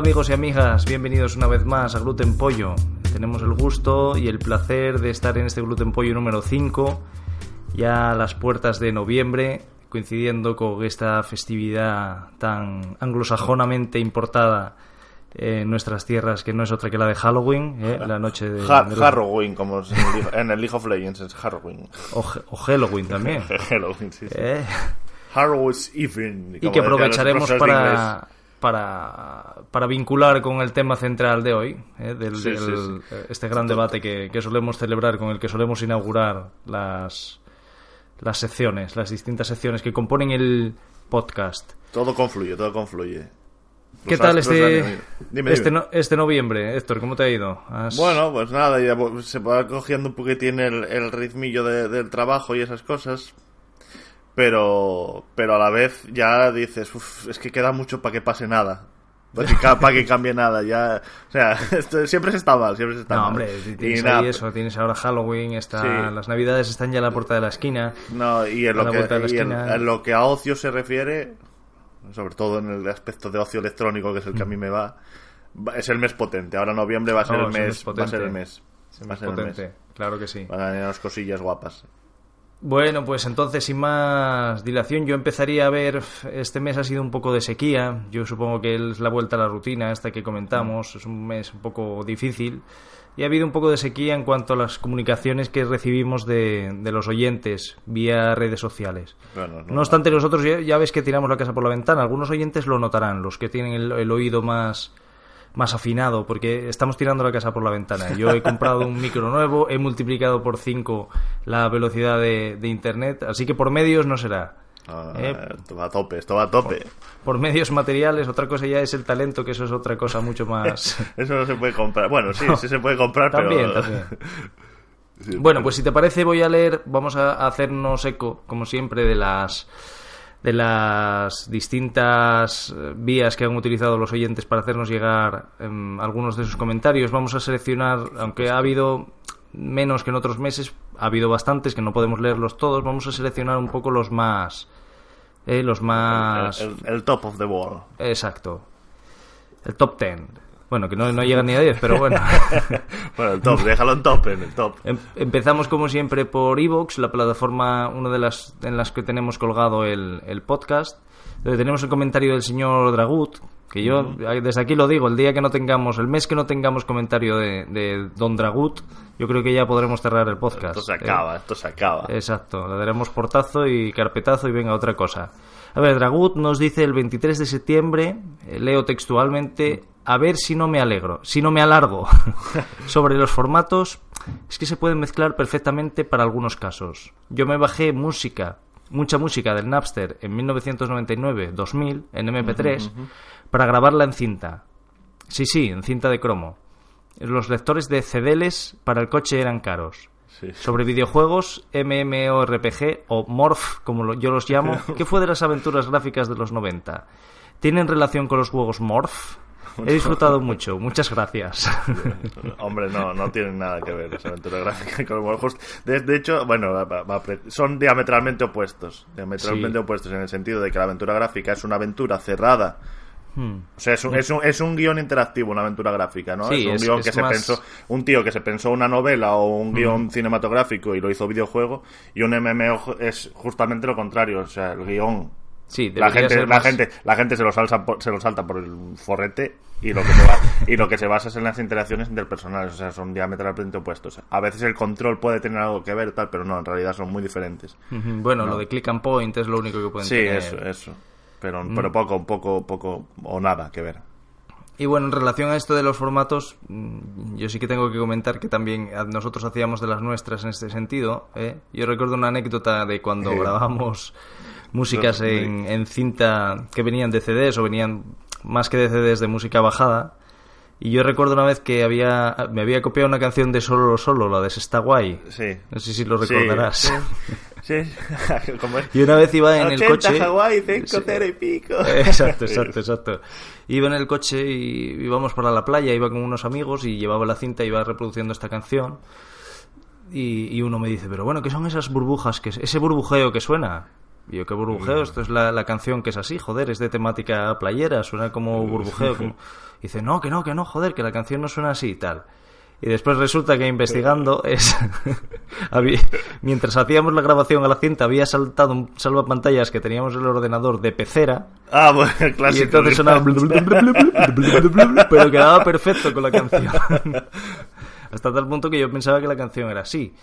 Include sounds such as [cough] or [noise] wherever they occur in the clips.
amigos y amigas, bienvenidos una vez más a Gluten Pollo. Tenemos el gusto y el placer de estar en este Gluten Pollo número 5, ya a las puertas de noviembre, coincidiendo con esta festividad tan anglosajonamente importada en nuestras tierras, que no es otra que la de Halloween, ¿eh? la noche de... Halloween, como en el League of Legends es Halloween. O, Halloween también. [laughs] Halloween, sí. ¿Eh? Y que aprovecharemos para para, vincular con el tema central de hoy, ¿eh? del, este gran debate que, solemos celebrar, con el que solemos inaugurar las, las secciones, las distintas secciones que componen el podcast. Todo confluye, todo confluye. ¿Qué tal este, este, este, noviembre, Héctor? ¿Cómo te ha ido? Bueno, pues nada, ya se va cogiendo un poquitín el, el ritmillo del trabajo y esas cosas pero, pero a la vez ya dices, Uf, es que queda mucho para que pase nada. Para que, cambie nada, ya. O sea, [laughs] siempre se está mal, siempre se está no, mal. hombre, eso, tienes ahora Halloween, está, las Navidades están ya a la puerta de la esquina. No, y en, lo que, lo que a ocio se refiere, sobre todo en el aspecto de ocio electrónico, que es el que a mí mm. me va, es el mes potente. Ahora noviembre va a ser, oh, el, mes, va a ser el mes. Va potente, Claro que sí. Van a tener unas cosillas guapas. Bueno, pues entonces, sin más dilación, yo empezaría a ver. Este mes ha sido un poco de sequía. Yo supongo que es la vuelta a la rutina, esta que comentamos. Mm. Es un mes un poco difícil. Y ha habido un poco de sequía en cuanto a las comunicaciones que recibimos de, los oyentes vía redes sociales. no, obstante, nosotros ya, ves que tiramos la casa por la ventana. Algunos oyentes lo notarán, los que tienen el oído más, más afinado, porque estamos tirando la casa por la ventana. Yo he comprado un micro nuevo, he multiplicado por 5 la velocidad de, Internet, así que por medios no será. Ah, eh, esto va a tope, esto va a tope. Por, medios materiales, otra cosa ya es el talento, que eso es otra cosa mucho más. [laughs] eso no se puede comprar. Bueno, sí, sí se puede comprar, también, pero. También. [laughs] bueno, pues si te parece, voy a leer, vamos a hacernos eco, como siempre, de las de las distintas eh, vías que han utilizado los oyentes para hacernos llegar em, algunos de sus comentarios. Vamos a seleccionar, aunque ha habido menos que en otros meses, ha habido bastantes que no podemos leerlos todos, vamos a seleccionar un poco los más... Eh, los más... El, top of the wall. Exacto. El top ten. Bueno, que no, no llega ni a 10, pero bueno. [laughs] bueno, top, déjalo en top, em, Empezamos como siempre por Evox, la plataforma una de las en las que tenemos colgado el, el podcast. Donde tenemos el comentario del señor Dragut, que yo desde aquí lo digo, el día que no tengamos, el mes que no tengamos comentario de, de Don Dragut, yo creo que ya podremos cerrar el podcast. Esto se eh, acaba, esto se acaba. Exacto, le daremos portazo y carpetazo y venga otra cosa. A ver, Dragut nos dice el 23 de septiembre, eh, leo textualmente, mm a ver si no me alegro, si no me alargo. [laughs] Sobre los formatos, es que se pueden mezclar perfectamente para algunos casos. Yo me bajé música, mucha música del Napster en 1999-2000 en MP3 para grabarla en cinta. Sí, sí, en cinta de cromo. Los lectores de CDLs para el coche eran caros. Sobre videojuegos, MMORPG o Morph, como yo los llamo, [laughs] ¿qué fue de las aventuras gráficas de los 90? ¿Tienen relación con los juegos Morph? [laughs] He disfrutado mucho, muchas gracias. Hombre, no, no tienen nada que ver esa aventura gráfica De, hecho, bueno, son diametralmente opuestos. Diametralmente opuestos en el sentido de que la aventura gráfica es una aventura cerrada. Hmm. O sea, es un, es, guión interactivo, una aventura gráfica, ¿no? es un que se pensó, un tío que se pensó una novela o un hmm. guión cinematográfico y lo hizo videojuego, y un MMO es justamente lo contrario, o sea, el guión Sí, la gente, la gente, la gente se lo se salta por el forrete y lo que se y lo que se basa es en las interacciones interpersonales, o sea, son diametralmente opuestos. A veces el control puede tener algo que ver, tal, pero no, en realidad son muy diferentes. Bueno, lo de click and point es lo único que pueden tener. Sí, eso, eso. Pero, mm. pero poco, poco, poco o nada que ver. Y bueno, en relación a esto de los formatos, mm, yo sí que tengo que comentar que también nosotros hacíamos de las nuestras en este sentido. ¿eh? Yo recuerdo una anécdota de cuando grabábamos grabamos músicas en, cinta que venían de CDs o venían más que de CDs de música bajada. Y yo recuerdo una vez que había me había copiado una canción de Solo Solo, la de está guay. Sí. No sé si lo recordarás. Sí. sí. [laughs] Y una vez iba en el coche. Hawaii, 5, cero y pico. [laughs] Exacto, exacto, exacto. Iba en el coche y íbamos para la playa, iba con unos amigos y llevaba la cinta y iba reproduciendo esta canción. Y, y, uno me dice, pero bueno, ¿qué son esas burbujas? Que, ese burbujeo que suena. Y yo, ¿qué burbujeo? Esto es la, canción que es así, joder, es de temática playera, suena como burbujeo. Y dice, no, que no, que no, joder, que la canción no suena así y tal. Y después resulta que investigando es. Mientras hacíamos la grabación a la cinta, había saltado un salvapantallas que teníamos en el ordenador de pecera. Ah, bueno, clásico. Y entonces sonaba. pero quedaba perfecto con la canción. Hasta tal punto que yo pensaba que la canción era así.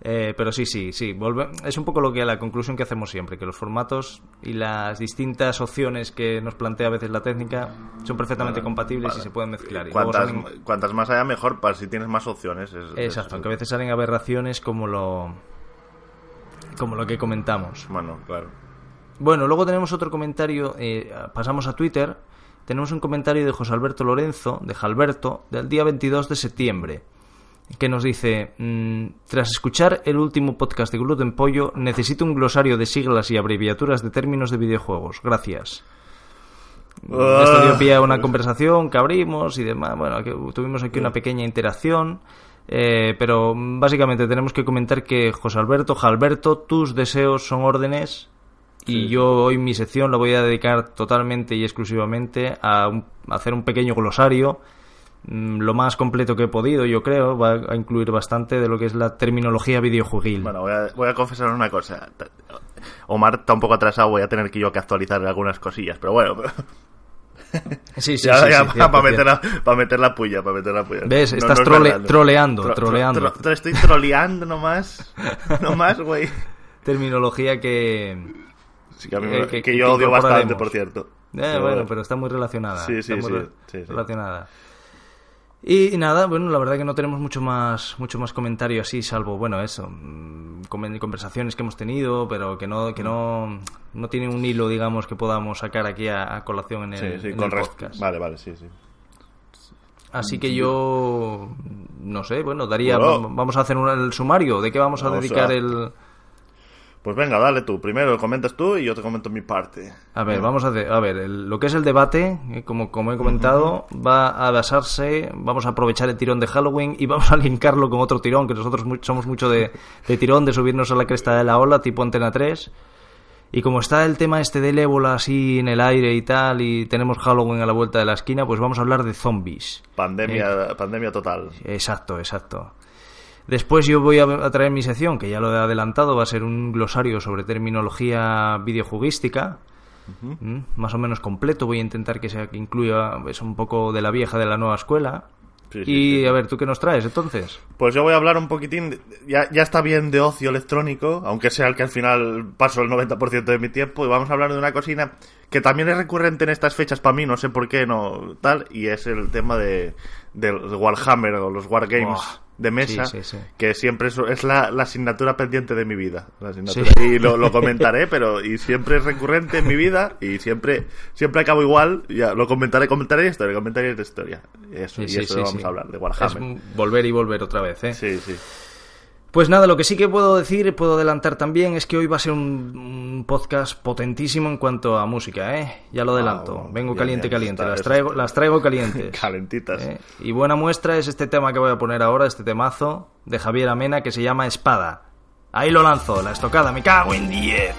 Eh, pero sí, sí, sí. Es un poco lo que la conclusión que hacemos siempre, que los formatos y las distintas opciones que nos plantea a veces la técnica son perfectamente compatibles y se pueden mezclar. Cuantas, más haya, mejor, para si tienes más opciones. Exacto, aunque a veces salen aberraciones como lo, como lo que comentamos. Bueno, claro. Bueno, luego tenemos otro comentario, eh, pasamos a Twitter. Tenemos un comentario de José Alberto Lorenzo, de Jalberto, del día 22 de septiembre que nos dice, mm, tras escuchar el último podcast de Gluten Pollo, necesito un glosario de siglas y abreviaturas de términos de videojuegos. Gracias. Esto dio pie a una ah. conversación que abrimos y demás. Bueno, tuvimos aquí una pequeña interacción. Eh, pero básicamente tenemos que comentar que José Alberto, Jalberto, tus deseos son órdenes. Y yo hoy mi sección la voy a dedicar totalmente y exclusivamente a hacer un pequeño glosario Mm, lo más completo que he podido, yo creo. Va a incluir bastante de lo que es la terminología videojugil Bueno, voy a, confesar una cosa. Omar está un poco atrasado, voy a tener que yo que actualizar algunas cosillas, pero bueno. Sí, [laughs] sí, sí, ya, para, meter la, para meter la puya, para meter la puya. ¿Ves? Estás troleando, troleando. estoy troleando nomás, [laughs] nomás, güey. Terminología que... Sí, que, yo odio bastante, por cierto. pero, eh, bueno, pero está muy relacionada. Sí, sí, sí, relacionada. Y, nada, bueno, la verdad que no tenemos mucho más, mucho más comentario así, salvo, bueno, eso, mm, conversaciones que hemos tenido, pero que no, que no, no tiene un hilo, digamos, que podamos sacar aquí a, colación en el, con podcast. Vale, vale, sí, sí. Así que yo, no sé, bueno, daría, vamos a hacer un, el sumario, ¿de qué vamos a dedicar el pues venga, dale tú. Primero comentas tú y yo te comento mi parte. A ver, vamos a ver, lo que es el debate, eh, como, como he comentado, va a basarse, vamos a aprovechar el tirón de Halloween y [laughs] vamos a linkarlo con otro tirón, que nosotros somos mucho de, tirón, de subirnos a la cresta de la ola, tipo Antena 3. Y como está el tema este del ébola así en el aire y tal, y tenemos Halloween a la vuelta de la esquina, pues vamos a hablar de zombies. Pandemia, eh, pandemia total. Exacto, exacto. Después yo voy a traer mi sección, que ya lo he adelantado, va a ser un glosario sobre terminología videojugística, mm, más o menos completo. Voy a intentar que, sea, que incluya pues, un poco de la vieja de la nueva escuela. y a ver, ¿tú qué nos traes entonces? Pues yo voy a hablar un poquitín, ya, está bien de ocio electrónico, aunque sea el que al final paso el 90% de mi tiempo, y vamos a hablar de una cocina que también es recurrente en estas fechas para mí, no sé por qué, no tal, y es el tema de, del Warhammer o los Wargames de mesa, que siempre es, la, asignatura pendiente de mi vida. Y lo, comentaré, [laughs] pero y siempre es recurrente en mi vida y siempre siempre acabo igual. Ya lo comentaré, comentaré historia, comentaré historia. Eso, y eso vamos a hablar de Warhammer. Es volver y volver otra vez, ¿eh? Sí, sí. Pues nada, lo que sí que puedo decir, puedo adelantar también, es que hoy va a ser un, podcast potentísimo en cuanto a música, ¿eh? Ya lo ah, adelanto. Vengo caliente, caliente. Las traigo, las traigo calientes. [laughs] Calentitas. ¿Eh? Y buena muestra es este tema que voy a poner ahora, este temazo de Javier Amena que se llama Espada. Ahí lo lanzo, la estocada, me cago en 10.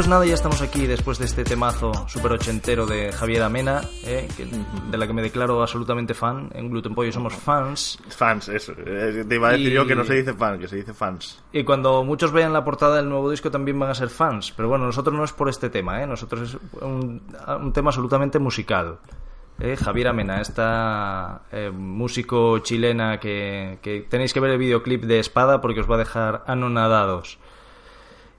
pues nada, ya estamos aquí después de este temazo super ochentero de Javier Amena, eh, de la que me declaro absolutamente fan. En Gluten Pollo somos fans. Fans, eso. Te iba a decir yo que no se dice fan, que se dice fans. Y cuando muchos vean la portada del nuevo disco también van a ser fans. Pero bueno, nosotros no es por este tema, ¿eh? Nosotros es un, tema absolutamente musical. Eh. Javier Amena, esta eh, músico chilena que, que, tenéis que ver el videoclip de Espada porque os va a dejar anonadados.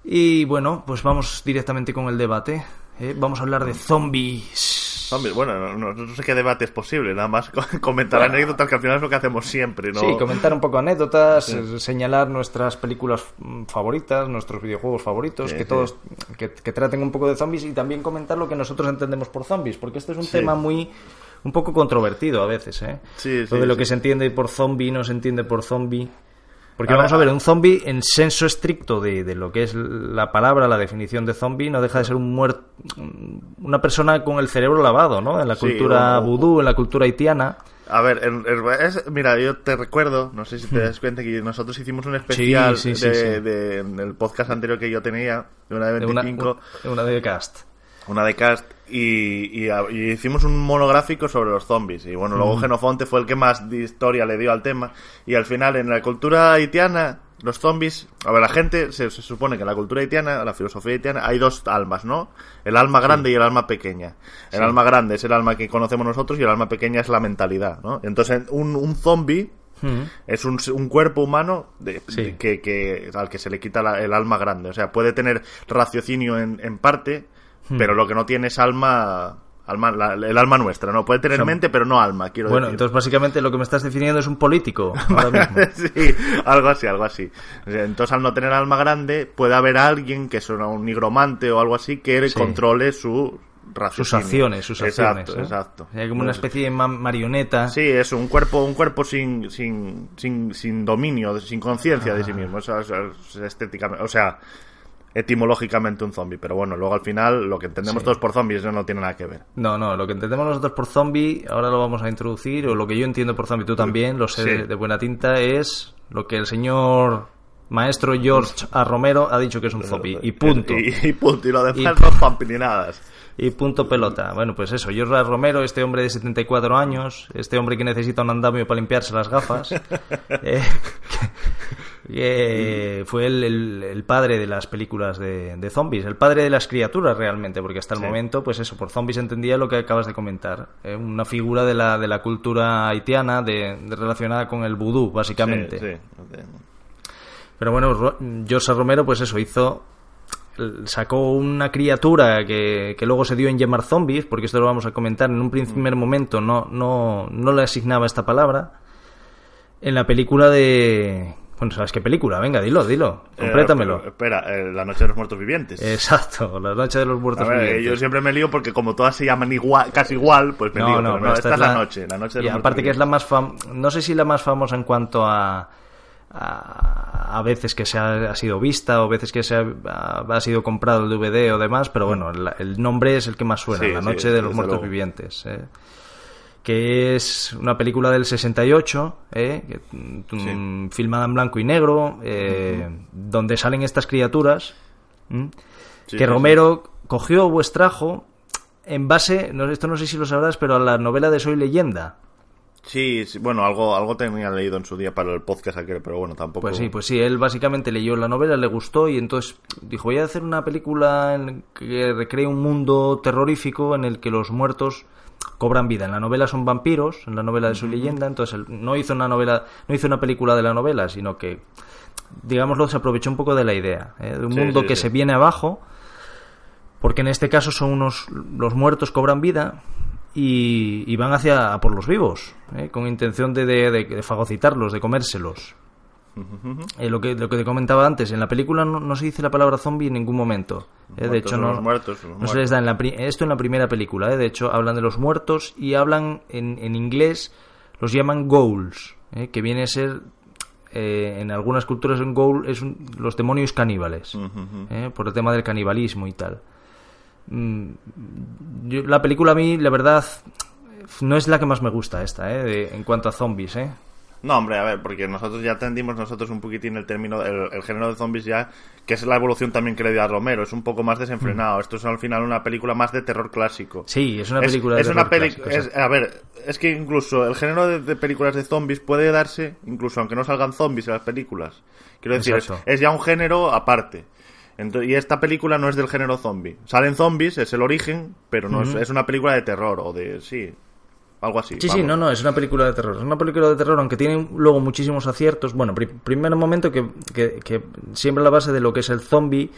Y bueno, pues vamos directamente con el debate. ¿eh? Vamos a hablar de zombies. Zombies, bueno, no, sé qué debate es posible, nada más [laughs] comentar anécdotas que al final es lo que hacemos siempre, ¿no? Sí, comentar un poco anécdotas, eh, señalar nuestras películas mm, favoritas, nuestros videojuegos favoritos, que todos que, traten un poco de zombies y también comentar lo que nosotros entendemos por zombies, porque este es un tema muy un poco controvertido a veces, ¿eh? Sí, sí, de lo que se entiende por zombie no se entiende por zombie. Porque vamos a ver, un zombie en senso estricto de, lo que es la palabra, la definición de zombie, no deja de ser un muerto, una persona con el cerebro lavado, ¿no? En la cultura vudú, en la cultura haitiana. A ver, mira, yo te recuerdo, no sé si te hmm. das cuenta que nosotros hicimos un especial de, en el podcast anterior que yo tenía, de una de 25. una de cast. Una de cast y, hicimos un monográfico sobre los zombies. Y bueno, luego Genofonte fue el que más historia le dio al tema. Y al final, en la cultura haitiana, los zombies. A ver, la gente se, supone que en la cultura haitiana, la filosofía haitiana, hay dos almas, ¿no? El alma grande y el alma pequeña. El alma grande es el alma que conocemos nosotros y el alma pequeña es la mentalidad, ¿no? Entonces, un, un zombie. Es un, cuerpo humano que, que, al que se le quita el alma grande. O sea, puede tener raciocinio en parte, Hmm. pero lo que no tiene es alma el alma nuestra, ¿no? Puede tener mente, pero no alma, quiero bueno, entonces básicamente lo que me estás definiendo es un político, [laughs] ahora mismo. sí, algo así, algo así. entonces, al no tener alma grande, puede haber alguien que sea un nigromante o algo así que controle su Sus acciones, sus acciones. Exacto, exacto. como una especie de marioneta. Sí, es un cuerpo, un cuerpo sin, sin, sin, sin dominio, sin conciencia de sí ah. mismo. es estéticamente, o sea etimológicamente un zombie, pero bueno, luego al final lo que entendemos todos por zombies no, tiene nada que ver. No, no, lo que entendemos nosotros por zombie, ahora lo vamos a introducir, o lo que yo entiendo por zombie, tú también, lo sé de, buena tinta, es lo que el señor maestro George A. Romero ha dicho que es un zombie, y punto. Y, y, y punto, y lo demás y, pampininadas. Y punto pelota. Bueno, pues eso, George A. Romero, este hombre de 74 años, este hombre que necesita un andamio para limpiarse las gafas, [laughs] eh, eh, fue el, padre de las películas de, zombies, el padre de las criaturas realmente, porque hasta el momento, pues eso, por zombies entendía lo que acabas de comentar. Eh, una figura de la, de la cultura haitiana de, relacionada con el vudú, básicamente. Pero bueno, George Romero, pues eso, hizo sacó una criatura que, que, luego se dio en llamar zombies, porque esto lo vamos a comentar, en un primer momento no, no, no le asignaba esta palabra. En la película de bueno, ¿sabes qué película? Venga, dilo, dilo. Eh, Complétamelo. espera, eh, La Noche de los Muertos Vivientes. Exacto, La Noche de los Muertos Vivientes. Yo siempre me lío porque como todas se llaman igual, casi igual, pues me no, No, esta, es la... noche, La Noche de los y aparte que es la más famosa, No sé si la más famosa en cuanto a... A, veces que se ha, sido vista o veces que se ha, sido comprado el DVD o demás, pero bueno, el nombre es el que más suena, La Noche de los Muertos Vivientes. ¿eh? que es una película del 68, ¿eh? mm, filmada en blanco y negro, eh, donde salen estas criaturas que Romero cogió o extrajo en base, no, esto no sé si lo sabrás, pero a la novela de Soy Leyenda. Sí, bueno, algo, algo tenía leído en su día para el podcast aquel, pero bueno, tampoco. Pues sí, pues sí, él básicamente leyó la novela, le gustó y entonces dijo: Voy a hacer una película en que recree un mundo terrorífico en el que los muertos cobran vida. En la novela son vampiros, en la novela de su leyenda, entonces no hizo una novela, no hizo una película de la novela, sino que, digámoslo, se aprovechó un poco de la idea, ¿eh? de un mundo que se viene abajo, porque en este caso son unos, los muertos cobran vida y, van hacia por los vivos, ¿eh? con intención de, de fagocitarlos, de comérselos. Eh, lo, que, lo que te comentaba antes, en la película no, se dice la palabra zombie en ningún momento. Eh, de hecho, no, se les da esto en la primera película. Eh, de hecho, hablan de los muertos y hablan en, en inglés, los llaman ghouls, que viene a ser en algunas culturas un ghoul es los demonios caníbales, por el tema del canibalismo y tal. Mm, la película a mí, la verdad, no es la que más me gusta esta, en cuanto a zombies. Eh. No, hombre, a ver, porque nosotros ya atendimos nosotros un poquitín el término, el, género de zombies ya, que es la evolución también que le dio a Romero, es un poco más desenfrenado. Mm. Esto es al final una película más de terror clásico. Sí, es una película es, de terror una es, a ver, es que incluso el género de, películas de zombies puede darse, incluso aunque no salgan zombies en las películas. Quiero decir, es, ya un género aparte. y esta película no es del género zombie. Salen zombies, es el origen, pero no es, una película de terror o de... sí, algo así. Sí, sí, no, no, es una película de terror. Es una película de terror, aunque tiene luego muchísimos aciertos. Bueno, primer momento que, que, siempre la base de lo que es el zombie.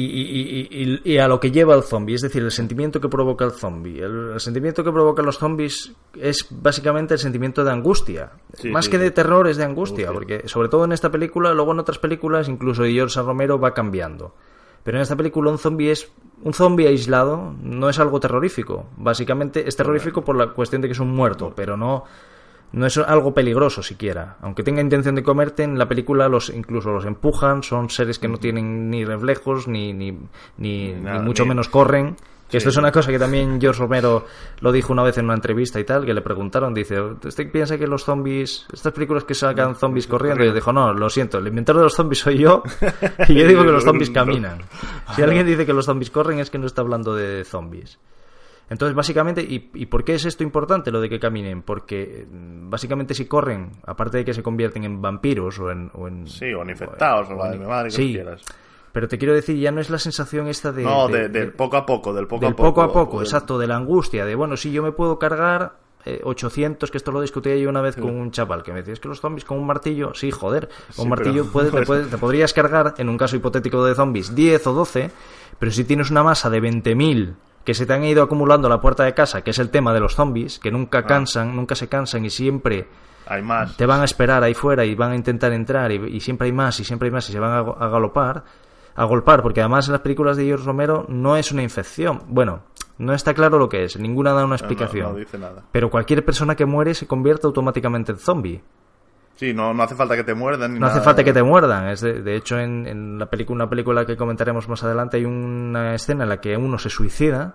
Y, a lo que lleva el zombie, es decir, el sentimiento que provoca el zombie. El, sentimiento que provoca los zombies es básicamente el sentimiento de angustia. Más que de terror es de angustia, porque sobre todo en esta película, luego en otras películas, incluso George Romero va cambiando. Pero en esta película un zombie es un zombie aislado, no es algo terrorífico. Básicamente es terrorífico por la cuestión de que es un muerto, pero no no es algo peligroso siquiera. Aunque tenga intención de comerte, en la película los incluso los empujan, son seres que no tienen ni reflejos, ni, ni, ni mucho menos corren. Que esto es una cosa que también George Romero lo dijo una vez en una entrevista y tal, que le preguntaron, dice, ¿usted piensa que los zombies, estas películas que sacan zombies corriendo? Y dijo, no, lo siento, el inventor de los zombies soy yo y yo digo que los zombies caminan. Si alguien dice que los zombies corren es que no está hablando de zombies. Entonces, básicamente, ¿y, ¿y, por qué es esto importante lo de que caminen? Porque mm, básicamente si corren, aparte de que se convierten en vampiros o en... sí, o en infectados, o, madre, que quieras. Pero te quiero decir, ya no es la sensación esta de... No, del poco a poco, del poco a poco. poco a poco, exacto, de la angustia, de bueno, si yo me puedo cargar 800, eh, que esto lo discutí yo una vez con un chaval, que me decía, es que los zombies con un martillo, sí, joder, con un martillo puedes, [laughs] te, podrías cargar, en un caso hipotético de zombies, 10 o 12, pero si tienes una masa de 20.000 que se te han ido acumulando a la puerta de casa, que es el tema de los zombies, que nunca ah. cansan, nunca se cansan y siempre hay más. te van a esperar ahí fuera y van a intentar entrar y, siempre hay más y siempre hay más y se van a galopar, agolpar, porque además en las películas de George Romero no es una infección. Bueno, no está claro lo que es, ninguna da una explicación. nada. Pero cualquier persona que muere se convierte automáticamente en zombie. Sí, no, no hace falta que te muerdan. Ni no hace falta que te muerdan. Es de, hecho, en, la película, una película que comentaremos más adelante hay una escena en la que uno se suicida.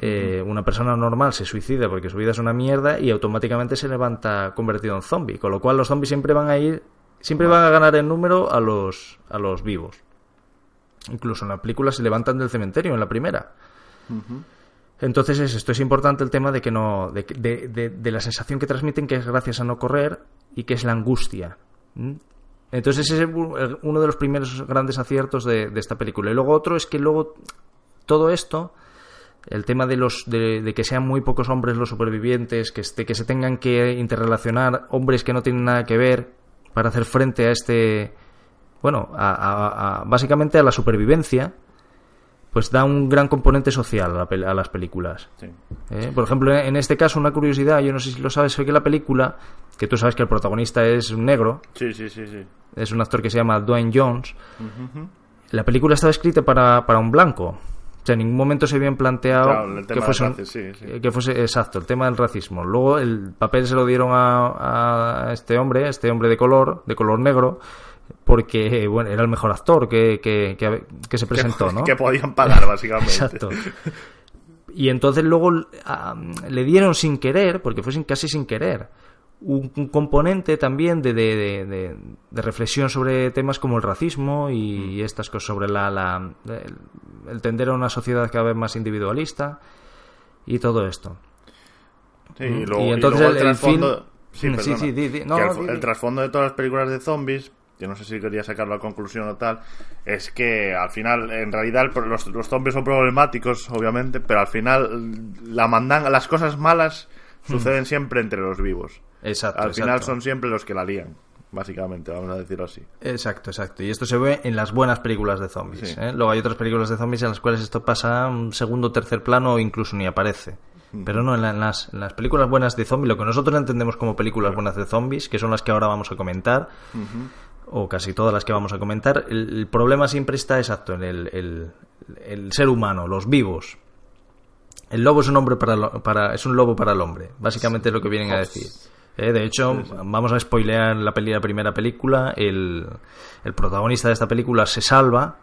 Eh, una persona normal se suicida porque su vida es una mierda y automáticamente se levanta convertido en zombie. Con lo cual los zombies siempre van a ir Siempre van a ganar en número a los, a los vivos. Incluso en la película se levantan del cementerio, en la primera. Entonces esto, es importante el tema de que no, de, de, de, la sensación que transmiten que es gracias a no correr y que es la angustia. Entonces ese es uno de los primeros grandes aciertos de, esta película. Y luego otro es que luego todo esto, el tema de los de, que sean muy pocos hombres los supervivientes, que, este, que se tengan que interrelacionar hombres que no tienen nada que ver, para hacer frente a este, bueno, básicamente a la supervivencia, pues da un gran componente social a, las películas. ¿Eh? Por ejemplo, en este caso, una curiosidad, yo no sé si lo sabes, fue que la película, que tú sabes que el protagonista es un negro, es un actor que se llama Dwayne Jones, la película estaba escrita para, para un blanco. O sea, en ningún momento se habían planteado que, fuese, exacto el tema del racismo. Luego el papel se lo dieron a, este hombre, a este hombre de color, de color negro, porque bueno, era el mejor actor que, que, que, se presentó, ¿no? Que podían pagar, básicamente. Exacto. Y entonces luego ah, le dieron sin querer, porque fue casi sin querer, un, componente también de, de, de, reflexión sobre temas como el racismo y, mm. estas cosas, sobre la, el, tender a una sociedad cada vez más individualista y todo esto. Mm. y, luego, entonces el, trasfondo... el, trasfondo de todas las películas de zombies yo no sé si quería sacarlo a conclusión o tal, es que al final, en realidad, los, los zombies son problemáticos, obviamente, pero al final la mandan, las cosas malas hmm. suceden siempre entre los vivos. Exacto. Al final son siempre los que la lían básicamente, vamos a decirlo así. Exacto, exacto. Y esto se ve en las buenas películas de zombies. ¿eh? Luego hay otras películas de zombies en las cuales esto pasa un segundo, tercer plano o incluso ni aparece. Pero no, en, las, películas buenas de zombies, lo que nosotros entendemos como películas buenas de zombies, que son las que ahora vamos a comentar, o casi todas las que vamos a comentar, el, problema siempre está exacto en el, ser humano, los vivos. El lobo es un hombre para, para es un lobo para el hombre, básicamente es lo que vienen a decir. Eh, de hecho, vamos a spoilear la, primera película. El, protagonista de esta película se salva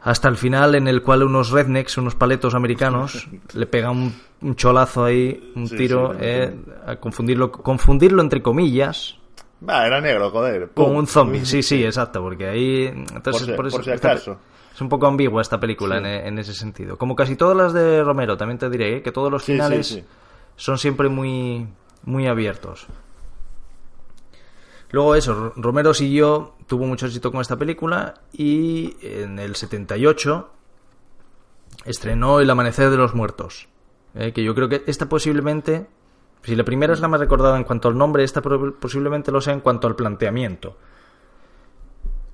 hasta el final en el cual unos rednecks, unos paletos americanos, [laughs] le pegan un, cholazo ahí, un tiro, eh, a confundirlo, confundirlo entre comillas. Va, era negro, joder. Con un zombie, sí, sí, exacto, porque ahí... Entonces, por, eso, es un poco ambigua esta película en, en, ese sentido. Como casi todas las de Romero, también te diré eh, que todos los finales son siempre muy muy abiertos. Luego eso, Romero siguió, tuvo mucho éxito con esta película y en el 78 estrenó El Amanecer de los Muertos, eh, que yo creo que esta posiblemente, si la primera es la más recordada en cuanto al nombre, esta posiblemente lo sea en cuanto al planteamiento.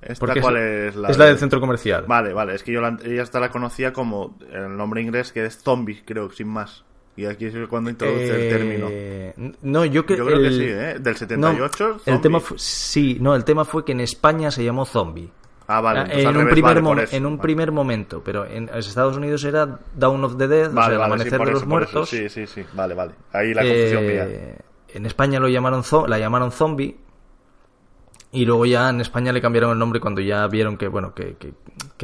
¿Esta cuál es, la? Es la del centro comercial. Vale, vale, es que yo la, hasta la conocía como el nombre inglés que es Zombie, creo, sin más. Y aquí es cuando introduce el término. Eh, yo, creo que sí, ¿eh? Del 78. el tema sí, no, el tema fue que en España se llamó zombie. Ah, vale. Ah, en, un primer en un primer momento, pero en Estados Unidos era Down of the Dead, el amanecer de los muertos. Sí, sí, sí, vale, vale. Ahí la confusión eh, En España lo llamaron la llamaron zombie y luego ya en España le cambiaron el nombre cuando ya vieron que, bueno, que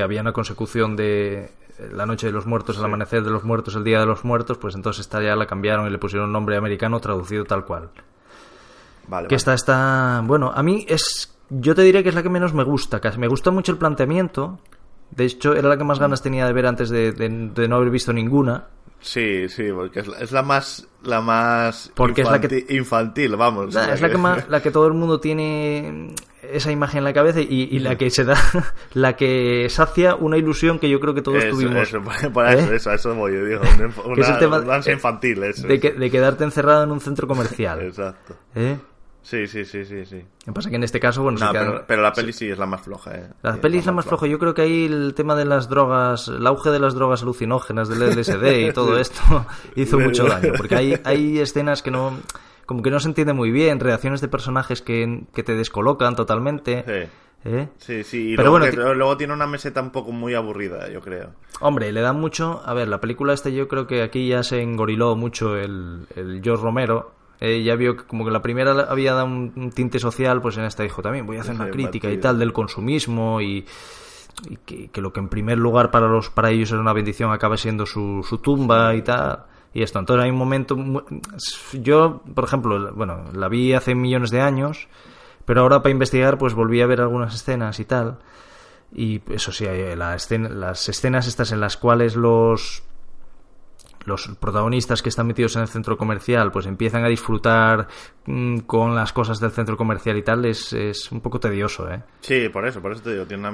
había una consecución de la noche de los muertos, el amanecer de los muertos, el día de los muertos, pues entonces esta ya la cambiaron y le pusieron un nombre americano traducido tal cual. Vale, que está esta está, bueno, a mí es, yo te diría que es la que menos me gusta, casi. me gusta mucho el planteamiento, de hecho era la que más mm. ganas tenía de ver antes de no haber visto ninguna, Sí, sí, porque es la, más la más infantil, vamos. es la que, más, [laughs] la que todo el mundo tiene esa imagen en la cabeza y, la que se da, [laughs] la que sacia una ilusión que yo creo que todos tuvimos. Eso, [laughs] eso, ¿Eh? eso, eso yo digo, una, es infantil, eso, de, de, quedarte encerrado en un centro comercial. Exacto. ¿Eh? Sí, sí, sí, sí, sí. Lo que pasa es que en este caso, bueno, no, pero, la peli sí. es la más floja, ¿eh? La peli es la más, floja. Yo creo que ahí el tema de las drogas, el auge de las drogas alucinógenas, del LSD y [laughs] todo esto, hizo mucho daño. Porque hay, hay escenas que no... Como que no se entiende muy bien, reacciones de personajes que, te descolocan totalmente. Sí. ¿eh? Sí, sí, pero luego, bueno, luego tiene una meseta un poco muy aburrida, yo creo. Hombre, le da mucho. A ver, la película esta yo creo que aquí ya se engoriló mucho el, el George Romero eh, ya vio que como que la primera había dado un, tinte social, pues en esta dijo también, voy a hacer una crítica y tal del consumismo y, que, lo que en primer lugar para los para ellos era una bendición acaba siendo su, tumba y tal. Y esto, entonces hay un momento... Yo, por ejemplo, bueno, la vi hace millones de años, pero ahora para investigar pues volví a ver algunas escenas y tal. Y eso sí, las escenas estas en las cuales los los protagonistas que están metidos en el centro comercial pues empiezan a disfrutar mm, con las cosas del centro comercial y tal, es, es un poco tedioso, ¿eh? Sí, por eso, por eso te digo, tiene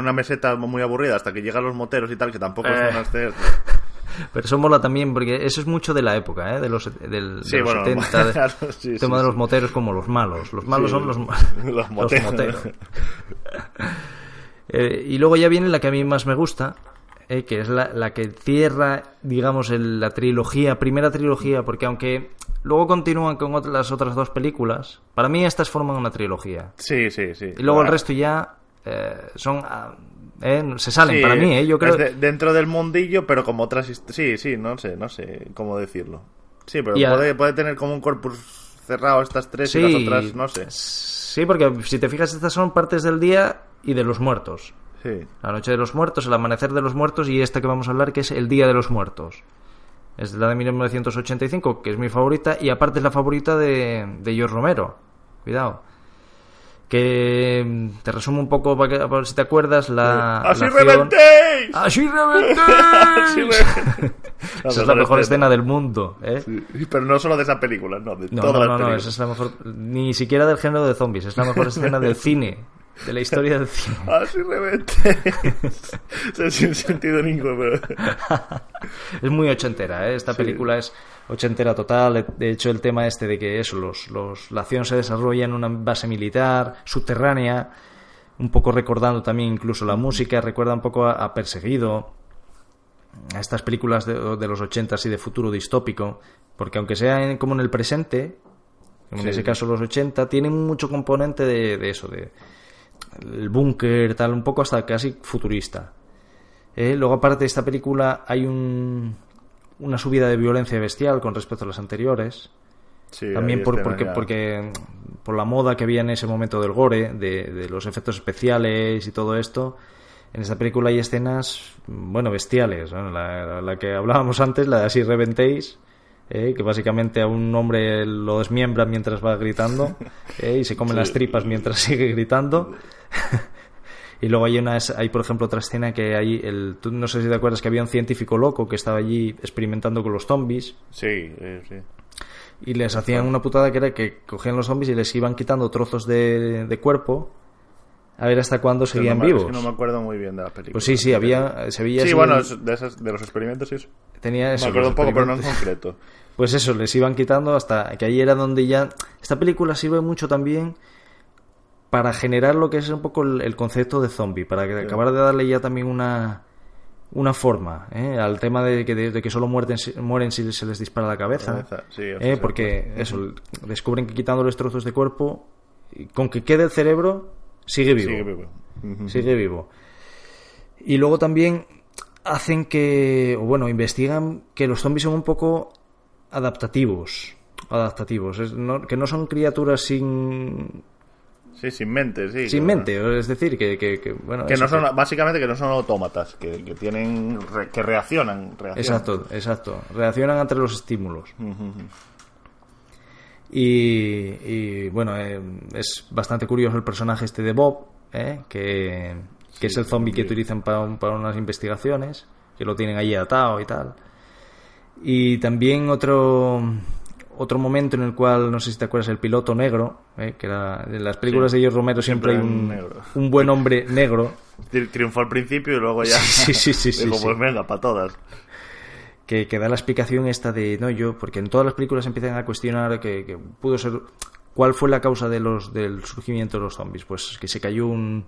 una, meseta muy aburrida hasta que llegan los moteros y tal, que tampoco es es hacer... Pero eso mola también, porque eso es mucho de la época, ¿eh? de los, del, el tema de los moteros como los malos. Los malos son los, moteros. [laughs] Los moteros. [laughs] Eh, y luego ya viene la que a mí más me gusta, eh, que es la, que cierra, digamos, la trilogía, primera trilogía, porque aunque luego continúan con las otras dos películas, para mí estas forman una trilogía. Sí, sí, sí. Y luego el resto ya eh, son... Ah, eh, se salen para mí, Yo creo... dentro del mundillo, pero como otras... Sí, sí, no sé, no sé cómo decirlo. Sí, pero puede, puede, tener como un corpus cerrado estas tres y las otras, no sé. Sí, porque si te fijas, estas son partes del día y de los muertos. La noche de los muertos, el amanecer de los muertos y esta que vamos a hablar que es el Día de los Muertos. Es la de 1985, que es mi favorita y aparte es la favorita de, George Romero. Cuidado. Que mm, te resumo un poco, para, si te acuerdas, la... ¡Así [laughs] ¡Así reventéis! [laughs] esa es la mejor escena del mundo, ¿eh? pero no solo de esa película, no, de todas No, es la mejor... Ni siquiera del género de zombies, es la mejor escena del [laughs] cine de la historia del cine. [laughs] Así realmente o [laughs] sea, sin sentido ninguno. [laughs] es muy ochentera, ¿eh? Esta película es ochentera total. De hecho, el tema este de que eso, los, la acción se desarrolla en una base militar subterránea, un poco recordando también incluso la música, recuerda un poco a, Perseguido, a estas películas de, los ochentas y de futuro distópico, porque aunque sea como en el presente, en ese caso los ochenta tienen mucho componente de eso, de, el búnker, tal, un poco hasta casi futurista. Eh, luego, aparte de esta película, hay un, una subida de violencia bestial con respecto a las anteriores. También porque, porque por la moda que había en ese momento del gore, de, los efectos especiales y todo esto. En esta película hay escenas, bueno, bestiales. La, la, que hablábamos antes, la de Así Reventéis, ¿eh? que básicamente a un hombre lo desmiembra mientras va gritando [laughs] ¿eh? y se come las tripas mientras [laughs] sigue gritando. [laughs] y luego hay una, hay por ejemplo otra escena que hay, el, tú no sé si te acuerdas que había un científico loco que estaba allí experimentando con los zombies. Sí, eh, sí. Y les hacían una putada que era que cogían los zombies y les iban quitando trozos de, de cuerpo a ver hasta cuándo seguían vivos. no me acuerdo muy bien de las películas. Pues sí, sí, había. Sevilla sí, bueno, de, esas, de los experimentos, sí. Tenía eso. Me acuerdo un poco, pero no en concreto. [laughs] Pues eso, les iban quitando hasta que ahí era donde ya. Esta película sirve mucho también para generar lo que es un poco el, concepto de zombie, para acabar de darle ya también una, una forma ¿eh? al tema de que, solo mueren si se les dispara la cabeza. ¿eh? Porque eso, descubren que quitando los trozos de cuerpo, con que quede el cerebro, Sigue vivo. Sigue vivo. Y luego también hacen que, o bueno, investigan que los zombies son un poco adaptativos. Adaptativos. que no son criaturas sin. Sí, sin mente, Sin mente, es decir, que, bueno... no son, básicamente que no son autómatas, que, tienen, que reaccionan, Exacto, exacto, reaccionan ante los estímulos. Y, bueno, eh, es bastante curioso el personaje este de Bob, ¿eh? que, que es el zombie que utilizan para, para, unas investigaciones, que lo tienen allí atado y tal. Y también otro, otro momento en el cual, no sé si te acuerdas, el piloto negro, ¿eh? que era, en las películas de George Romero siempre, hay un, buen hombre negro. [laughs] Triunfó al principio y luego ya. Sí, sí, sí. sí, [laughs] Digo, sí pues para todas que, da la explicación esta de, no, yo, porque en todas las películas empiezan a cuestionar que, pudo ser, ¿cuál fue la causa de los, del surgimiento de los zombies? Pues que se cayó un,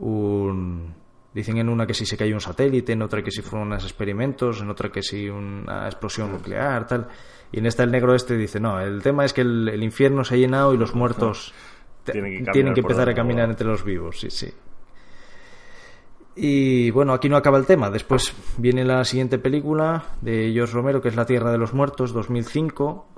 un, dicen en una que si se cayó un satélite, en otra que si fueron unos experimentos, en otra que si una explosión nuclear, tal. Y en esta el negro este dice, no, el tema es que el, infierno se ha llenado y los muertos tienen que, empezar a caminar entre los vivos, sí, sí. Y bueno, aquí no acaba el tema. Después viene la siguiente película de George Romero, que es La Tierra de los Muertos, 2005.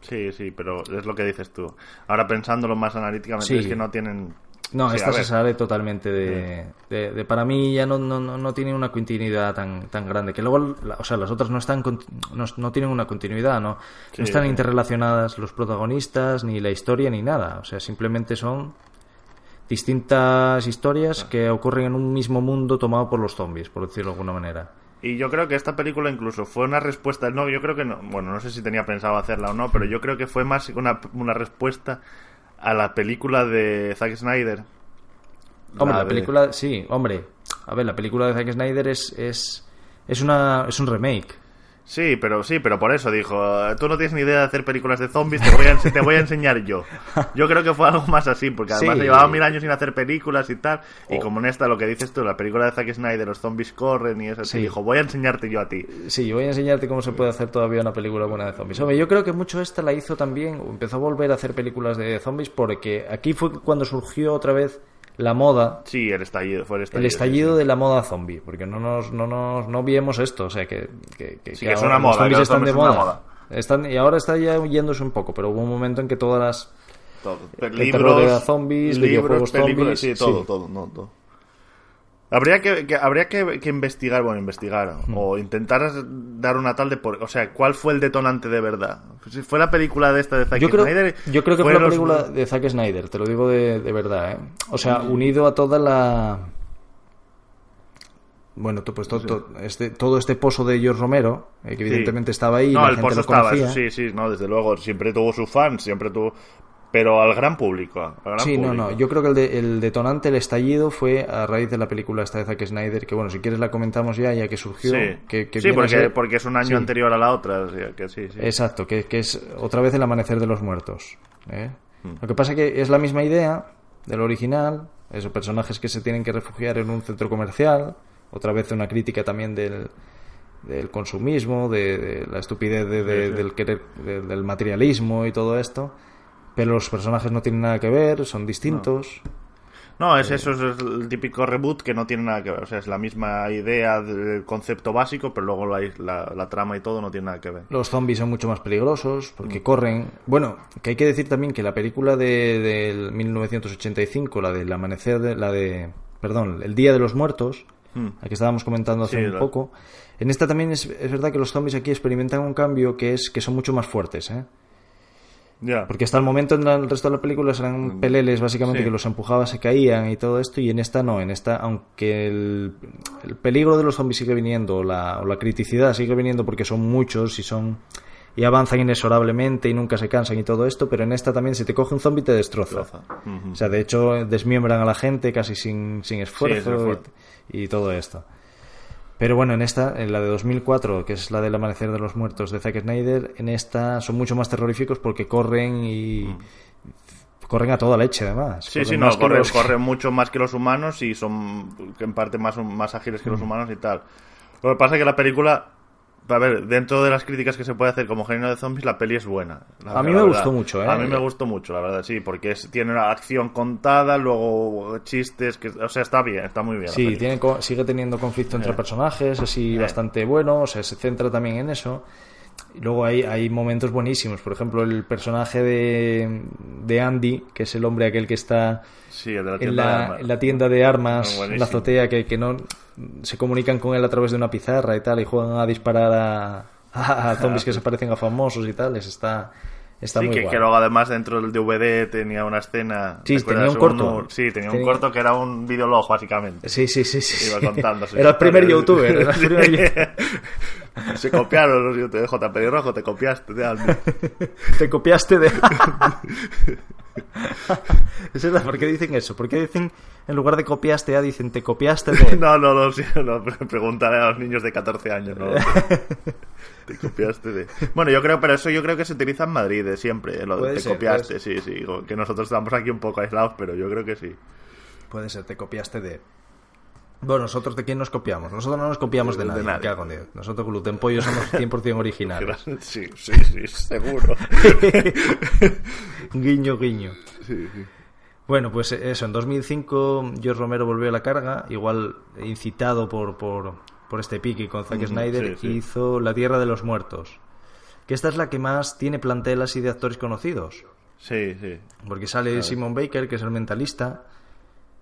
Sí, sí, pero es lo que dices tú. Ahora pensándolo más analíticamente, es que no tienen. No, esta se sale totalmente de, Para mí ya no, no, tiene una continuidad tan, grande. Que luego, o sea, las otras no están no tienen una continuidad, ¿no? No están interrelacionadas los protagonistas, ni la historia, ni nada. O sea, simplemente son distintas historias que ocurren en un mismo mundo tomado por los zombies, por decirlo de alguna manera. Y yo creo que esta película incluso fue una respuesta, no, yo creo que no, bueno, no sé si tenía pensado hacerla o no, pero yo creo que fue más una, una respuesta a la película de Zack Snyder. Hombre, la, película, sí, hombre, a ver, la película de Zack Snyder es, es, es, una, es un remake Sí, pero sí, pero por eso dijo, tú no tienes ni idea de hacer películas de zombies, te voy a, te voy a enseñar yo. [laughs] Yo creo que fue algo más así, porque además llevaba mil años sin hacer películas y tal, y oh. como en esta lo que dices tú, la película de Zack Snyder, los zombies corren y eso así, dijo, voy a enseñarte yo a ti. Sí, voy a enseñarte cómo se puede hacer todavía una película buena de zombies. Hombre, yo creo que mucho esta la hizo también, empezó a volver a hacer películas de zombies, porque aquí fue cuando surgió otra vez la moda. Sí, el estallido, fue el estallido. El estallido de la moda zombie, porque no nos, no nos no viemos esto, o sea, que. que, sí, que es una moda, los están de moda. Están, y ahora está ya huyéndose un poco, pero hubo un momento en que todas las. Todo. Libros, de zombies, libros, videojuegos zombies. Sí, todo, todo, no, todo. Habría que, habría que, investigar, bueno, investigar o intentar dar una tal de por, o sea, ¿cuál fue el detonante de verdad? Si fue la película de esta de Zack Snyder. Yo creo que fue, la película de Zack Snyder, te lo digo de, verdad, ¿eh? O sea, unido a toda la bueno, pues todo, este, todo este pozo de George Romero, eh, que evidentemente estaba ahí. No, la el pozo estaba, sí, sí, no, desde luego, siempre tuvo sus fans, siempre tuvo pero al gran público. sí, no, no. Yo creo que el, el, detonante, el estallido, fue a raíz de la película esta de Zack Snyder, que bueno, si quieres la comentamos ya, ya que surgió. Sí, porque, es un año anterior a la otra. Exacto, que, es otra vez el amanecer de los muertos. ¿eh? Mm. Lo que pasa que es la misma idea del original, esos personajes que se tienen que refugiar en un centro comercial, otra vez una crítica también del, del consumismo, de, la estupidez del, querer, del materialismo y todo esto pero los personajes no tienen nada que ver, son distintos. No, es eso es el típico reboot que no tiene nada que ver. O sea, es la misma idea, el concepto básico, pero luego la, la, trama y todo no tiene nada que ver. Los zombies son mucho más peligrosos porque corren. Bueno, que hay que decir también que la película de, del 1985, la del amanecer, la de, perdón, el Día de los Muertos, hmm. que estábamos comentando hace un poco, en esta también es, es verdad que los zombies aquí experimentan un cambio que es que son mucho más fuertes, ¿eh? Porque hasta el momento en el resto de las películas eran mm, peleles básicamente que los empujaba, se caían y todo esto, y en esta no, en esta, aunque el, peligro de los zombies sigue viniendo, o la, criticidad sigue viniendo porque son muchos y son y avanzan inexorablemente y nunca se cansan y todo esto, pero en esta también si te coge un zombie te destroza. O sea, de hecho desmiembran a la gente casi sin, esfuerzo, y, todo esto. Pero bueno, en esta, en la de 2004, que es la del Amanecer de los Muertos de Zack Snyder, en esta son mucho más terroríficos porque corren y. Mm. Corren a toda leche, además. Sí, sí, no, corren, mucho más que los humanos y son en parte más, más ágiles que los mm. humanos y tal. Lo que pasa es que la película a ver, dentro de las críticas que se puede hacer como género de zombies, la peli es buena. A mí me gustó mucho, ¿eh? A mí me gustó mucho, la verdad, sí, porque tiene una acción contada, luego chistes, que, o sea, está bien, está muy bien. Sí, tiene, sigue teniendo conflicto entre eh. personajes, así eh. bastante bueno, o sea, se centra también en eso. Luego hay, hay momentos buenísimos. Por ejemplo, el personaje de, de Andy, que es el hombre aquel que está en, la, tienda de armas, ah, en la azotea, que, no se comunican con él a través de una pizarra y tal, y juegan a disparar a, zombies ah. que se parecen a famosos y tal. está y sí, que, luego además dentro del DVD tenía una escena. Sí, tenía un corto. sí, tenía, un corto que era un videolog, básicamente. Sí, sí, sí. sí. Iba contando. [laughs] era el primer youtuber. [laughs] [laughs] Se copiaron los youtubers. Pedro Rojo, te copiaste de te copiaste de. [laughs] es ¿por qué dicen eso? ¿Por qué dicen, en lugar de copiaste A, dicen te copiaste de... [laughs] no, no, no, preguntaré a los niños de 14 años, [laughs] te copiaste de... Bueno, yo creo, pero eso yo creo que se utiliza en Madrid eh, siempre, eh, lo de te copiaste, sí, sí, que nosotros estamos aquí un poco aislados, pero yo creo que sí. Puede ser, te copiaste de... Bueno, nosotros de quién nos copiamos. Nosotros no nos copiamos de, nadie. con Nosotros gluten pollo somos 100% [laughs] originales. Sí, sí, sí, seguro. [laughs] guiño, guiño. Bueno, pues eso, en 2005 George Romero volvió a la carga, igual incitado por, por, este pique con Zack Snyder, hizo La Tierra de los Muertos. Que esta es la que más tiene plantelas y de actores conocidos. Sí, sí. Porque sale Simon Baker, que es el mentalista.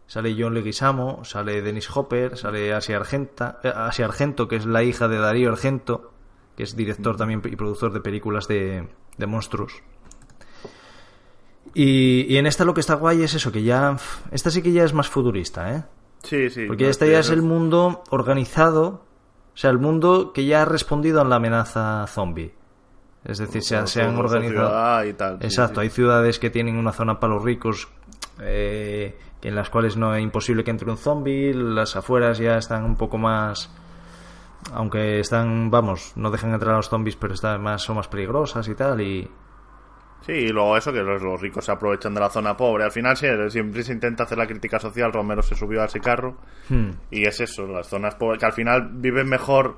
Sale John Leguizamo, sale Dennis Hopper, sale Asia, Argenta, eh, Asia Argento, que es la hija de Darío Argento, que es director mm. también y productor de películas de, monstruos. Y, en esta lo que está guay es eso, que ya... Esta sí que ya es más futurista, ¿eh? Sí, sí. Porque esta ya es el mundo organizado, o sea, el mundo que ya ha respondido a la amenaza zombie. Es decir, se, han organizado. Y tal, Exacto, hay ciudades que tienen una zona para los ricos eh, en las cuales no es imposible que entre un zombie, las afueras ya están un poco más aunque están, vamos, no dejan entrar a los zombies, pero están más, son más peligrosas y tal, y... Sí, y luego eso, que los, ricos se aprovechan de la zona pobre. Al final siempre se intenta hacer la crítica social, Romero se subió a ese carro hmm. y es eso, las zonas pobres, que al final viven mejor,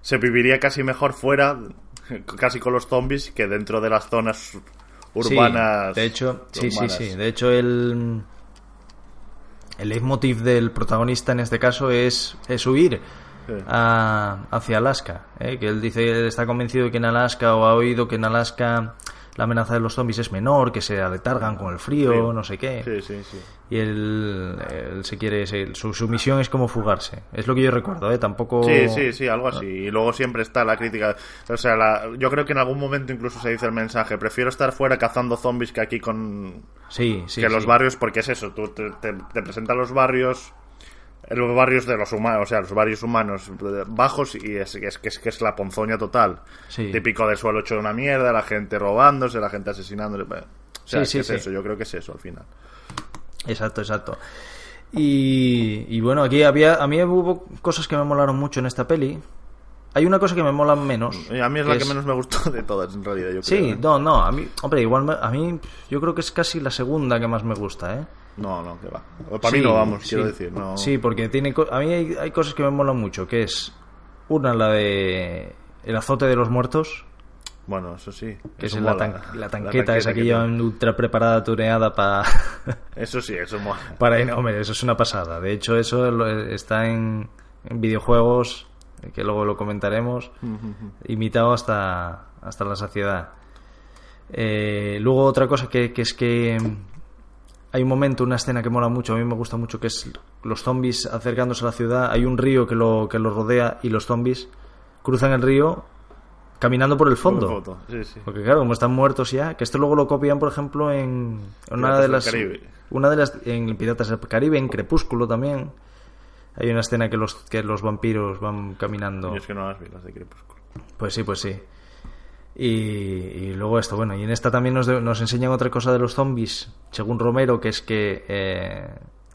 se viviría casi mejor fuera, [laughs] casi con los zombies, que dentro de las zonas urbanas. Sí, de hecho, sí, sí, sí. De hecho, el, el leitmotiv del protagonista en este caso es, es huir. A, hacia Alaska, ¿eh? que él dice, él está convencido de que en Alaska o ha oído que en Alaska la amenaza de los zombies es menor, que se aletargan con el frío, no sé qué. Sí, sí, sí. Y él, se quiere, su, misión es como fugarse. Es lo que yo recuerdo, ¿eh? Tampoco. Sí, sí, sí, algo así. Y luego siempre está la crítica. O sea, yo creo que en algún momento incluso se dice el mensaje: prefiero estar fuera cazando zombies que aquí con. Sí, sí. Que los barrios, porque es eso. Tú te, te, te los barrios los barrios de los humanos, o sea, los barrios humanos bajos y es que es, es, la ponzoña total. Sí. Típico de suelo hecho de una mierda, la gente robándose, la gente asesinándose. O sea, es, eso, yo creo que es eso al final. Exacto, exacto. Y, bueno, aquí había, a mí hubo cosas que me molaron mucho en esta peli. Hay una cosa que me mola menos. A mí es la que menos me gustó de todas, en realidad, yo creo. Sí, ¿eh? no, no, a mí, hombre, igual, a mí, yo creo que es casi la segunda que más me gusta, ¿eh? No, no, que va. Para mí no vamos, quiero decir. Sí, porque tiene a mí hay, hay, cosas que me molan mucho, que es una la de el azote de los muertos. Bueno, eso sí. Que es la, tanqueta, esa que, llevan ultra preparada, tuneada para... [laughs] eso sí, eso mola. [laughs] Para, no, hombre, eso es una pasada. De hecho, eso está en, videojuegos, que luego lo comentaremos, imitado hasta, hasta la saciedad. Eh, luego otra cosa que es que hay un momento, una escena que mola mucho, a mí me gusta mucho, que es los zombies acercándose a la ciudad, hay un río que lo, que lo rodea y los zombies cruzan el río caminando por el fondo. Porque claro, como están muertos ya, que esto luego lo copian, por ejemplo, en una Piratas de las... Caribe. Una de las... En Piratas del Caribe, en Crepúsculo también. Hay una escena que los, que los vampiros van caminando. es que no las vi, las de Crepúsculo. Pues sí, pues sí. Y, luego esto, bueno, y en esta también nos, nos, enseñan otra cosa de los zombies, según Romero, que es que eh,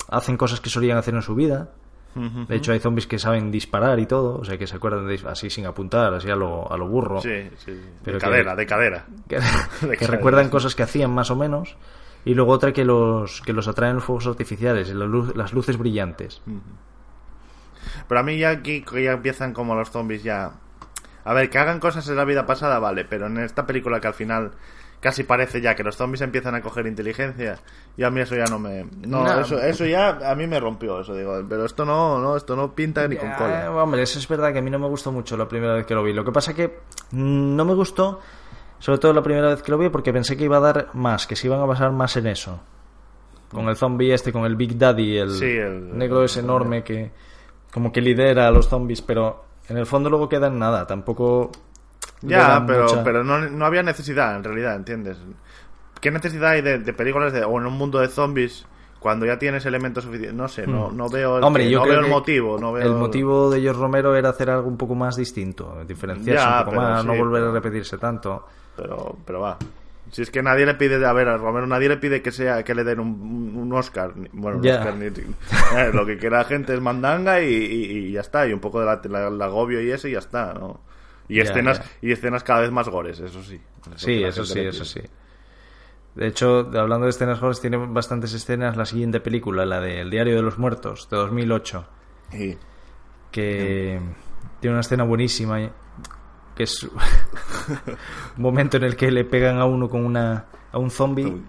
hacen cosas que solían hacer en su vida. De hecho, hay zombies que saben disparar y todo, o sea, que se acuerdan así sin apuntar, así a lo, burro. Sí, sí. de, cadera, de cadera, [laughs] que, recuerdan [laughs] cosas que hacían más o menos. Y luego otra que los, que los atraen los fuegos artificiales, las luces brillantes. Pero a mí ya aquí ya empiezan como los zombies ya a ver, que hagan cosas en la vida pasada, vale, pero en esta película que al final casi parece ya que los zombies empiezan a coger inteligencia. Yo a mí eso ya no me. No, Eso, eso, ya a mí me rompió, eso digo. Pero esto no, no esto no pinta ni con cola. Eh, hombre, eso es verdad que a mí no me gustó mucho la primera vez que lo vi. Lo que pasa que mm, no me gustó, sobre todo la primera vez que lo vi, porque pensé que iba a dar más, que se iban a basar más en eso. Con el zombie este, con el Big Daddy, el, negro es enorme que como que lidera a los zombies, pero en el fondo luego queda en nada, tampoco... Ya, pero, pero no, había necesidad, en realidad, ¿entiendes? ¿Qué necesidad hay de, películas de, o en un mundo de zombies cuando ya tienes elementos suficientes. No sé, no, hmm. veo el, no el motivo. El motivo de George Romero era hacer algo un poco más distinto, diferenciarse un poco más, no volver a repetirse tanto. Pero, pero va, si es que nadie le pide, a ver, a Romero nadie le pide que sea que le den un, Oscar. Bueno, un eh, lo que quiera la gente es mandanga y, ya está. Y un poco de la, agobio y eso y ya está, ¿no? Y escenas, y escenas cada vez más gores, eso sí. sí, eso sí, eso sí. De hecho, hablando de escenas gores, tiene bastantes escenas la siguiente película, la de El diario de los muertos, de 2008. Sí. Que tiene una escena buenísima que es un momento en el que le pegan a uno con una a un zombie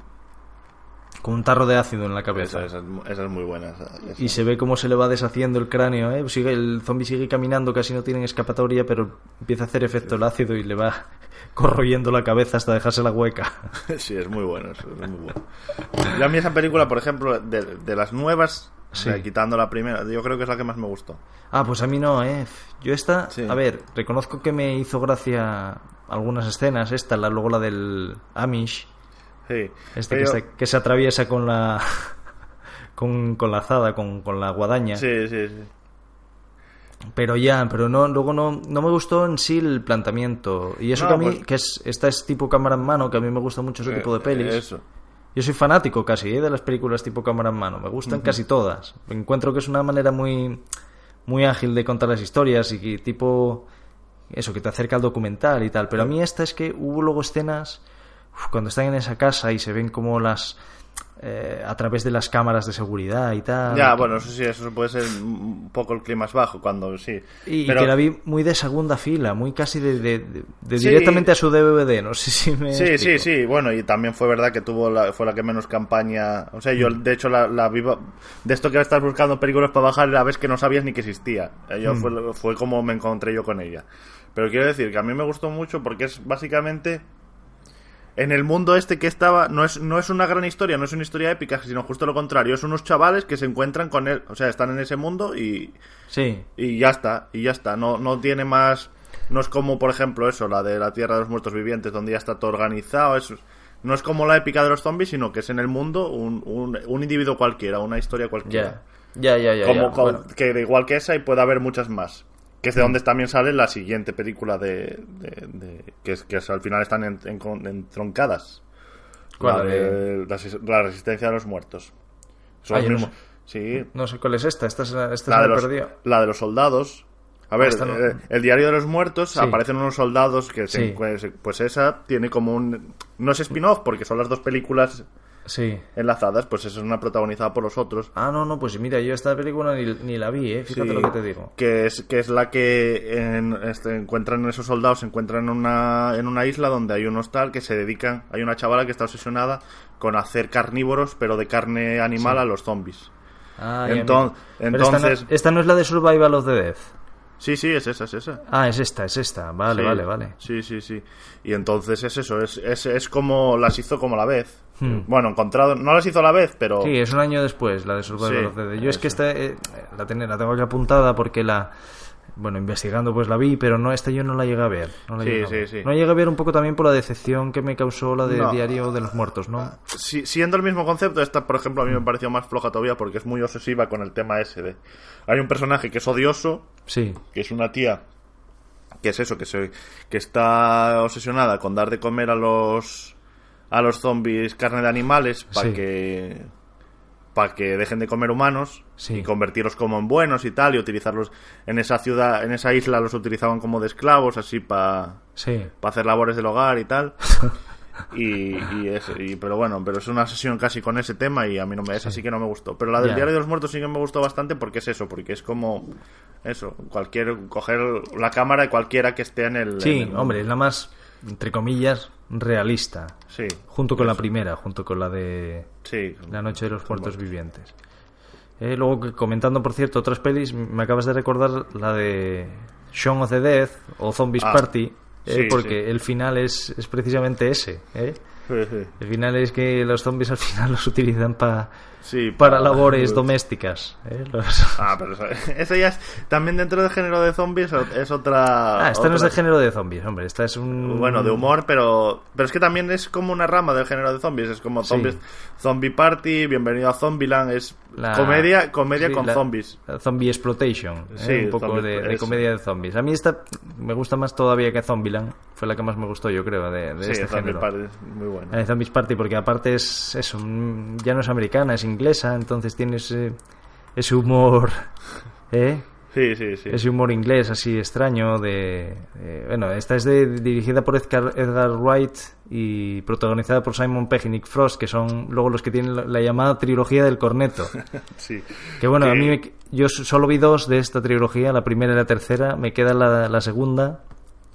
con un tarro de ácido en la cabeza. Esa, es muy buena. y se ve cómo se le va deshaciendo el cráneo. ¿eh? el zombie sigue caminando, casi no tienen escapatoria, pero empieza a hacer efecto el ácido y le va [laughs] corroyendo la cabeza hasta dejarse la hueca. [laughs] Sí, es muy bueno. es Yo a mí esa película, por ejemplo, de, de las nuevas, quitando la primera, yo creo que es la que más me gustó. Ah, pues a mí no, ¿eh? Yo esta, a ver, reconozco que me hizo gracia algunas escenas, esta, la, luego la del Amish. Sí. Este que, se, atraviesa con la. [laughs] con, con la azada, con, la guadaña. Sí, sí, sí pero ya pero no luego no, no me gustó en sí el planteamiento y eso que a mí pues- que es esta es tipo cámara en mano que a mí me gusta mucho ese eh, tipo de pelis eso yo soy fanático casi eh, de las películas tipo cámara en mano, me gustan casi todas. Encuentro que es una manera muy, muy ágil de contar las historias y tipo eso, que te acerca al documental y tal. Pero a mí esta es que hubo luego escenas cuando están en esa casa y se ven como las eh, a través de las cámaras de seguridad y tal. Ya, bueno, eso sí, eso puede ser un poco el clima más bajo cuando sí. Y, que la vi muy de segunda fila, muy casi de, directamente a su DVD, no sé si Sí, sí, sí, bueno, y también fue verdad que tuvo fue la que menos campaña. O sea, yo mm. de hecho la, la De esto que a estar buscando películas para bajar, la vez que no sabías ni que existía. Eh, yo mm. fue, fue como me encontré yo con ella. Pero quiero decir que a mí me gustó mucho porque es básicamente en el mundo este que estaba, no es, no es una gran historia, no es una historia épica, sino justo lo contrario, es unos chavales que se encuentran con él, o sea, están en ese mundo y... Sí. Y ya está, y ya está, no, no tiene más... No es como, por ejemplo, eso, la de la Tierra de los Muertos Vivientes, donde ya está todo organizado, eso no es como la épica de los zombies, sino que es en el mundo un, individuo cualquiera, una historia cualquiera. Ya, ya, ya, Como, Que igual que esa y puede haber muchas más. Que es de donde mm. también sale la siguiente película de. que, es, que al final están entroncadas. En, eh. La, resistencia de los muertos. No sé. Sí. No sé cuál es esta. Esta es, la, de los, la de los soldados. A ver, eh, el diario de los muertos aparecen unos soldados que. pues, pues esa tiene como un. No es spin-off porque son las dos películas enlazadas, pues esa es una protagonizada por los otros. Ah, no, no, pues mira, yo esta película ni, la vi, ¿eh? fíjate lo que te digo. Que es, que es la que este, encuentran esos soldados, se encuentran en una, en una isla donde hay unos hostal que se dedican, hay una chavala que está obsesionada con hacer carnívoros, pero de carne animal a los zombies. Ah, entonces, Esta, no, es la de Survival of the Death. Sí, sí, es esa, es esa. Ah, es esta, es esta. Vale, vale, vale. Sí, sí, sí. Y entonces es eso, es, es, es como las hizo como la vez. Hmm. Bueno, encontrado, no las hizo a la vez, pero. Sí, es un año después la de cuadros de Yo es que esta, eh, la, la tengo ya apuntada porque la bueno, investigando pues la vi, pero no, esta yo no la llegué a ver. sí, Sí, sí. No llegué a ver un poco también por la decepción que me causó la del Diario de los Muertos, ¿no? siendo el mismo concepto, esta, por ejemplo, a mí me pareció más floja todavía porque es muy obsesiva con el tema ese de... Hay un personaje que es odioso, sí. que es una tía, que es eso, que, se, que está obsesionada con dar de comer a los a los zombies carne de animales para que para que dejen de comer humanos y convertirlos como en buenos y tal y utilizarlos en esa ciudad en esa isla los utilizaban como de esclavos así para hacer labores del hogar y tal [laughs] y, pero bueno pero es una sesión casi con ese tema y a mí no me es así que no me gustó pero la del diario de los muertos sí que me gustó bastante porque es eso porque es como eso cualquier coger la cámara de cualquiera que esté en el sí hombre es la más entre comillas, realista. Junto con la primera, junto con la de La Noche de los Muertos Vivientes. Eh, luego, comentando, por cierto, otras pelis, me acabas de recordar la de Shaun of the Death o Zombies ah. Party, eh, porque el final es, precisamente ese. ¿eh? el final es que los zombies al final [laughs] los utilizan para para, labores domésticas. ¿eh? Ah, [laughs] eso, ya es. También dentro del género de zombies es otra. Ah, esta no es de género de zombies, hombre. Esta es un. Bueno, de humor, pero. Pero es que también es como una rama del género de zombies. Es como zombies, Zombie Party, Bienvenido a Zombieland. Es comedia, comedia con zombies. Zombie Exploitation. ¿eh? un poco de, comedia de zombies. A mí esta me gusta más todavía que Zombieland. Fue la que más me gustó, yo creo, de, este Party, muy eh, zombies Party, porque aparte es eso. Mm, ya no es americana, es inglesa, entonces tiene eh, ese, humor. [laughs] ¿eh? Ese humor inglés así extraño de... bueno, esta es de, dirigida por Edgar, Wright y protagonizada por Simon Pegg y Nick Frost, que son luego los que tienen la, llamada trilogía del corneto. [laughs] Que bueno, a mí yo solo vi dos de esta trilogía, la primera y la tercera, me queda la, la segunda,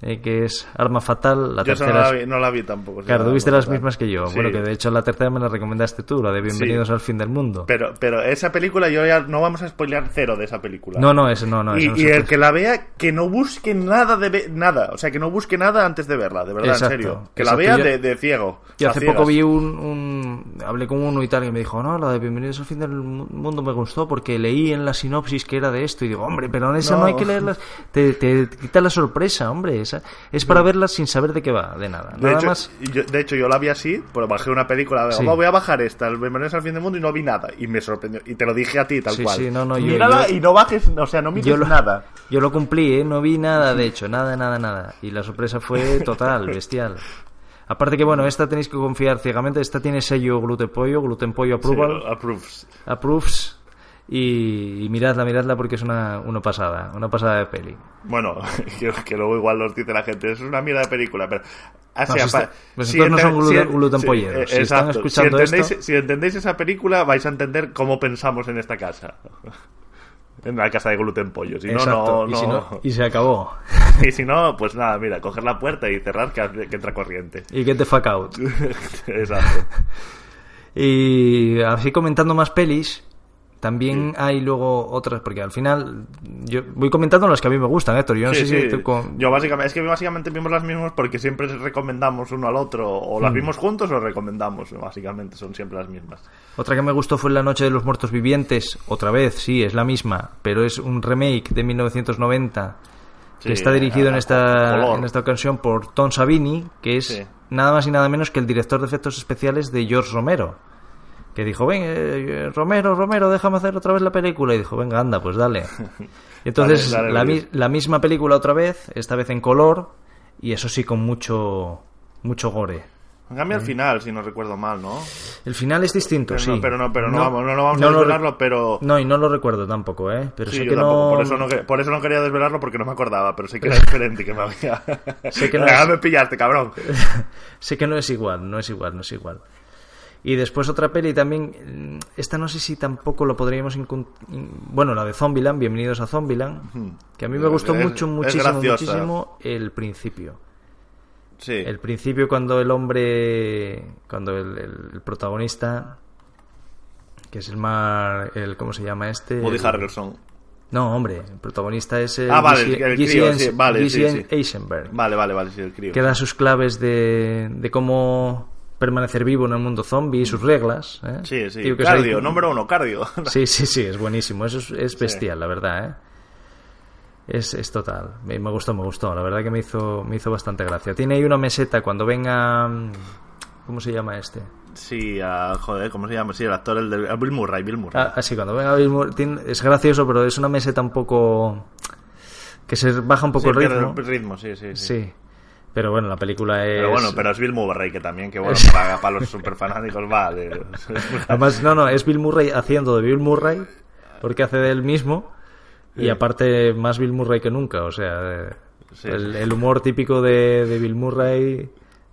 eh, que es Arma Fatal. La tercera no, la vi, tampoco. Claro, tuviste las mismas que yo. Bueno, que de hecho la tercera me la recomendaste tú, la de Bienvenidos al Fin del Mundo. Pero, pero esa película, yo ya no vamos a spoilear cero de esa película. No, no, eso no, no. Y, el que la vea, que no busque nada de nada. O sea, que no busque nada antes de verla, de verdad, en serio. Que la vea de, ciego. Yo hace poco vi un, un, Hablé con uno y tal, y me dijo, no, la de Bienvenidos al Fin del Mundo me gustó porque leí en la sinopsis que era de esto. Y digo, hombre, pero en esa no, hay que leerla. Te, te quita la sorpresa, hombre es para mm. verla sin saber de qué va, de nada. De, hecho, yo, de hecho, yo la vi así, pero pues bajé una película, no oh, voy a bajar esta, Bienvenidos al fin del mundo, y no vi nada. Y me sorprendió. Y te lo dije a ti, tal cual. y no bajes, o sea, no mires nada. Yo lo cumplí, ¿eh? no vi nada, de hecho, nada, nada, nada. Y la sorpresa fue total, [laughs] bestial. Aparte que, bueno, esta tenéis que confiar ciegamente. Esta tiene sello gluten pollo, gluten pollo approval. approves. Approves. Y, miradla, miradla porque es una, una, pasada, una pasada de peli. Bueno, [laughs] que, luego igual nos dice la gente, es una mierda de película, pero... Así no, si son entendéis, si entendéis esa película, vais a entender cómo pensamos en esta casa. [laughs] en la casa de gluten pollo. no, no, ¿Y, se acabó. [laughs] y si no, pues nada, mira, coger la puerta y cerrar que, entra corriente. Y que te fuck out. Exacto. y así comentando más pelis, también hay luego otras, porque al final yo voy comentando las que a mí me gustan, Héctor. Yo no sé Yo básicamente, es que básicamente vimos las mismas porque siempre recomendamos uno al otro, o las hmm. vimos juntos o recomendamos, básicamente son siempre las mismas. Otra que me gustó fue La Noche de los Muertos Vivientes, otra vez, sí, es la misma, pero es un remake de 1990 que está dirigido en esta, en esta ocasión por Tom Savini, que es nada más y nada menos que el director de efectos especiales de George Romero que dijo, ven, eh, Romero, Romero, déjame hacer otra vez la película. Y dijo, venga, anda, pues dale. [laughs] entonces la, misma película otra vez, esta vez en color, y eso sí con mucho, mucho gore. cambio, el ¿Eh? final, si no recuerdo mal, ¿no? El final es distinto, sí. No, pero no, pero no, vamos, no, a desvelarlo, pero... No, y no lo recuerdo tampoco, ¿eh? Pero tampoco. Por, eso no, por eso no quería desvelarlo, porque no me acordaba, pero sé que era [laughs] diferente que me había... sé que no [laughs] es... cabrón. sé que no es igual, no es igual, no es igual. Y después otra peli también, mm, esta no sé si tampoco lo podríamos... Bueno, la de Zombieland, Bienvenidos a Zombieland, que a mí me gustó mucho, muchísimo, muchísimo el principio. Sí. El principio cuando el hombre, cuando el, protagonista, que es el mar, el, ¿cómo se llama este? Woody Harrelson. No, hombre, el protagonista es el, ah, vale, el, crío, vale, Eisenberg. Vale, vale, vale, el crío. Que da sus claves de, de cómo permanecer vivo en el mundo zombie y sus reglas. ¿eh? Sí, sí. cardio, número uno, cardio. [laughs] Sí, sí, sí, es buenísimo. Eso es, bestial, la verdad. ¿eh? Es, total. Me gustó, me gustó. La verdad que me hizo, me hizo bastante gracia. Tiene ahí una meseta cuando venga. ¿Cómo se llama este? Sí, joder, ¿cómo se llama? Sí, el actor, el de Bill Murray, Bill Murray. Ah, ah cuando venga Bill Murray. es gracioso, pero es una meseta un poco. que se baja un poco el ritmo. El ritmo, sí. sí. sí. Pero bueno, la película es. Pero bueno, pero es Bill Murray, que también, que bueno, [laughs] para, los super fanáticos va. [laughs] Además, no, no, es Bill Murray haciendo de Bill Murray, porque hace de él mismo, y aparte, más Bill Murray que nunca, o sea. El, humor típico de, Bill Murray.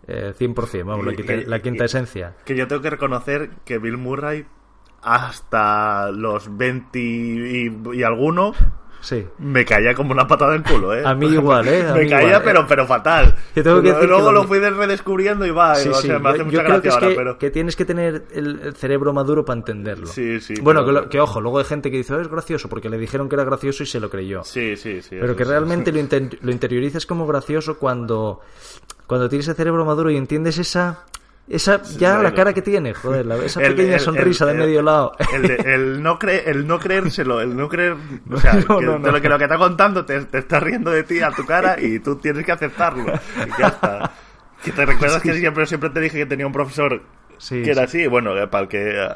100%, eh, vamos, la, quinta, esencia. Que yo tengo que reconocer que Bill Murray hasta los 20 y, y alguno Sí. Me caía como una patada en el culo, ¿eh? A mí igual, ¿eh? me caía, pero, pero fatal. Yo luego, lo fui redescubriendo y va, o sea, me hace mucha yo que que, tienes que tener el cerebro maduro para entenderlo. Sí, sí. Bueno, que, ojo, luego hay gente que dice, oh, es gracioso, porque le dijeron que era gracioso y se lo creyó. Sí, sí, sí. Pero que realmente lo, como gracioso cuando, cuando tienes el cerebro maduro y entiendes esa esa, ya la cara que tiene, joder, esa pequeña sonrisa de medio lado. El, no el no creérselo, el no creer. O sea, [laughs] lo que lo que está contando te, está riendo de ti a tu cara y tú tienes que aceptarlo. Y ya está. Que te [laughs] pues recuerdas que... que siempre, siempre te dije que tenía un profesor que era así, bueno, eh, para el que eh,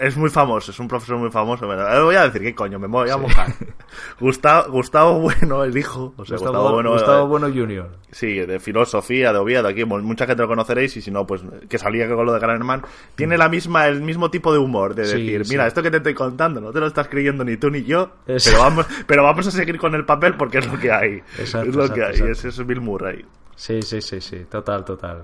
es muy famoso, es un profesor muy famoso. voy a decir qué coño, me voy a mojar. [laughs] Gustavo, Bueno, el hijo, o Gustavo, Bueno, Gustavo eh, Jr. Sí, de filosofía, de Oviedo, aquí mucha gente lo conoceréis y si no, pues que salía con lo de Gran Hermano. Tiene la misma, el mismo tipo de humor, de decir, mira, esto que te estoy contando no te lo estás creyendo ni tú ni yo, pero [laughs] vamos, pero vamos a seguir con el papel porque es lo que hay. es lo que hay, es, es Bill Murray. Sí, sí, sí, sí, total, total.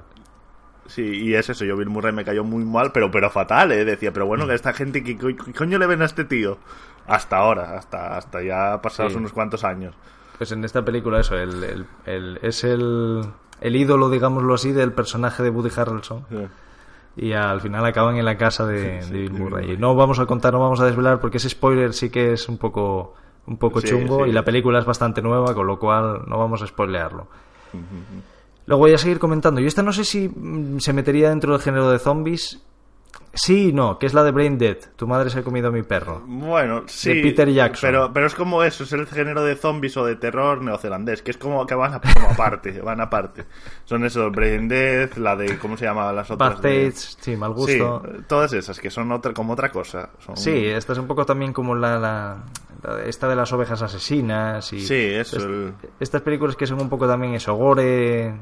Sí, y es eso, yo Bill Murray me cayó muy mal, pero, pero fatal, ¿eh? Decía, pero bueno, que esta gente, ¿qué, coño le ven a este tío? Hasta ahora, hasta, hasta ya pasados unos cuantos años. Pues en esta película eso, el, el, es el, ídolo, digámoslo así, del personaje de Woody Harrelson. Y al final acaban en la casa de, Bill Murray. Y no vamos a contar, no vamos a desvelar, porque ese spoiler sí que es un poco, un poco chungo y la película es bastante nueva, con lo cual no vamos a spoilearlo. Lo voy a seguir comentando. Yo esta no sé si mm, se metería dentro del género de zombies. Sí y no, que es la de Brain Dead. Tu madre se ha comido a mi perro. Bueno, sí. De Peter Jackson. Pero, pero es como eso, es el género de zombies o de terror neozelandés, que es como que van a, aparte, [laughs] van aparte. Son esos Brain Dead, la de, ¿cómo se llama? Las otras. Bad sí, mal gusto. todas esas, que son otra, como otra cosa. Sí, esta es un poco también como la, esta de las ovejas asesinas y sí, eso, este, estas películas que son un poco también eso gore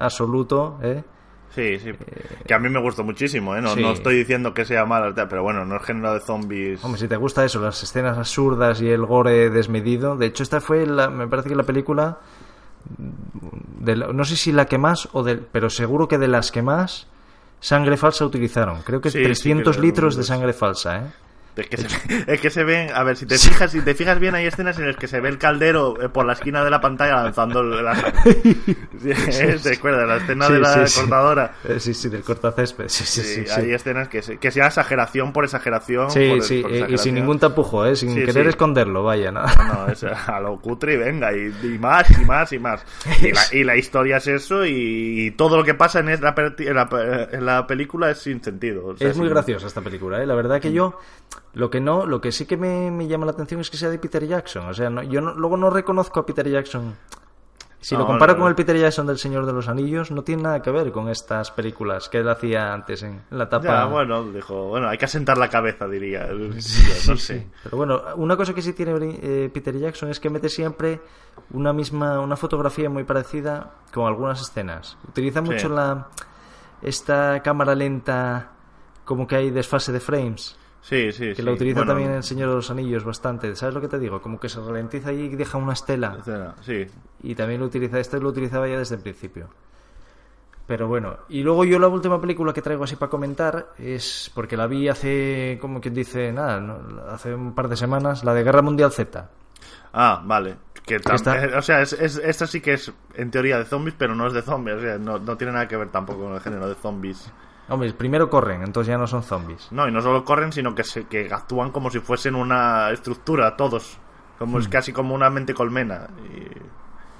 absoluto. ¿eh? Sí, sí. Eh, que a mí me gustó muchísimo, ¿eh? No, estoy diciendo que sea mala, pero bueno, no es género de zombies. Hombre, si te gusta eso, las escenas absurdas y el gore desmedido. De hecho, esta fue, la, me parece que la película. no sé si la que más, o del, pero seguro que de las que más sangre falsa utilizaron. Creo que 300 litros de sangre falsa, ¿eh? Es que, se, [laughs] es ven, a ver, si te fijas, si te fijas bien, hay escenas en las que se ve el caldero eh, por la esquina de la pantalla lanzando la [laughs] ¿Te acuerdas? La escena de la cortadora. Eh, sí, sí, del cortacésped. Sí, sí, sí, hay escenas que, que sea exageración por exageración. Sí, sí, eh, y sin ningún tapujo, ¿eh? sin querer esconderlo, vaya, ¿no? No, es a lo cutre y venga, y, más, y más, y más. Y la, historia es eso, y, todo lo que pasa en, la, en la, película es sin sentido. es muy graciosa esta película, ¿eh? La verdad que yo lo que no, lo que sí que me, llama la atención es que sea de Peter Jackson. O sea, yo luego no reconozco a Peter Jackson. Si lo ah, comparo con el Peter Jackson del Señor de los Anillos, no tiene nada que ver con estas películas que él hacía antes en la tapa. bueno, dijo, bueno, hay que asentar la cabeza, diría. Pero bueno, una cosa que sí tiene eh, Peter Jackson es que mete siempre una misma, una fotografía muy parecida con algunas escenas. Utiliza mucho la esta cámara lenta, como que hay desfase de frames. Sí, sí, Que lo utiliza también El Señor de los Anillos bastante. ¿Sabes lo que te digo? Como que se ralentiza y deja una estela. Y también lo utiliza, este lo utilizaba ya desde el principio. Pero bueno, y luego yo la última película que traigo así para comentar es porque la vi hace, como quien dice, nada, hace un par de semanas, la de Guerra Mundial Z. Ah, vale. Que Esta... Eh, o sea, esta sí que es en teoría de zombies, pero no es de zombies. O sea, no tiene nada que ver tampoco con el género de zombies Hombre, primero corren, entonces ya no son zombies. No, y no solo corren, sino que, se, que actúan como si fuesen una estructura, todos. Como es hmm. casi como una mente colmena.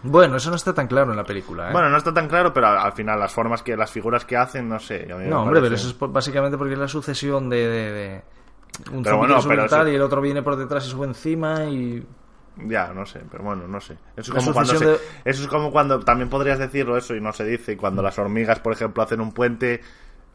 Bueno, eso no está tan claro en la película. ¿eh? Bueno, no está tan claro, pero al, final las formas que, las figuras que hacen, no sé. No, hombre, pero eso es básicamente porque es la sucesión de, un pero bueno, tal, y el otro viene por detrás y sube encima y ya no sé pero bueno no sé eso es como cuando eso es como cuando también podrías decirlo eso y no se dice cuando las hormigas por ejemplo hacen un puente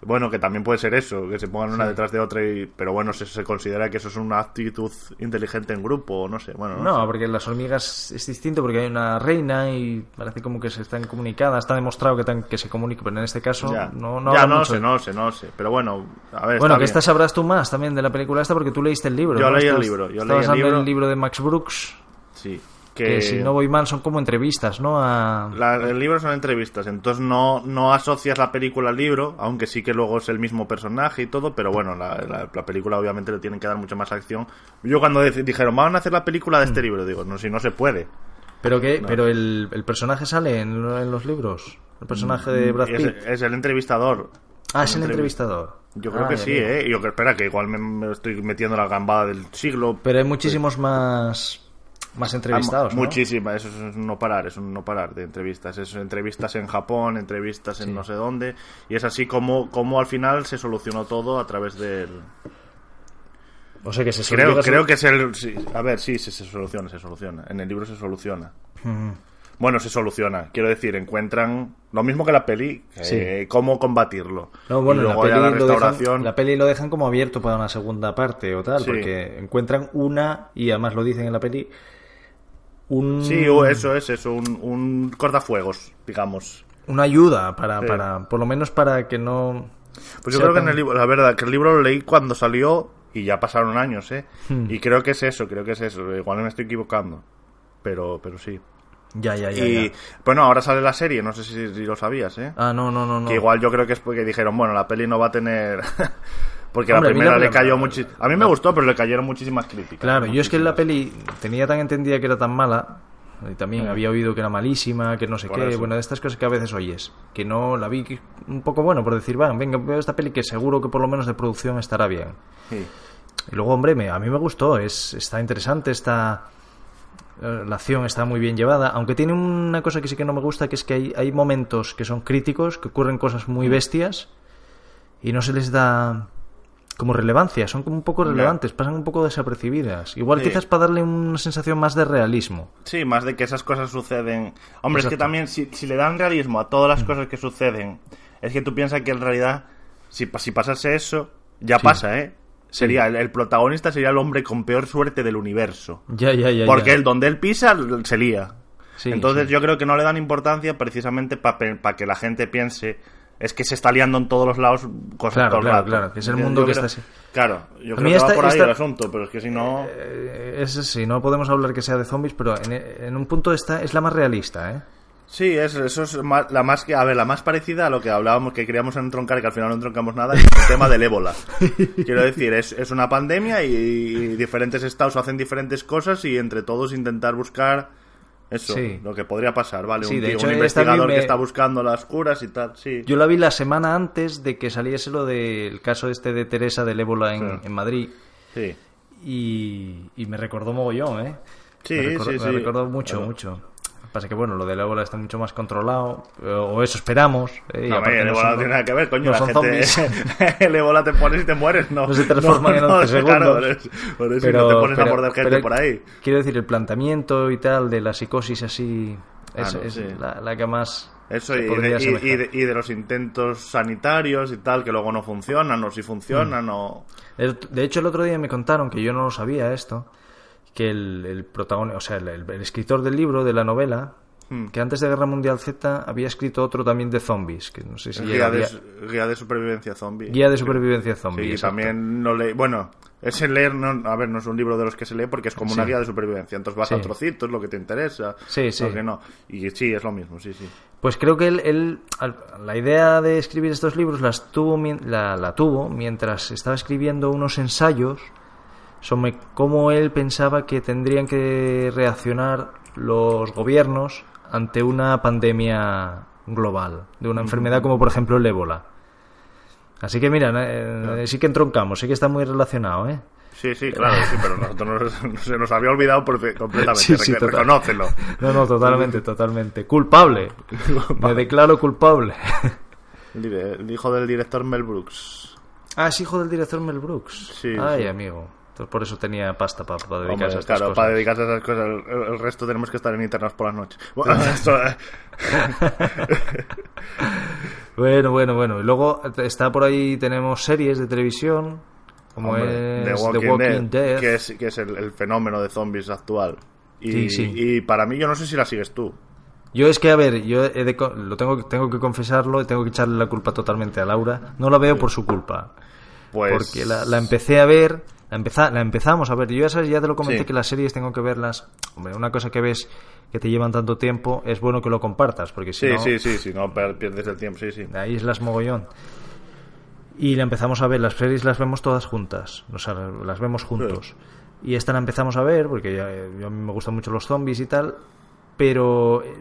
bueno, que también puede ser eso, que se pongan una detrás de otra, y, pero bueno, se, considera que eso es una actitud inteligente en grupo, o no sé. Bueno, no, porque las hormigas es distinto porque hay una reina y parece como que se están comunicadas, está demostrado que, que se comunican, pero en este caso no Ya, no sé, no sé, no sé. Pero bueno, a ver. Bueno, que esta sabrás tú más también de la película esta porque tú leíste el libro. Yo leí el libro, yo leí el libro. el libro de Max Brooks. Sí, que, si no voy mal son como entrevistas, ¿no? A... el libro son entrevistas, entonces no, no asocias la película al libro, aunque sí que luego es el mismo personaje y todo, pero bueno, la, película obviamente le tienen que dar mucho más acción. Yo cuando dijeron, van a hacer la película de este mm. libro, digo, no, si no se puede. ¿Pero qué? ¿Pero el, personaje sale en, los libros? ¿El personaje de mm, Brad Pitt? Es, el entrevistador. Ah, es el entrevistador. Yo creo ah, que sí, ¿eh? Yo que espera, que igual me, estoy metiendo la gambada del siglo. Pero hay muchísimos pues, más más entrevistados. Muchísimas, eso es un no parar, es no parar de entrevistas. Es entrevistas en Japón, entrevistas en no sé dónde. Y es así como, como al final se solucionó todo a través del. O sea que se creo, Creo, que se. a ver, sí, se, se, soluciona, se soluciona. En el libro se soluciona. Bueno, se soluciona. Quiero decir, encuentran lo mismo que la peli, cómo combatirlo. y luego la, la, restauración... la, peli lo dejan como abierto para una segunda parte o tal, porque encuentran una, y además lo dicen en la peli, un... Sí, eso es, eso, un, un cortafuegos, digamos. Una ayuda para, para, por lo menos para que no... Pues yo creo que en el libro, la verdad, que el libro lo leí cuando salió y ya pasaron años, ¿eh? Hmm. Y creo que es eso, creo que es eso. Igual me estoy equivocando, pero, pero sí. Ya, ya, ya. Y bueno, ahora sale la serie, no sé si, si, lo sabías, ¿eh? Ah, no, no, no, no. Que igual yo creo que es porque dijeron, bueno, la peli no va a tener porque la primera le cayó muchísimo. A mí me gustó, pero le cayeron muchísimas críticas. Claro, yo es que la peli tenía tan entendida que era tan mala. Y también mm. había oído que era malísima, que no sé qué. Bueno, de estas cosas que a veces oyes. Que no la vi un poco bueno por decir, van, venga, veo esta peli que seguro que por lo menos de producción estará bien. Y luego, hombre, a mí me gustó, es, está interesante, está, eh, la acción está muy bien llevada, aunque tiene una cosa que sí que no me gusta, que es que hay, hay momentos que son críticos, que ocurren cosas muy mm. bestias y no se les da como relevancia, son como un poco relevantes, pasan un poco desapercibidas. Igual quizás para darle una sensación más de realismo. Sí, más de que esas cosas suceden. Hombre, es que también si, si, le dan realismo a todas las mm. cosas que suceden, es que tú piensas que en realidad, si, si pasase eso, ya pasa, ¿eh? Sería el, protagonista sería el hombre con peor suerte del universo. Ya, ya, ya. Porque el donde él pisa, se lía. Entonces yo creo que no le dan importancia precisamente para que la gente piense es que se está liando en todos los lados cosas claro, claro, claro, que es el mundo que está así. Claro, yo creo que va por ahí el asunto, pero es que si no... Eh, eh, es, no podemos hablar que sea de zombies, pero en, un punto esta es la más realista, ¿eh? Sí, es, eso es la más a ver, la más parecida a lo que hablábamos que queríamos entroncar y que al final no entroncamos nada, es el tema del ébola. [laughs] Quiero decir, es, una pandemia y diferentes estados hacen diferentes cosas y entre todos intentar buscar eso, lo que podría pasar, ¿vale? un, investigador que está buscando las curas y tal, sí. Yo la vi la semana antes de que saliese lo del caso este de Teresa del ébola en, Madrid. Sí. Y, me recordó mogollón, ¿eh? Sí, recordó, sí, sí. Me recordó mucho, mucho. Pasa que, bueno, lo del ébola está mucho más controlado, eh, o eso esperamos. Eh, no, el ébola no tiene nada que ver, coño. No la son gente, zombies. [laughs] el ébola te pones y te mueres, ¿no? No se transforma en 11 segundos. Claro, por eso, no te pones a morder gente por ahí. Quiero decir, el planteamiento y tal de la psicosis así ah, es, la, que más eso y, y, de, los intentos sanitarios y tal, que luego no funcionan o si funcionan mm. o... De hecho, el otro día me contaron, que yo no lo sabía esto, que el, el o sea, el, escritor del libro, de la novela, hmm. que antes de Guerra Mundial Z había escrito otro también de zombies, que no sé si guía, de, guía de supervivencia zombie. Guía de supervivencia zombie. Sí, también no le... bueno, ese leer, no, a ver, no es un libro de los que se lee porque es como una guía de supervivencia. Entonces vas a a trocitos, lo que te interesa, sí, sí. no. Y sí, es lo mismo, sí, sí. Pues creo que él, la idea de escribir estos libros las tuvo, la, la tuvo mientras estaba escribiendo unos ensayos sobre cómo él pensaba que tendrían que reaccionar los gobiernos ante una pandemia global, de una enfermedad como por ejemplo el ébola. Así que mira, eh, sí que entroncamos, sí que está muy relacionado, ¿eh? Sí, sí, claro, sí, pero nosotros se nos había olvidado completamente. Sí, sí, No, no, totalmente, totalmente. Culpable. Me declaro culpable. El hijo del director Mel Brooks. Ah, es hijo del director Mel Brooks. Sí. Ay, amigo. Entonces por eso tenía pasta para, dedicarse a claro, para dedicarse esas cosas. El, resto tenemos que estar en internas por las noches. [laughs] Eh. [laughs] Bueno, bueno, bueno, Y luego está por ahí, tenemos series de televisión, como es The Walking, Dead, que es, el, fenómeno de zombies actual. Y, para mí, yo no sé si la sigues tú. Yo es que, a ver, yo lo tengo, tengo que confesarlo y tengo que echarle la culpa totalmente a Laura. No la veo por su culpa. Pues... Porque la empecé a ver la, empezamos a ver. Yo ya, te lo comenté que las series tengo que verlas. Hombre, una cosa que ves que te llevan tanto tiempo, es bueno que lo compartas, porque si no... Sí, sí, sí, no pierdes el tiempo, sí, sí. Ahí es las mogollón. Y la empezamos a ver, las series las vemos todas juntas, las vemos juntos. Y esta la empezamos a ver, porque a mí me gustan mucho los zombies y tal, pero eh,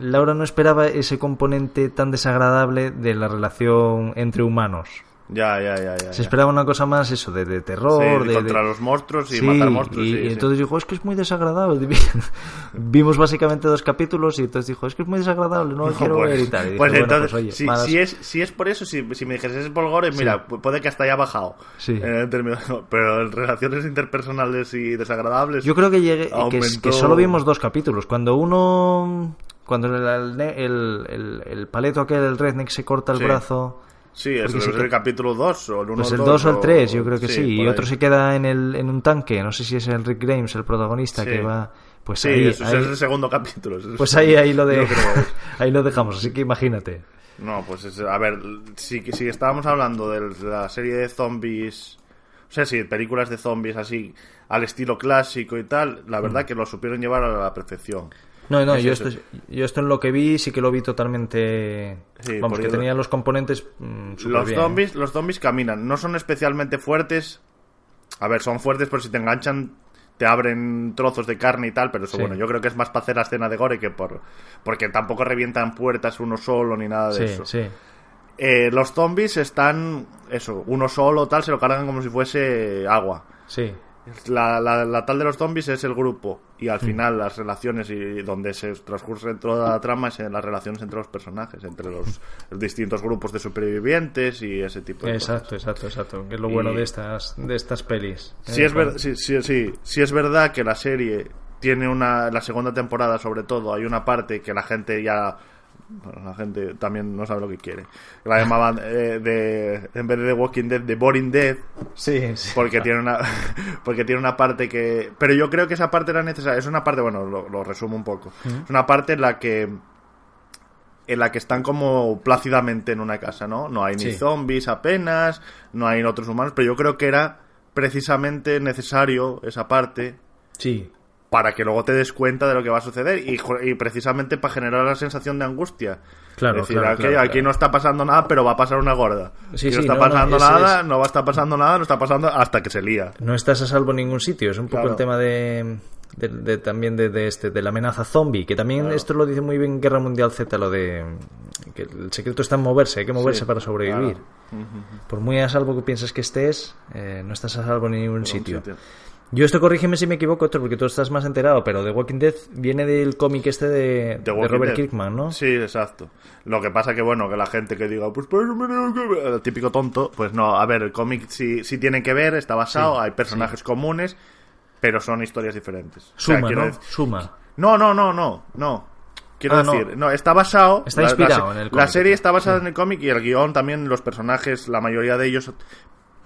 Laura no esperaba ese componente tan desagradable de la relación entre humanos. Ya, ya, ya. ya se esperaba una cosa más, eso, de, de terror. de, contra los monstruos y matar monstruos. Y, y entonces dijo, es que es muy desagradable. [laughs] Vimos básicamente dos capítulos y entonces dijo, es que es muy desagradable, no [laughs] quiero evitar." Pues, pues entonces, oye, si, es, si es por eso, si, me dijese es por gore, mira, puede que hasta haya bajado. Eh, en [laughs] pero en relaciones interpersonales y desagradables. Yo creo que llegué. Que, solo vimos dos capítulos. Cuando uno cuando el, el, paleto aquel, del redneck, se corta el brazo Sí, es el, capítulo 2 o el 1 Pues el 2 o el 3, yo creo que sí. Y otro se queda en, el, en un tanque, no sé si es el Rick Grimes, el protagonista, que va... Pues sí, es el segundo capítulo. Pues ahí, ahí, lo de, [laughs] ahí lo dejamos, así que imagínate. No, pues a ver, si, si estábamos hablando de la serie de zombies, o sea, sí, películas de zombies así al estilo clásico y tal, la verdad mm. que lo supieron llevar a la perfección. No, no, yo, esto, esto, en lo que vi sí que lo vi totalmente... Vamos, que tenía los componentes... Mm, los, zombies, los zombies caminan, no son especialmente fuertes. A ver, son fuertes, pero si te enganchan te abren trozos de carne y tal, pero eso bueno, yo creo que es más para hacer la escena de gore que por... Porque tampoco revientan puertas uno solo ni nada de eso. Sí, sí. Eh, los zombies están, eso, uno solo, tal, se lo cargan como si fuese agua. Sí. La, la, tal de los zombies es el grupo y al final las relaciones y donde se transcurre toda la trama es en las relaciones entre los personajes, entre los distintos grupos de supervivientes y ese tipo de cosas. Exacto, exacto, que es lo bueno de estas de estas pelis. es sí, sí, sí, sí es verdad que la serie tiene una la segunda temporada sobre todo, hay una parte que la gente ya bueno, la gente también no sabe lo que quiere. La llamaban eh, de, en vez de Walking Dead, de Boring Dead. Sí, sí Porque, tiene una, [laughs] porque tiene una parte que. Pero yo creo que esa parte era necesaria. Es una parte, bueno, lo, resumo un poco. Es una parte en la que en la que están como plácidamente en una casa, ¿no? No hay ni zombies apenas, no hay otros humanos, pero yo creo que era precisamente necesario esa parte. Sí para que luego te des cuenta de lo que va a suceder y, precisamente para generar la sensación de angustia. Claro, decir, aquí, no está pasando nada, pero va a pasar una gorda. no está pasando nada, no va a estar pasando nada, no está pasando hasta que se lía. No estás a salvo en ningún sitio, es un poco el tema de, también este, de, la amenaza zombie, que también esto lo dice muy bien Guerra Mundial Z, lo de que el secreto está en moverse, hay que moverse para sobrevivir. Por muy a salvo que pienses que estés, eh, no estás a salvo en ningún sitio. Yo esto corrígeme si me equivoco, porque tú estás más enterado, pero The Walking Dead viene del cómic este de, Robert Kirkman, ¿no? Sí, exacto. Lo que pasa que, bueno, que la gente que diga, pues, eso pues, me el típico tonto, pues no, a ver, el cómic sí, sí tiene que ver, está basado, hay personajes comunes, pero son historias diferentes. Suma, ¿no? Suma. No, no, no, no, no. Quiero ah, decir, no. está basado. Está inspirado en el cómic. La serie está basada en el cómic y el guión también, los personajes, la mayoría de ellos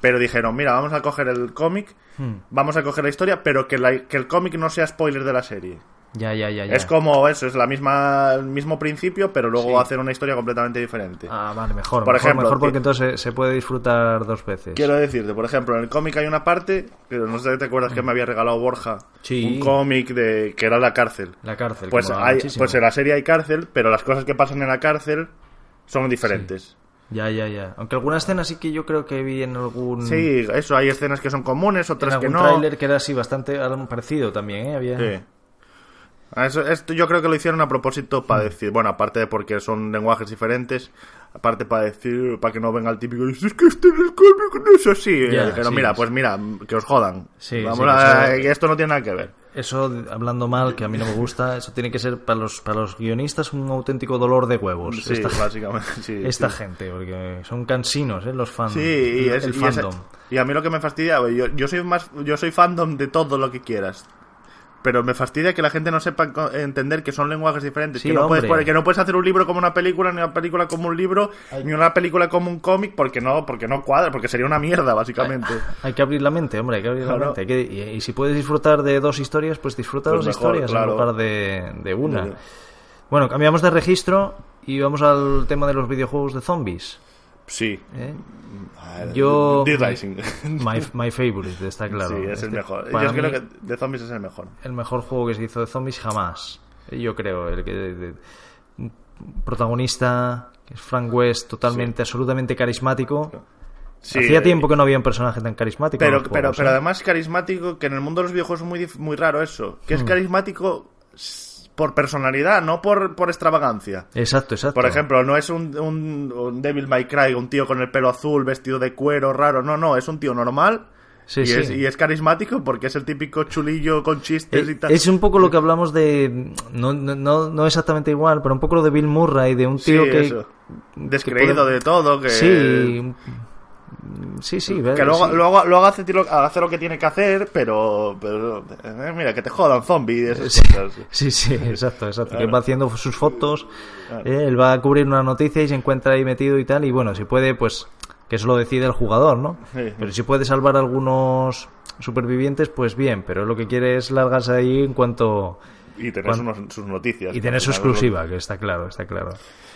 pero dijeron, mira, vamos a coger el cómic, hmm. vamos a coger la historia, pero que, la, que el cómic no sea spoiler de la serie. Ya, ya, ya, Es como eso, es la misma, el mismo principio, pero luego hacer una historia completamente diferente. Ah, vale, mejor. Por ejemplo, porque eh, entonces se puede disfrutar dos veces. Quiero decirte, por ejemplo, en el cómic hay una parte, pero no sé si te acuerdas que hmm. me había regalado Borja, un cómic de que era la cárcel. La cárcel. Pues, hay, pues en la serie hay cárcel, pero las cosas que pasan en la cárcel son diferentes. Ya, ya, ya. Aunque algunas escenas sí que yo creo que vi en algún. Sí, eso, hay escenas que son comunes, otras que no. tráiler que era así bastante parecido también, ¿eh? Sí. Eso, esto yo creo que lo hicieron a propósito para decir, bueno, aparte de porque son lenguajes diferentes, Aparte para decir, para que no venga el típico, es que este es el cómic, no es así, eh, pero mira, pues mira, que os jodan. Vamos a, esto no tiene nada que ver. Eso, hablando mal, que a mí no me gusta, eso tiene que ser para los, para los guionistas un auténtico dolor de huevos. esta, [laughs] gente, porque son cansinos, eh, Los fans. Sí, es, el fandom. y a mí lo que me fastidia, yo, yo soy más, yo soy fandom de todo lo que quieras pero me fastidia que la gente no sepa entender que son lenguajes diferentes, que, no puedes, hacer un libro como una película, ni una película como un libro, ni una película como un cómic, porque no, porque no cuadra, porque sería una mierda, básicamente. Hay que abrir la mente, hombre, hay que abrir la mente. y, si puedes disfrutar de dos historias, pues disfruta pues dos historias en lugar de, una. Bueno, cambiamos de registro y vamos al tema de los videojuegos de zombies. Sí. ¿Eh? Ah, Yo. [laughs] My, favorite, está claro. Sí, es el este, mejor. Yo creo que de zombies es el mejor. El mejor juego que se hizo de zombies jamás. Yo creo. El protagonista, que es Frank West, totalmente, absolutamente carismático. Sí, Hacía tiempo que no había un personaje tan carismático. Pero, pero, ¿eh? además carismático, que en el mundo de los viejos es muy, muy raro eso. Que es hmm. carismático por personalidad, no por, extravagancia. Exacto, exacto. Por ejemplo, no es un, un, un, Devil May Cry, un tío con el pelo azul, vestido de cuero, raro. No, no, es un tío normal. Sí, y, sí. Es, y, Es, carismático porque es el típico chulillo con chistes y eh, tal. Es un poco lo que hablamos de. No, no, no, exactamente igual, pero un poco lo de Bill Murray, de un tío que. Descreído de todo, que. Sí. Mm, sí, sí. Que luego, hace, lo, que tiene que hacer, pero. pero eh, mira, que te jodan zombies. [laughs] Sí, sí, exacto, exacto. va haciendo sus fotos, eh, él va a cubrir una noticia y se encuentra ahí metido y tal. Y bueno, si puede, pues. Que eso lo decide el jugador, ¿no? Pero si puede salvar a algunos supervivientes, pues bien. Pero lo que quiere es largarse ahí en cuanto. Y tener sus noticias. Y tener su exclusiva, que está claro, está claro.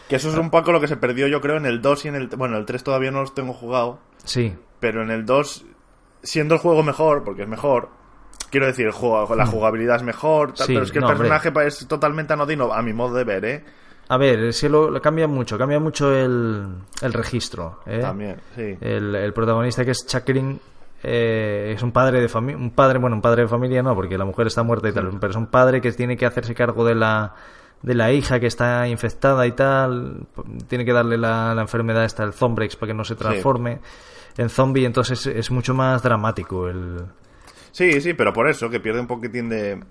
Que eso es un poco lo que se perdió, yo creo, en el 2 y en el. Bueno, el 3 todavía no los tengo jugado. Sí. Pero en el 2, siendo el juego mejor, porque es mejor. Quiero decir, el juego, la mm. jugabilidad es mejor, pero es que el personaje es totalmente anodino, a mi modo de ver, ¿eh? A ver, el lo, cambia mucho, cambia mucho el, el registro. ¿eh? También, sí. El, protagonista que es Chakrin eh, es un padre de familia, un padre, bueno, un padre de familia no, porque la mujer está muerta y tal, pero es un padre que tiene que hacerse cargo de la de la hija que está infectada y tal, tiene que darle la, enfermedad hasta el Zombrex para que no se transforme en zombie, entonces es mucho más dramático el... Sí, sí, pero por eso, que pierde un poquitín de...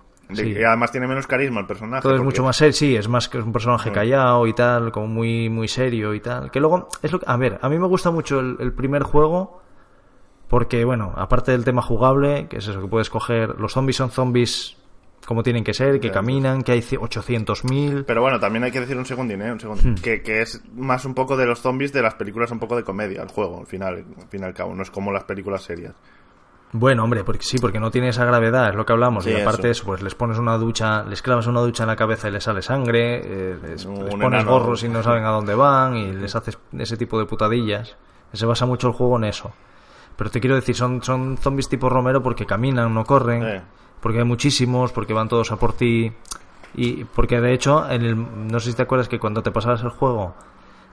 además tiene menos carisma el personaje. Todo es mucho más serio, sí, es más que es un personaje callado y tal, como muy, muy serio y tal. Que luego, es lo que, a ver, a mí me gusta mucho el, el primer juego, porque bueno, aparte del tema jugable, que es eso que puedes coger, los zombies son zombies cómo tienen que ser, que caminan, que hay 800.000. Pero bueno, también hay que decir un segundín, ¿eh? Hmm. Que, es más un poco de los zombies de las películas, un poco de comedia, el juego, al final, al fin y al cabo. No es como las películas serias. Bueno, hombre, porque sí, porque no tiene esa gravedad, es lo que hablamos. y aparte eso. pues les pones una ducha, les clavas una ducha en la cabeza y les sale sangre, eh, les, pones gorros y no saben a dónde van y les haces ese tipo de putadillas. Se basa mucho el juego en eso. Pero te quiero decir, son, son zombies tipo Romero porque caminan, no corren porque hay muchísimos, porque van todos a por ti. Y porque de hecho, en no sé si te acuerdas que cuando te pasabas el juego,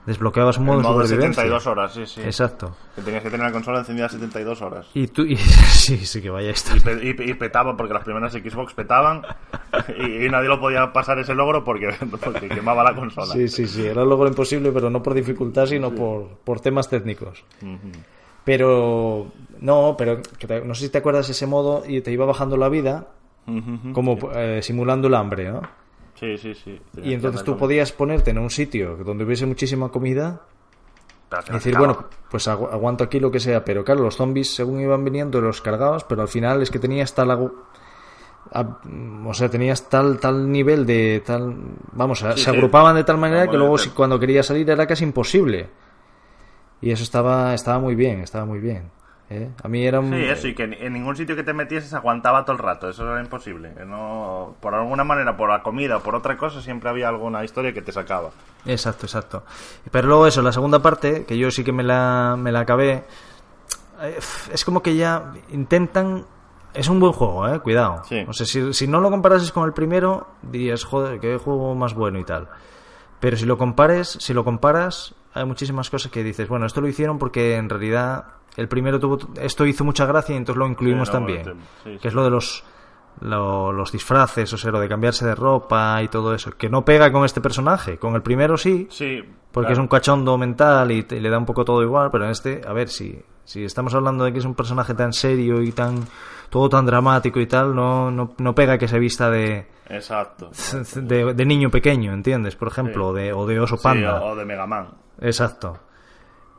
desbloqueabas un modo, modo de 72 horas, sí, sí. Exacto. Que tenías que tener la consola encendida 72 horas. Y tú, [laughs] sí, sí, que vaya esto. Y, petaba, porque las primeras Xbox petaban y, nadie lo podía pasar ese logro porque, quemaba la consola. Sí, sí, sí, era un logro imposible, pero no por dificultad, sino por, por temas técnicos. Pero no, pero no sé si te acuerdas ese modo y te iba bajando la vida, como eh, simulando el hambre, ¿no? Sí, sí, sí. y entonces tú podías ponerte en un sitio donde hubiese muchísima comida y decir, bueno, pues aguanto aquí lo que sea, pero claro, los zombies según iban viniendo los cargados. pero al final es que tenías tal mm, o sea, tenías tal tal nivel de tal, vamos, se agrupaban de tal manera que luego cuando querías salir era casi imposible. Y eso estaba estaba muy bien, estaba muy bien. ¿eh? A mí era un... Sí, eso, y que en ningún sitio que te metieses aguantaba todo el rato, eso era imposible. No, por alguna manera, por la comida o por otra cosa, siempre había alguna historia que te sacaba. Exacto, exacto. Pero luego eso, la segunda parte, que yo sí que me la, acabé, eh, es como que ya intentan... Es un buen juego, ¿eh? Cuidado. O sea, si, si no lo comparases con el primero, dirías, joder, qué juego más bueno y tal. Pero si lo compares, si lo comparas, hay muchísimas cosas que dices, bueno, esto lo hicieron porque en realidad el primero tuvo, esto hizo mucha gracia y entonces lo incluimos también, que es lo de los los disfraces, o sea, lo de cambiarse de ropa y todo eso, que no pega con este personaje, con el primero sí, sí porque es un cachondo mental y, le da un poco todo igual, pero en este, a ver, si, si estamos hablando de que es un personaje tan serio y tan todo tan dramático y tal, no, no, no pega que se vista de... Exacto. [laughs] De, niño pequeño, ¿entiendes? Por ejemplo, de, o de oso panda. o de Megaman. Exacto.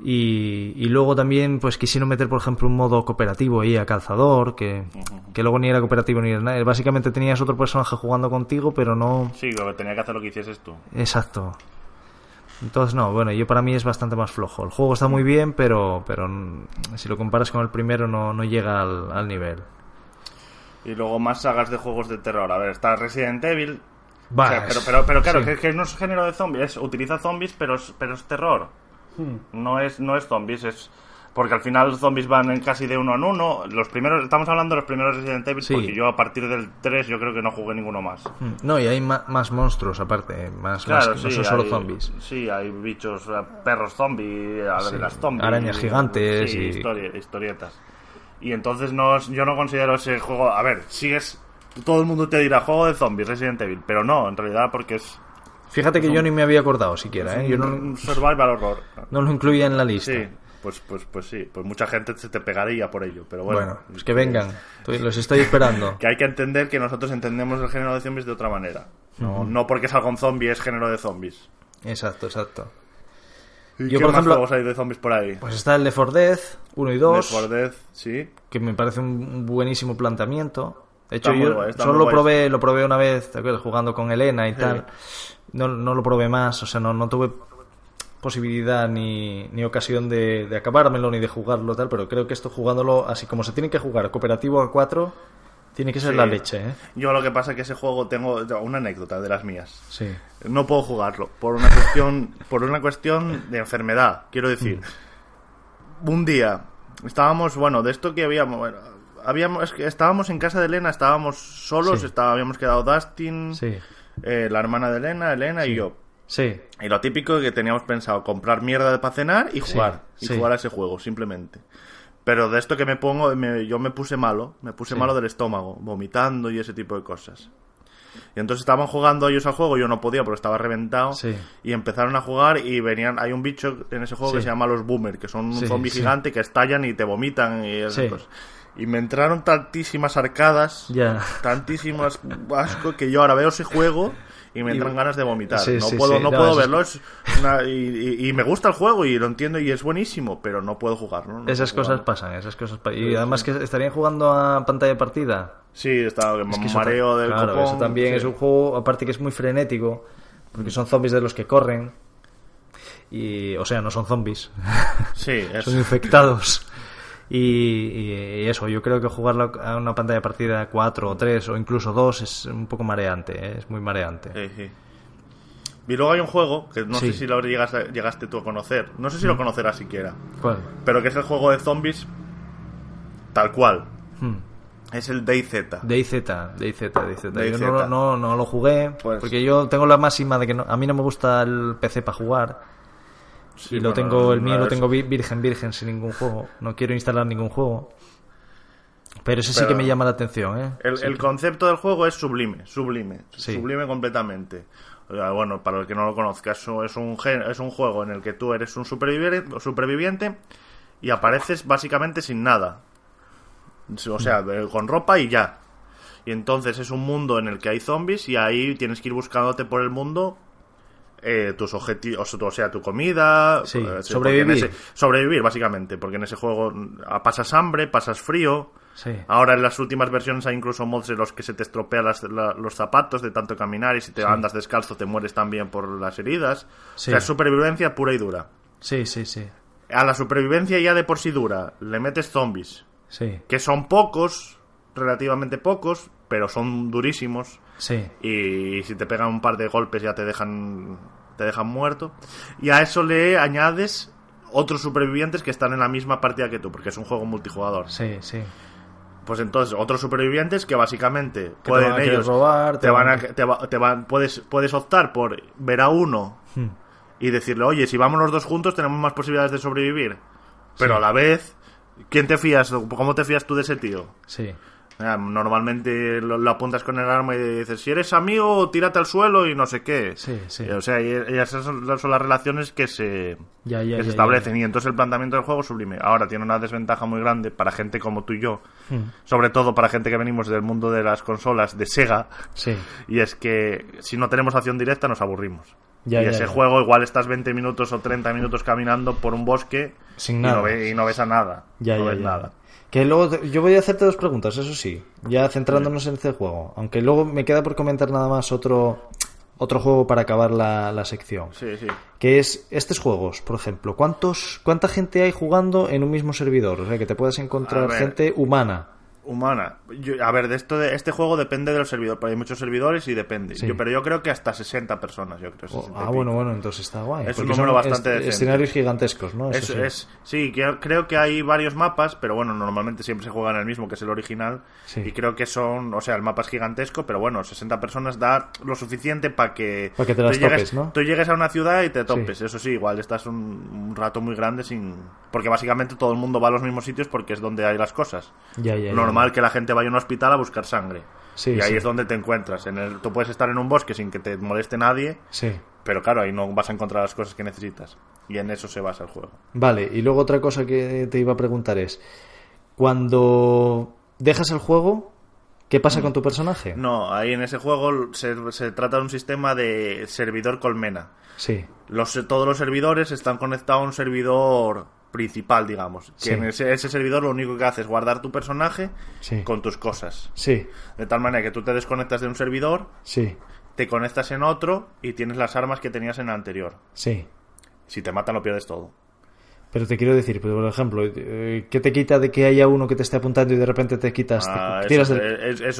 Y, luego también pues quisieron meter, por ejemplo, un modo cooperativo ahí a calzador, que, luego ni era cooperativo ni era nada. Básicamente tenías otro personaje jugando contigo, pero no... Sí, tenía que hacer lo que hicieses tú. Exacto. Entonces, no, bueno, yo para mí es bastante más flojo. El juego está muy bien, pero, pero mm, si lo comparas con el primero no, no llega al, al nivel. Y luego más sagas de juegos de terror. A ver, está Resident Evil, pero, pero, claro, que, que, no es género de zombies, utiliza zombies, pero es, pero es terror. Hmm. No, es, no es zombies, es. Porque al final los zombies van en casi de uno en uno. Los primeros, estamos hablando de los primeros Resident Evil, porque yo a partir del 3 yo creo que no jugué ninguno más. Hmm. No, y hay más monstruos aparte, más, claro, no son solo zombies. Sí, hay bichos, eh, perros zombies, Las zombies. Arañas gigantes y historietas. Y entonces no, yo no considero ese juego. A ver, si es todo el mundo te dirá juego de zombies, Resident Evil, pero no, en realidad porque es... Fíjate que yo ni me había acordado siquiera, ¿eh? Yo no, un survival horror. No lo incluía en la lista. Sí, pues, pues, pues sí, pues mucha gente se te pegaría por ello, pero bueno. Bueno, pues que vengan, los estoy esperando. [laughs] que hay que entender que nosotros entendemos el género de zombies de otra manera. No, no porque salga con zombie es género de zombies. Exacto, exacto. ¿Y Yo, qué por más ejemplo, juegos hay de zombies por ahí? Pues está el de Fordez 1 y 2. De sí. Que me parece un buenísimo planteamiento. De hecho, yo solo lo probé, lo probé una vez, Jugando con Elena y tal. No, lo probé más, o sea, no, no tuve posibilidad ni, ni ocasión de, de, acabármelo ni de jugarlo tal, pero creo que esto jugándolo así como se tiene que jugar, cooperativo a cuatro, tiene que ser la leche, ¿eh? Yo lo que pasa es que ese juego tengo una anécdota de las mías. Sí. No puedo jugarlo por una cuestión, por una cuestión de enfermedad, quiero decir. Mm. Un día estábamos, bueno, de esto que habíamos, habíamos, que estábamos en casa de Elena, estábamos solos, habíamos quedado Dustin, eh, la hermana de Elena, Elena y yo. Y lo típico que teníamos pensado, comprar mierda para cenar y jugar. y jugar a ese juego, simplemente. Pero de esto que me pongo, yo me puse malo, me puse malo del estómago, vomitando y ese tipo de cosas. Y entonces estaban jugando ellos al juego, yo no podía porque estaba reventado. Y empezaron a jugar y venían. Hay un bicho en ese juego que se llama los Boomer, que son un zombie gigante que estallan y te vomitan y esas cosas. Y me entraron tantísimas arcadas, tantísimas asco que yo ahora veo ese juego y me entran ganas de vomitar. no puedo, No, puedo verlo. y, me gusta el juego y lo entiendo y es buenísimo, pero no puedo jugar esas cosas pasan, esas cosas Y además que estarían jugando a pantalla de partida. Sí, está el mareo del claro, Eso también es un juego, aparte que es muy frenético, porque son zombies de los que corren. Y, o sea, no son zombies. [laughs] son infectados. Y, eso, yo creo que jugarlo a una pantalla de partida 4 o 3 o incluso 2 es un poco mareante, ¿eh? es muy mareante. Y luego hay un juego que no sé si lo llegaste, tú a conocer, no sé si lo mm. conocerás siquiera. Pero que es el juego de zombies tal cual. Mm. Es el DayZ. DayZ, DayZ, DayZ. Yo no, no, no, lo jugué, pues porque yo tengo la máxima de que a mí no me gusta el PC para jugar. Sí, y tengo, el mío lo tengo virgen, virgen, sin ningún juego. No quiero instalar ningún juego. Pero ese sí que me llama la atención, ¿eh? El, concepto del juego es sublime, sublime, sublime completamente. bueno, para el que no lo conozca, es un, es un juego en el que tú eres un superviviente, superviviente y apareces básicamente sin nada. O sea, con ropa y ya. Y entonces es un mundo en el que hay zombies y ahí tienes que ir buscándote por el mundo eh, tus objetivos, o sea, tu comida, eh, sobrevivir. sobrevivir, básicamente, porque en ese juego mm, pasas hambre, pasas frío. Ahora en las últimas versiones hay incluso mods en los que se te estropean los zapatos de tanto caminar y si te andas descalzo te mueres también por las heridas. O sea, es supervivencia pura y dura. Sí, sí, sí. A la supervivencia ya de por sí dura le metes zombies. Sí. Que son pocos, relativamente pocos, pero son durísimos. Sí. Y si te pegan un par de golpes ya te dejan te dejan muerto. Y a eso le añades otros supervivientes que están en la misma partida que tú, porque es un juego multijugador. Sí, sí. Pues entonces, otros supervivientes que básicamente pueden ellos. Robar, te, van a, te, van, puedes, puedes optar por ver a uno hmm. y decirle, oye, si vamos los dos juntos, tenemos más posibilidades de sobrevivir. Pero a la vez, ¿quién te fías? ¿Cómo te fías tú de ese tío? Sí. Normalmente lo, apuntas con el arma y dices, si eres amigo, tírate al suelo y no sé qué. Sí, eh, O sea, y, e, esas son, las relaciones que se, establecen. Y entonces el planteamiento del juego es sublime. Ahora tiene una desventaja muy grande para gente como tú y yo, hmm. sobre todo para gente que venimos del mundo de las consolas de Sega. Y es que si no tenemos acción directa nos aburrimos y ese juego igual estás 20 minutos o 30 minutos caminando por un bosque Sin nada. Y, no ves a nada. no nada. Que luego yo voy a hacerte dos preguntas, eso sí, ya centrándonos en este juego. Aunque luego me queda por comentar nada más otro otro juego para acabar la, sección. Sí, sí. Que es estos juegos, por ejemplo, ¿cuántos cuánta gente hay jugando en un mismo servidor? O sea, que te puedas encontrar gente humana humana. a ver, de esto de este juego depende del servidor, pero hay muchos servidores y depende. pero yo creo que hasta 60 personas, yo creo. Oh, ah, bueno, bueno, entonces está guay. Es un número bastante escenarios gigantescos, ¿no? Eso es, sí. que creo que hay varios mapas, pero bueno, normalmente siempre se juega en el mismo, que es el original. Y creo que son, o sea, el mapa es gigantesco, pero bueno, 60 personas da lo suficiente para que, te las llegues, ¿no? tú llegues a una ciudad y te topes. Eso sí, igual estás un, rato muy grande sin... Porque básicamente todo el mundo va a los mismos sitios porque es donde hay las cosas. Ya, ya, mal que la gente vaya a un hospital a buscar sangre. y ahí es donde te encuentras. En el, tú puedes estar en un bosque sin que te moleste nadie. Sí. Pero claro, ahí no vas a encontrar las cosas que necesitas. Y en eso se basa el juego. Vale, y luego otra cosa que te iba a preguntar es, cuando dejas el juego, ¿qué pasa con tu personaje? No, ahí en ese juego se, trata de un sistema de servidor colmena. Sí. Los, todos los servidores están conectados a un servidor principal, digamos. Que en ese, servidor lo único que hace es guardar tu personaje con tus cosas. Sí. De tal manera que tú te desconectas de un servidor, te conectas en otro y tienes las armas que tenías en el anterior. Sí. Si te matan lo pierdes todo. Pero te quiero decir, pues, por ejemplo, eh, ¿qué te quita de que haya uno que te esté apuntando y de repente te quitas? Ah, eso,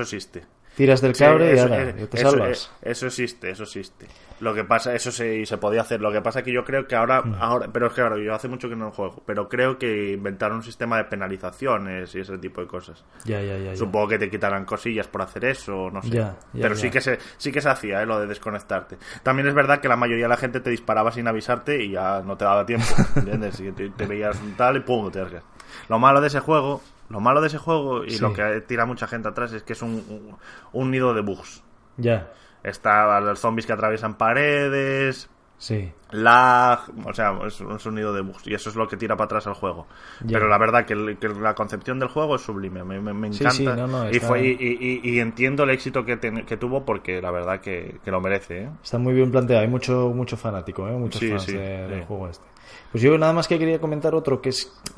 existe. Tiras del cable y te salvas. Eso existe, eso existe. Lo que pasa, eso sí se podía hacer. Lo que pasa es que yo creo que ahora, mm. ahora pero es que yo hace mucho que no juego, pero creo que inventaron un sistema de penalizaciones y ese tipo de cosas. Ya, ya, ya. Supongo que te quitarán cosillas por hacer eso, no sé. pero sí que se, sí que se hacía, eh, lo de desconectarte. También es verdad que la mayoría de la gente te disparaba sin avisarte y ya no te daba tiempo, [laughs] ¿entiendes? te, veías tal y pum, te arriesgas. Lo malo de ese juego, lo malo de ese juego y lo que tira mucha gente atrás es que es un, un, nido de bugs. Ya. Está los zombies que atraviesan paredes, Sí. Lag, o sea, es un sonido de bugs y eso es lo que tira para atrás al juego. Pero la verdad que, la concepción del juego es sublime, me, encanta. y, entiendo el éxito que, tuvo porque la verdad que, lo merece. ¿eh? Está muy bien planteado, hay mucho, mucho fanático, ¿eh? muchos fans del juego este. Pues yo nada más que quería comentar otro que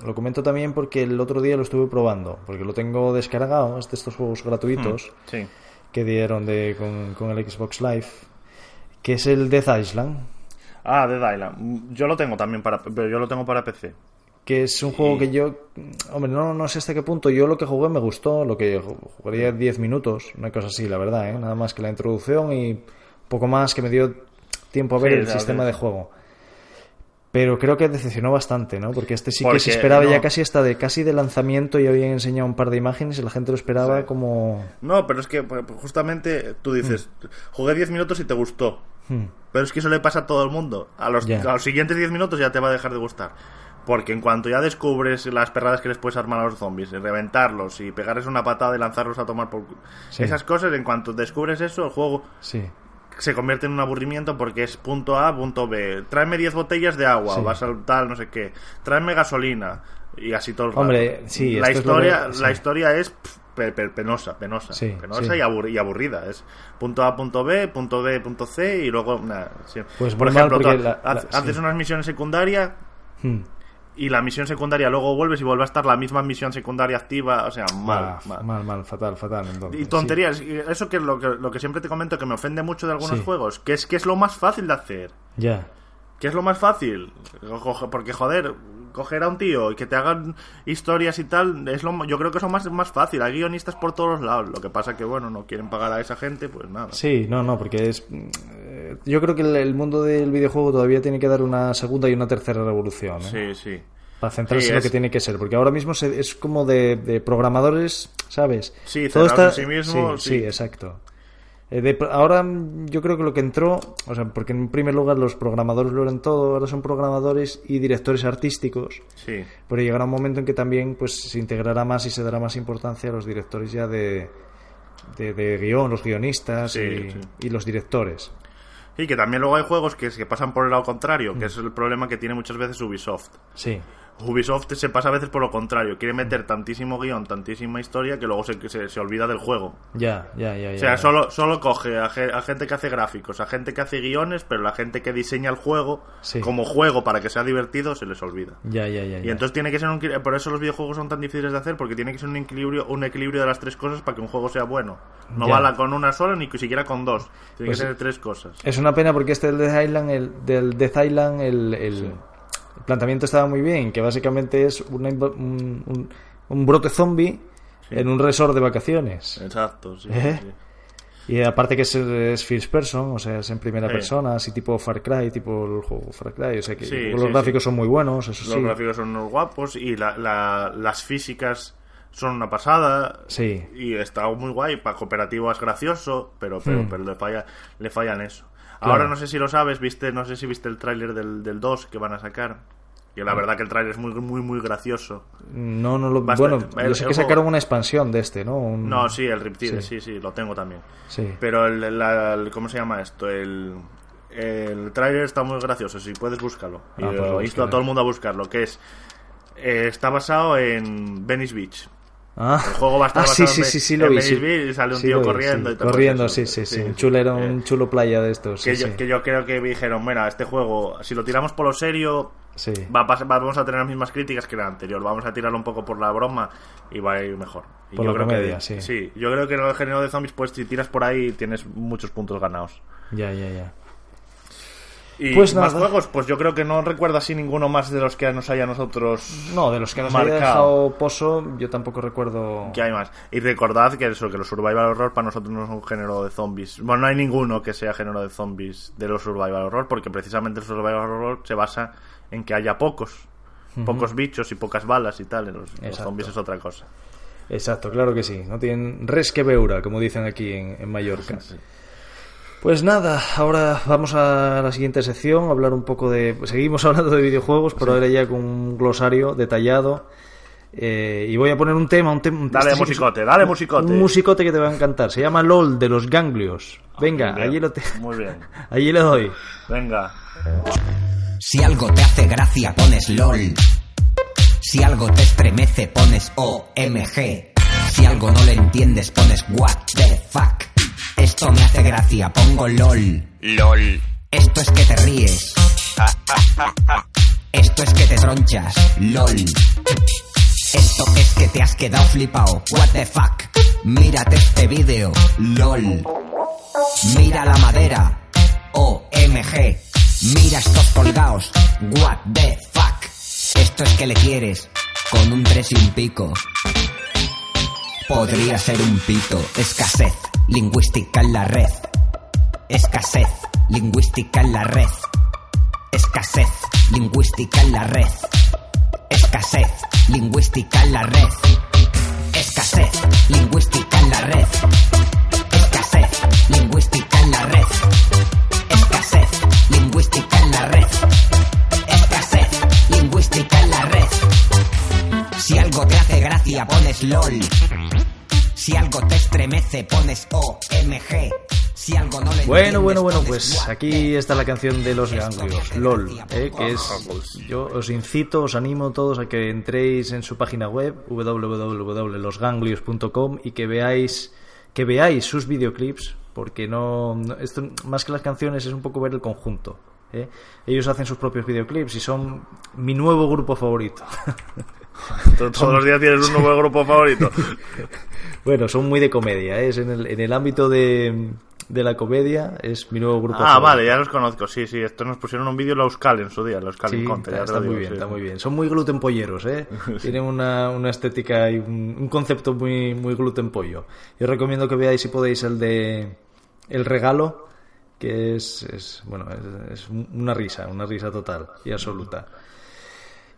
lo comento también porque el otro día lo estuve probando, porque lo tengo descargado, es de estos juegos gratuitos hmm, que dieron con el Xbox Live, que es el Death Island. Ah, de Island. Yo lo tengo también para, pero yo lo tengo para PC. Que es un juego que yo, hombre, no, sé hasta qué punto. Yo lo que jugué me gustó, lo que jugaría 10 minutos, una cosa así, la verdad, ¿eh? nada más que la introducción y poco más que me dio tiempo a ver el sistema de juego. Pero creo que decepcionó bastante, ¿no? Porque este sí que se esperaba ya casi hasta de casi de lanzamiento y habían enseñado un par de imágenes y la gente lo esperaba como... No, pero es que pues, pues, justamente tú dices, mm. jugué 10 minutos y te gustó. Hmm. Pero es que eso le pasa a todo el mundo. A los, a los siguientes 10 minutos ya te va a dejar de gustar. Porque en cuanto ya descubres las perradas que les puedes armar a los zombies, y eh, reventarlos y pegarles una patada y lanzarlos a tomar por... Esas cosas, en cuanto descubres eso, el juego se convierte en un aburrimiento porque es punto A, punto B. Tráeme 10 botellas de agua, vas al tal, no sé qué. Tráeme gasolina y así todo el rato. Hombre, sí, la historia, es la historia es penosa, penosa. penosa Y, aburrida. Es punto A, punto B, punto B, punto C y luego... pues Por ejemplo, haces unas misiones secundarias... Hmm. y la misión secundaria luego vuelves y vuelve a estar la misma misión secundaria activa, o sea, mal, ah, mal, mal, fatal, fatal. y tonterías, eso que es lo que, siempre te comento que me ofende mucho de algunos juegos, que es que es lo más fácil de hacer. Ya. es lo más fácil, porque joder, coger a un tío y que te hagan historias y tal, es lo, yo creo que eso es más fácil. Hay guionistas por todos lados. Lo que pasa que, bueno, no quieren pagar a esa gente, pues nada. Sí, no, no, porque es. Mm, eh, yo creo que el, mundo del videojuego todavía tiene que dar una segunda y una tercera revolución. ¿eh? Sí, sí. Para centrarse en lo que tiene que ser, porque ahora mismo es como de, programadores, ¿sabes? Sí, Todo está... en sí mismo. sí. sí exacto. Eh, ahora mm, yo creo que lo que entró, o sea, porque en primer lugar los programadores lo eran todo, ahora son programadores y directores artísticos. Sí. Pero llegará un momento en que también pues se integrará más y se dará más importancia a los directores ya de, de, guión, los guionistas y, los directores. Y que también luego hay juegos que, pasan por el lado contrario, que mm. es el problema que tiene muchas veces Ubisoft. Sí. Ubisoft se pasa a veces por lo contrario, quiere meter tantísimo guión, tantísima historia que luego se, se, se olvida del juego. Ya, ya, ya. O sea, Solo, solo coge a, gente que hace gráficos, a gente que hace guiones, pero la gente que diseña el juego como juego para que sea divertido se les olvida. Ya, ya, ya. Y entonces tiene que ser un. Por eso los videojuegos son tan difíciles de hacer, porque tiene que ser un equilibrio, un equilibrio de las tres cosas para que un juego sea bueno. No vale con una sola ni siquiera con dos. Tiene que pues ser tres cosas. Es una pena porque este del Death Island, el, el planteamiento estaba muy bien, que básicamente es un, un, brote zombie en un resort de vacaciones. Exacto, ¿Eh? Y aparte que es, es, first person, o sea, es en primera persona, así tipo Far Cry, tipo el juego Far Cry, o sea que los gráficos son muy buenos, eso Los gráficos son unos guapos y las físicas son una pasada. Sí. Y está muy guay, para cooperativo es gracioso, pero, pero, hmm. pero le, falla, le fallan eso. Ahora no sé si lo sabes, viste no sé si viste el tráiler del, del 2 que van a sacar que la verdad que el trailer es muy, muy, muy gracioso. No, no lo... Bueno, sé que sacaron una expansión de este, ¿no? No, sí, el Riptide, sí. sí, lo tengo también. Sí. Pero el, ¿Cómo se llama esto? El... El trailer está muy gracioso, si puedes búscalo. Ah, pues y lo insto a eh. todo el mundo a buscarlo, que es... Eh, está basado en Venice Beach. Ah. El juego va a estar ah, sí, sí, sí, sí, lo Y sale un tío corriendo. corriendo, sí, sí, sí. Un, chulero, eh, un chulo playa de estos. Que, yo, que yo creo que dijeron, mira, este juego, si lo tiramos por lo serio, Va vamos a tener las mismas críticas que la anterior. Vamos a tirarlo un poco por la broma y va a ir mejor. yo creo que, sí. Yo creo que en el género de zombies, pues si tiras por ahí, tienes muchos puntos ganados. Ya, ya, ya. Y pues más juegos, pues yo creo que no recuerdo así ninguno más de los que nos haya nosotros. No, de los que nos haya dejado Pozo, yo tampoco recuerdo. qué hay más. Y recordad que eso, que los Survival Horror para nosotros no es un género de zombies. Bueno, no hay ninguno que sea género de zombies de los Survival Horror, porque precisamente el Survival Horror se basa en que haya pocos, pocos bichos y pocas balas y tal. En los, zombies es otra cosa. Exacto, claro que sí. No tienen res que beura, como dicen aquí en, Mallorca. [laughs] Pues nada, ahora vamos a la siguiente sección, hablar un poco de... Seguimos [laughs] hablando de videojuegos, pero ahora ya con un glosario detallado. Eh, y voy a poner un tema, un tema... Dale este musicote, dale musicote. Un musicote que te va a encantar. Se llama LOL de los ganglios. Ah, Venga, allí lo te... Muy bien. [laughs] allí le doy. Venga. Si algo te hace gracia, pones LOL. Si algo te estremece, pones OMG. Si algo no le entiendes, pones What the fuck. Esto me hace gracia, pongo LOL. LOL. Esto es que te ríes. Esto es que te tronchas. LOL. Esto es que te has quedado flipao What the fuck. Mírate este vídeo. LOL. Mira la madera. OMG. Mira estos colgados, what the fuck. Esto es que le quieres, con un tres y un pico. Podría ser un pito, escasez lingüística en la red. Escasez lingüística en la red. Escasez lingüística en la red. Escasez lingüística en la red. Escasez lingüística en la red. Escasez lingüística en la red lingüística en la red. Escasez lingüística en la red. Si algo te hace gracia, pones LOL. Si algo te estremece, pones OMG. Si algo no le bueno, bueno, bueno, pues aquí está la canción de los ganglios, LOL, eh, que es. Yo os incito, os animo todos a que entréis en su página web, www.losganglios.com, y que veáis que veáis sus videoclips, porque no, más que las canciones es un poco ver el conjunto. ¿eh? Ellos hacen sus propios videoclips y son mi nuevo grupo favorito. [laughs] Todos los días tienes un nuevo grupo favorito. [laughs] bueno, son muy de comedia. ¿eh? Es en el ámbito de, de la comedia es mi nuevo grupo. Ah, vale, ya los conozco, sí, sí. esto nos pusieron un vídeo en la Euskal en su día, los la Euskal Está, muy bien, está muy bien. Son muy glutenpolleros, ¿eh? [laughs] Tienen una, una estética y un, concepto muy, muy gluten pollo. Yo recomiendo que veáis, si podéis, el de El Regalo, que es, es bueno, es, una risa, una risa total y absoluta.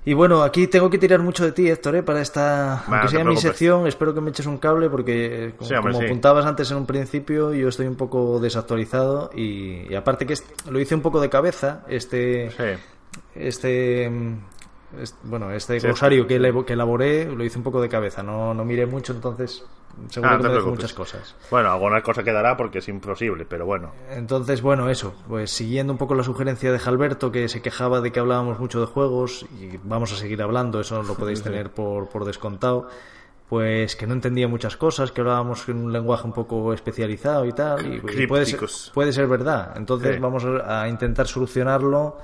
Y bueno, aquí tengo que tirar mucho de ti, Héctor, ¿eh? para esta, sea mi sección, espero que me eches un cable porque, como, apuntabas antes en un principio, yo estoy un poco desactualizado y, aparte que lo hice un poco de cabeza, este, este mm, bueno, este sí. glosario que, elaboré lo hice un poco de cabeza, no, no miré mucho, entonces seguro ah, que muchas cosas. Bueno, alguna cosa quedará porque es imposible, pero bueno. Entonces, bueno, eso, pues siguiendo un poco la sugerencia de Alberto que se quejaba de que hablábamos mucho de juegos y vamos a seguir hablando, eso lo podéis tener por, por descontado, pues que no entendía muchas cosas, que hablábamos en un lenguaje un poco especializado y tal, y, puede, ser, verdad. Entonces vamos a intentar solucionarlo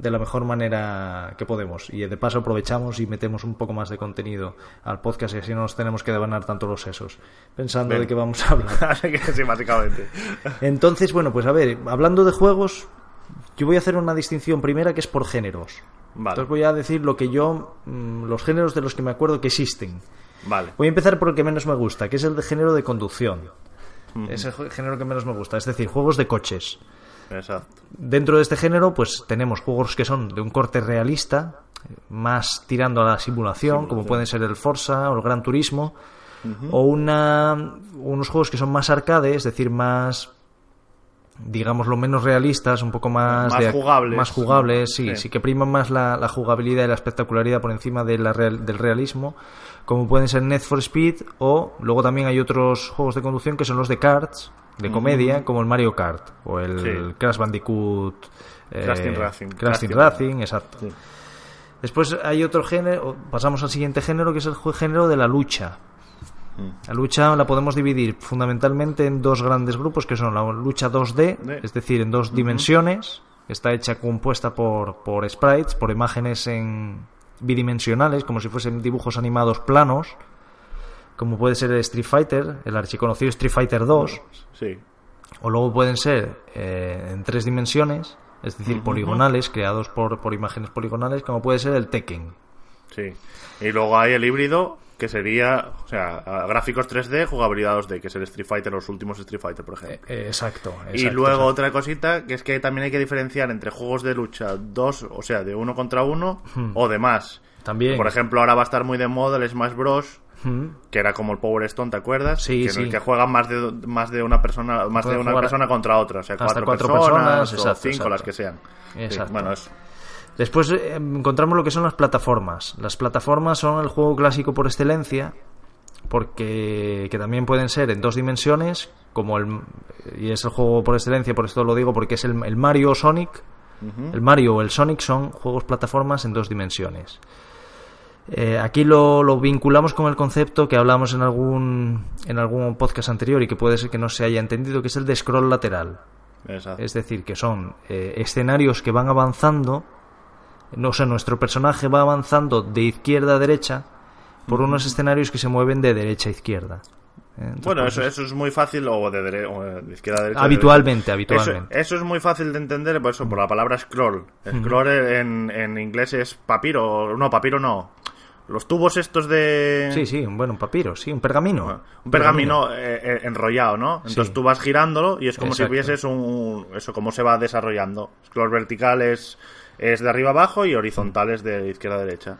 de la mejor manera que podemos. Y de paso aprovechamos y metemos un poco más de contenido al podcast y así no nos tenemos que devanar tanto los sesos pensando de qué vamos a hablar. [laughs] sí, básicamente. Entonces, bueno, pues a ver, hablando de juegos, yo voy a hacer una distinción primera que es por géneros. Vale. Entonces voy a decir lo que yo, mm, los géneros de los que me acuerdo que existen. Vale. Voy a empezar por el que menos me gusta, que es el de género de conducción. Es el género que menos me gusta, es decir, juegos de coches. Dentro de este género, pues tenemos juegos que son de un corte realista, más tirando a la simulación, como pueden ser el Forza o el Gran Turismo, o una, unos juegos que son más arcade, es decir, más digamos lo menos realistas, un poco más, jugables. Más jugables, sí, sí, que priman más la, jugabilidad y la espectacularidad por encima del realismo, como pueden ser Net for Speed o luego también hay otros juegos de conducción que son los de cards, de comedia, como el Mario Kart o el Crash Bandicoot. Eh, Crash Racing. Crash Racing, exacto. Después hay otro género, pasamos al siguiente género, que es el género de la lucha. Mm. La lucha la podemos dividir fundamentalmente en dos grandes grupos, que son la lucha 2D, es decir, en dos dimensiones, está hecha compuesta por, por sprites, por imágenes en bidimensionales, como si fuesen dibujos animados planos, como puede ser el Street Fighter, el archiconocido Street Fighter 2. Sí. O luego pueden ser eh, en tres dimensiones, es decir, poligonales, creados por, por imágenes poligonales, como puede ser el Tekken. Sí. Y luego hay el híbrido, que sería, o sea, gráficos 3D, jugabilidad 2D, que es el Street Fighter, los últimos Street Fighter, por ejemplo. Eh, eh, exacto, Y luego otra cosita, que es que también hay que diferenciar entre juegos de lucha dos, o sea, de uno contra uno, o de más. También. Por ejemplo, ahora va a estar muy de moda el Smash Bros que era como el Power Stone, ¿te acuerdas? Sí, que sí. que juegan más de, más de una persona, más de una persona contra otra, o sea, cuatro, cuatro, personas, cinco, las que sean. Exacto. Después eh, encontramos lo que son las plataformas. Las plataformas son el juego clásico por excelencia, porque que también pueden ser en dos dimensiones, como el y es el juego por excelencia, por esto lo digo, porque es el, Mario o Sonic. El Mario o el Sonic son juegos plataformas en dos dimensiones. Eh, aquí lo, vinculamos con el concepto que hablamos en algún, en algún podcast anterior y que puede ser que no se haya entendido, que es el de scroll lateral. Es decir, que son eh, escenarios que van avanzando, no, o sea, nuestro personaje va avanzando de izquierda a derecha por unos escenarios que se mueven de derecha a izquierda. Eh, bueno, pues, eso, eso es muy fácil, o de, izquierda a derecha. Habitualmente, habitualmente. Eso, es muy fácil de entender, por eso, por la palabra scroll. Scroll en, en, inglés es papiro, no, papiro no los tubos estos de... Sí, sí, bueno, un papiro, sí, un pergamino. Ah, un pergamino, eh, eh, enrollado, ¿no? Entonces tú vas girándolo y es como si hubieses un... Eso, cómo se va desarrollando. Los verticales es de arriba abajo y horizontales de izquierda a derecha.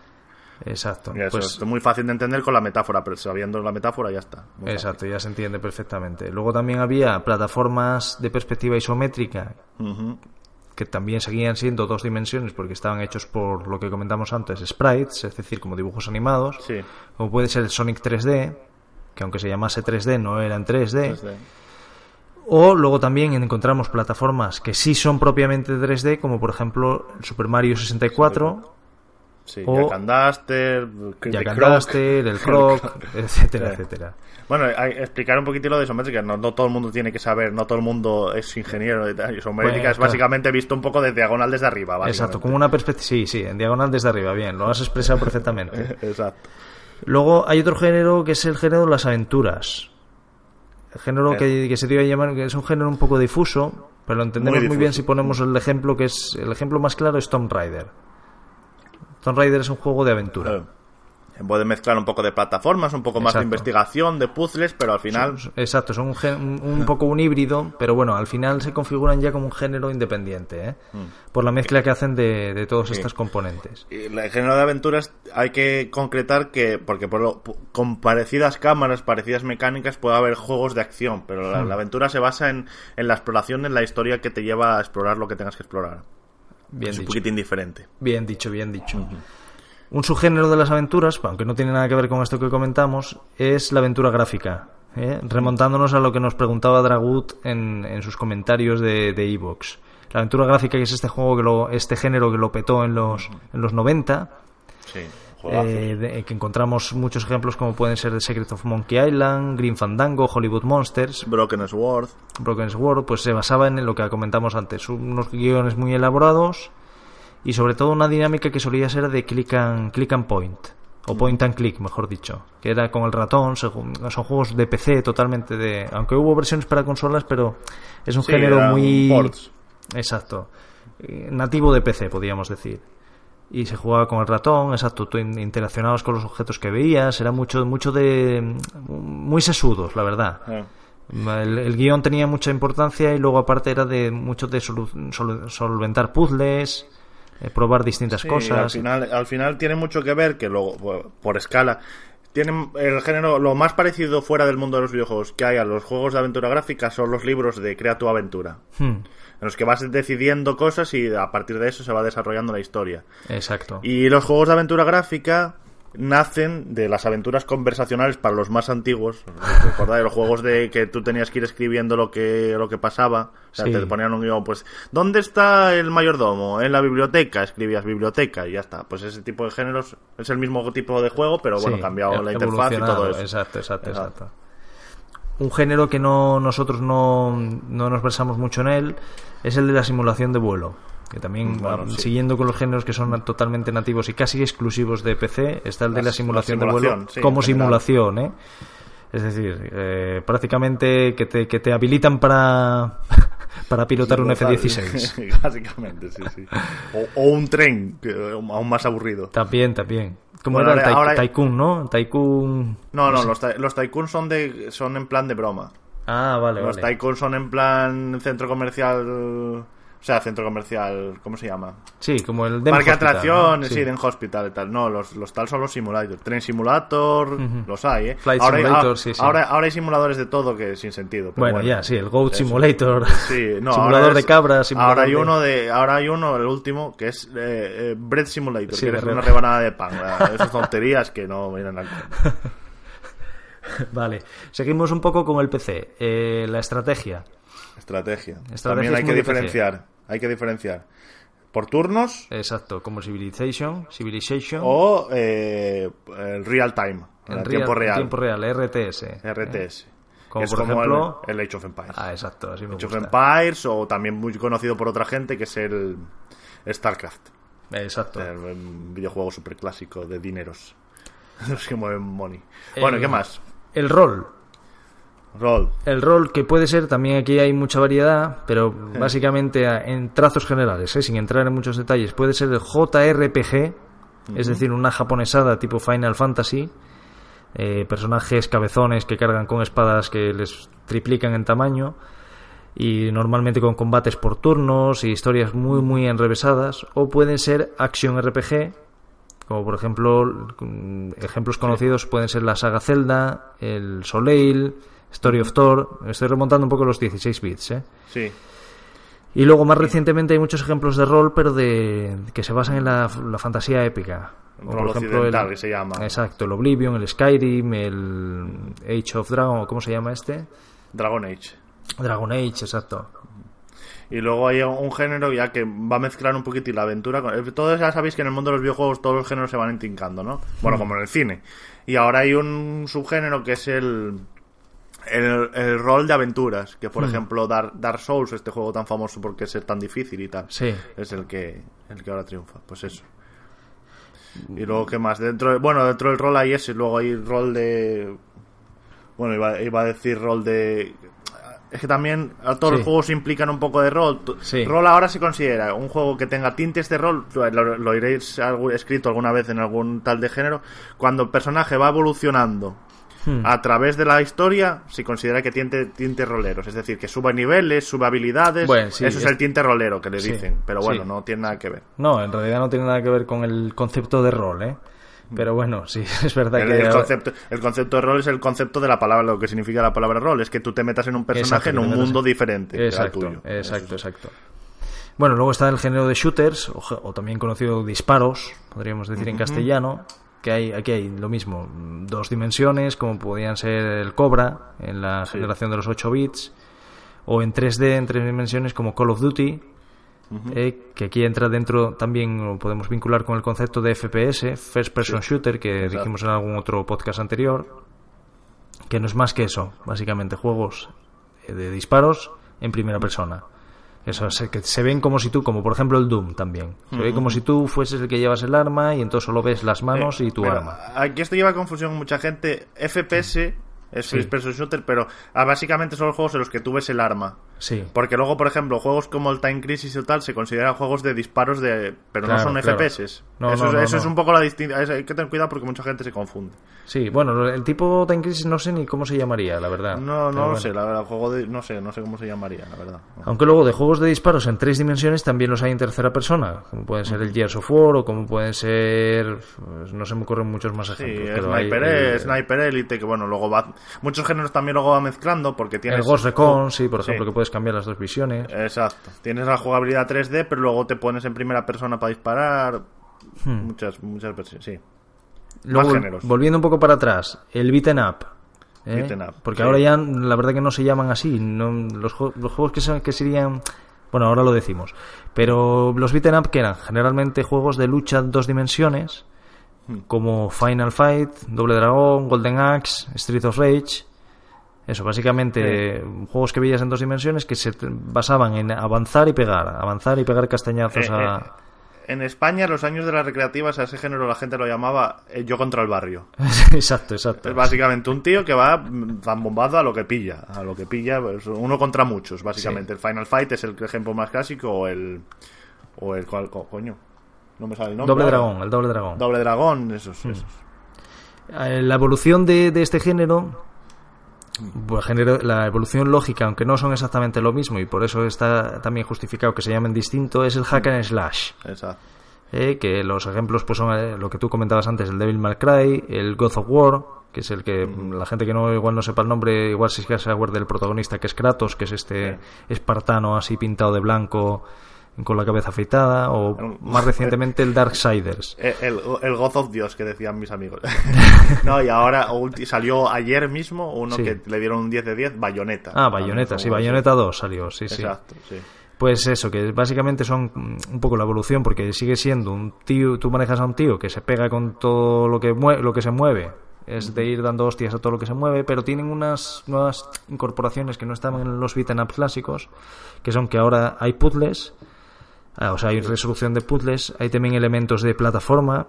Exacto. Pues es muy fácil de entender con la metáfora, pero sabiendo la metáfora ya está. Exacto, ya se entiende perfectamente. Luego también había plataformas de perspectiva isométrica, que también seguían siendo dos dimensiones porque estaban hechos por lo que comentamos antes, sprites, es decir, como dibujos animados, como puede ser el Sonic 3D, que aunque se llamase 3D no era en 3D. 3D. O luego también encontramos plataformas que sí son propiamente 3D, como por ejemplo Super Mario 64, Sí, Jack el Croc, etcétera, etcétera. Bueno, explicar un poquito lo de isométrica, No, todo el mundo tiene que saber, no todo el mundo es ingeniero. de bueno, pues, es básicamente visto un poco de diagonal desde arriba. Exacto, como una perspectiva. Sí, sí, en diagonal desde arriba, bien, lo has expresado perfectamente. [laughs] Exacto. Luego hay otro género que es el género de las aventuras. El género que, eh. se debe llamar, que es un género un poco difuso, pero lo entendemos muy, muy bien si ponemos el ejemplo que es, el ejemplo más claro es Tomb Raider. Tomb es un juego de aventura. Eh, puede mezclar un poco de plataformas, un poco más de investigación, de puzzles, pero al final. Exacto, son un, un, poco un híbrido, pero bueno, al final se configuran ya como un género independiente, ¿eh? mm. por la mezcla eh, que hacen de, todos estos componentes. Y el género de aventuras hay que concretar que, porque por lo, con parecidas cámaras, parecidas mecánicas, puede haber juegos de acción, pero la, mm. aventura se basa en la exploración, en la historia que te lleva a explorar lo que tengas que explorar. Bien dicho. un Bien dicho, bien dicho. Un subgénero de las aventuras, aunque no tiene nada que ver con esto que comentamos, es la aventura gráfica. ¿eh? Remontándonos a lo que nos preguntaba Dragut en, en sus comentarios de Evox. De la aventura gráfica, que es este juego, que lo, este género que lo petó en los, en los 90. Sí eh, eh, que encontramos muchos ejemplos como pueden ser The Secret of Monkey Island, Green Fandango, Hollywood Monsters, Broken Sword. Broken Sword, pues se basaba en lo que comentamos antes, unos guiones muy elaborados y sobre todo una dinámica que solía ser de click and, click and point. O mm. point and click, mejor dicho, que era con el ratón, son juegos de PC totalmente de... Aunque hubo versiones para consolas, pero es un género muy... Exacto. Eh, nativo de PC, podríamos decir y se jugaba con el ratón, exacto, tú interaccionabas con los objetos que veías, era mucho, mucho de... muy sesudos, la verdad. Ah. El, guión tenía mucha importancia y luego aparte era de mucho de solventar puzzles, eh, probar distintas cosas. Al final, al final tiene mucho que ver que luego, por, escala, tienen el género lo más parecido fuera del mundo de los videojuegos que hay a los juegos de aventura gráfica son los libros de crea tu aventura hmm en los que vas decidiendo cosas y a partir de eso se va desarrollando la historia. Exacto. Y los juegos de aventura gráfica nacen de las aventuras conversacionales para los más antiguos. [laughs] de los juegos de que tú tenías que ir escribiendo lo que, lo que pasaba? O sea, te ponían un guión, pues, ¿dónde está el mayordomo? En la biblioteca, escribías biblioteca y ya está. Pues ese tipo de géneros es el mismo tipo de juego, pero bueno, cambiado e- la interfaz y todo eso. exacto, exacto. exacto un género que no nosotros no, nos versamos mucho en él es el de la simulación de vuelo que también ah, siguiendo con los géneros que son totalmente nativos y casi exclusivos de PC está el de la, simulación, de vuelo como simulación ¿eh? es decir eh, prácticamente que te, que te habilitan para [laughs] para pilotar un F-16 [laughs] básicamente sí sí o, un tren aún más aburrido también también como era el no? Taikun... No, no, los, los son, de, son en plan de broma. Ah, vale, los vale. Los Tycoon son en plan centro comercial o sea, centro comercial, ¿cómo se llama? Sí, como el de Parque Atracción, sí, Den Hospital y tal. No, los, los tal son los simuladores. Tren Simulator, los hay, ¿eh? Flight ahora Simulator, hay, sí, Ahora, hay simuladores de todo que sin sentido. bueno, ya, sí, el Goat Simulator. Sí, [laughs] no, simulador de cabras. ahora hay uno de, ahora hay uno, el último, que es eh, eh, Bread Simulator, que es una rebanada de pan. Esas tonterías que no vienen al [laughs] Vale, seguimos un poco con el PC. Eh, la estrategia. Estrategia. También hay que diferenciar. Hay que diferenciar. Por turnos. Exacto, como Civilization, Civilization. O eh, el real time, el, real, tiempo real. tiempo real, RTS. RTS. Eh, como por ejemplo el, Age of Empires. Ah, exacto, Age of Empires o también muy conocido por otra gente que es el StarCraft. Exacto. Eh, un videojuego súper clásico de dineros. [laughs] Los que mueven money. Bueno, ¿qué más? El rol. El rol que puede ser, también aquí hay mucha variedad, pero [laughs] básicamente en trazos generales, ¿eh? sin entrar en muchos detalles, puede ser el JRPG, es decir, una japonesada tipo Final Fantasy, eh, personajes cabezones que cargan con espadas que les triplican en tamaño, y normalmente con combates por turnos y historias muy, muy enrevesadas, o pueden ser Action RPG, como por ejemplo, mm, ejemplos conocidos pueden ser la saga Zelda, el Soleil, Story of Thor. Estoy remontando un poco los 16 bits, ¿eh? Sí. Y luego, más recientemente, hay muchos ejemplos de rol, pero de que se basan en la, fantasía épica. por ejemplo, el, se llama. Exacto, el Oblivion, el Skyrim, el Age of Dragon, ¿cómo se llama este? Dragon Age. Dragon Age, exacto. Y luego hay un género ya que va a mezclar un poquitín la aventura. Con... Eh, todos ya sabéis que en el mundo de los videojuegos todos los géneros se van entincando, ¿no? Bueno, mm. como en el cine. Y ahora hay un subgénero que es el el, rol de aventuras, que por hmm. ejemplo Dark, Souls, este juego tan famoso porque es tan difícil y tal, es el que, el que ahora triunfa. Pues eso. Mm. Y luego, ¿qué más? Dentro, bueno, dentro del rol hay ese, luego hay rol de... Bueno, iba, a decir rol de... Es que también a todos los juegos implican un poco de rol. Rol ahora se considera un juego que tenga tintes de rol, lo, iréis escrito alguna vez en algún tal de género, cuando el personaje va evolucionando Hmm. a través de la historia se considera que tiene tinte roleros. Es decir, que suba niveles, suba habilidades. eso es... el tinte rolero que le dicen. Pero bueno, no tiene nada que ver. No, en realidad no tiene nada que ver con el concepto de rol, ¿eh? Hmm. Pero bueno, sí, [laughs] es verdad que... El concepto, el concepto de rol es el concepto de la palabra, lo que significa la palabra rol, es que tú te metas en un personaje, en un mundo diferente exacto, al tuyo. Exacto, exacto. Bueno, luego está el género de shooters, o, también conocido disparos, podríamos decir en castellano, que hay aquí hay lo mismo, dos dimensiones, como podían ser el Cobra en la generación de los 8 bits, o en 3D, en tres dimensiones, como Call of Duty, eh, que aquí entra dentro también, lo podemos vincular con el concepto de FPS, First Person Shooter, que dijimos en algún otro podcast anterior, que no es más que eso, básicamente, juegos eh, de disparos en primera persona. Eso, se, que se ven como si tú, como por ejemplo el Doom también. Se ve como si tú fueses el que llevas el arma y entonces solo ves las manos eh, y tu arma. Aquí esto lleva a confusión mucha gente. FPS es el Shooter, pero ah, básicamente son los juegos en los que tú ves el arma. Porque luego, por ejemplo, juegos como el Time Crisis o tal se consideran juegos de disparos de... Pero no son FPS. eso, es un poco la distinción. Hay que tener cuidado porque mucha gente se confunde. Sí, bueno, el tipo Time Crisis no sé ni cómo se llamaría, la verdad. No, no sé, la verdad. Juego de... No sé, no sé cómo se llamaría, la verdad. Aunque luego de juegos de disparos en tres dimensiones también los hay en tercera persona. Como pueden ser mm. el Gears of War o como pueden ser... Pues, no se me ocurren muchos más ejemplos. Sí, eh, Sniper, Elite, que bueno, luego va... Muchos géneros también luego va mezclando porque tiene El Ghost Recon, sí, por ejemplo, que puedes cambiar las dos visiones. Exacto. Tienes la jugabilidad 3D, pero luego te pones en primera persona para disparar. Hmm. Muchas, muchas veces sí. volviendo un poco para atrás, el beaten up. ¿eh? up Porque ahora ya la verdad que no se llaman así. No, los, juegos que, serían bueno, ahora lo decimos. Pero los beaten up que eran generalmente juegos de lucha dos dimensiones, hmm. como Final Fight, Doble Dragón, Golden Axe, Street of Rage, eso, básicamente, juegos que veías en dos dimensiones que se basaban en avanzar y pegar, avanzar y pegar castañazos eh, a... Eh, en España, los años de las recreativas, a ese género la gente lo llamaba eh, yo contra el barrio. [laughs] exacto, exacto. Es básicamente un tío que va zambombado a lo que pilla. A lo que pilla, pues, uno contra muchos, básicamente. El Final Fight es el ejemplo más clásico o el. O el. coño? No me sale el nombre. Doble dragón, el doble dragón. Doble dragón, esos. Mm. La evolución de, de este género pues, la evolución lógica, aunque no son exactamente lo mismo y por eso está también justificado que se llamen distinto, es el hack and slash. Exacto. Eh, que los ejemplos pues son eh, lo que tú comentabas antes, el Devil May Cry, el God of War, que es el que la gente que no igual no sepa el nombre, igual si que se acuerda del protagonista que es Kratos, que es este espartano así pintado de blanco con la cabeza afeitada, o más recientemente el Darksiders. [laughs] El, eh, el, el God of Dios que decían mis amigos. [laughs] no, y ahora salió ayer mismo uno que le dieron un 10 de 10, Bayonetta. Ah, Bayonetta, sí, Bayonetta 2 salió, sí, sí. Pues eso, que básicamente son un poco la evolución, porque sigue siendo un tío, tú manejas a un tío que se pega con todo lo que, mueve, lo que se mueve, es de ir dando hostias a todo lo que se mueve, pero tienen unas nuevas incorporaciones que no estaban en los beat'em up clásicos, que son que ahora hay puzzles, Ah, o sea, hay resolución de puzzles, hay también elementos de plataforma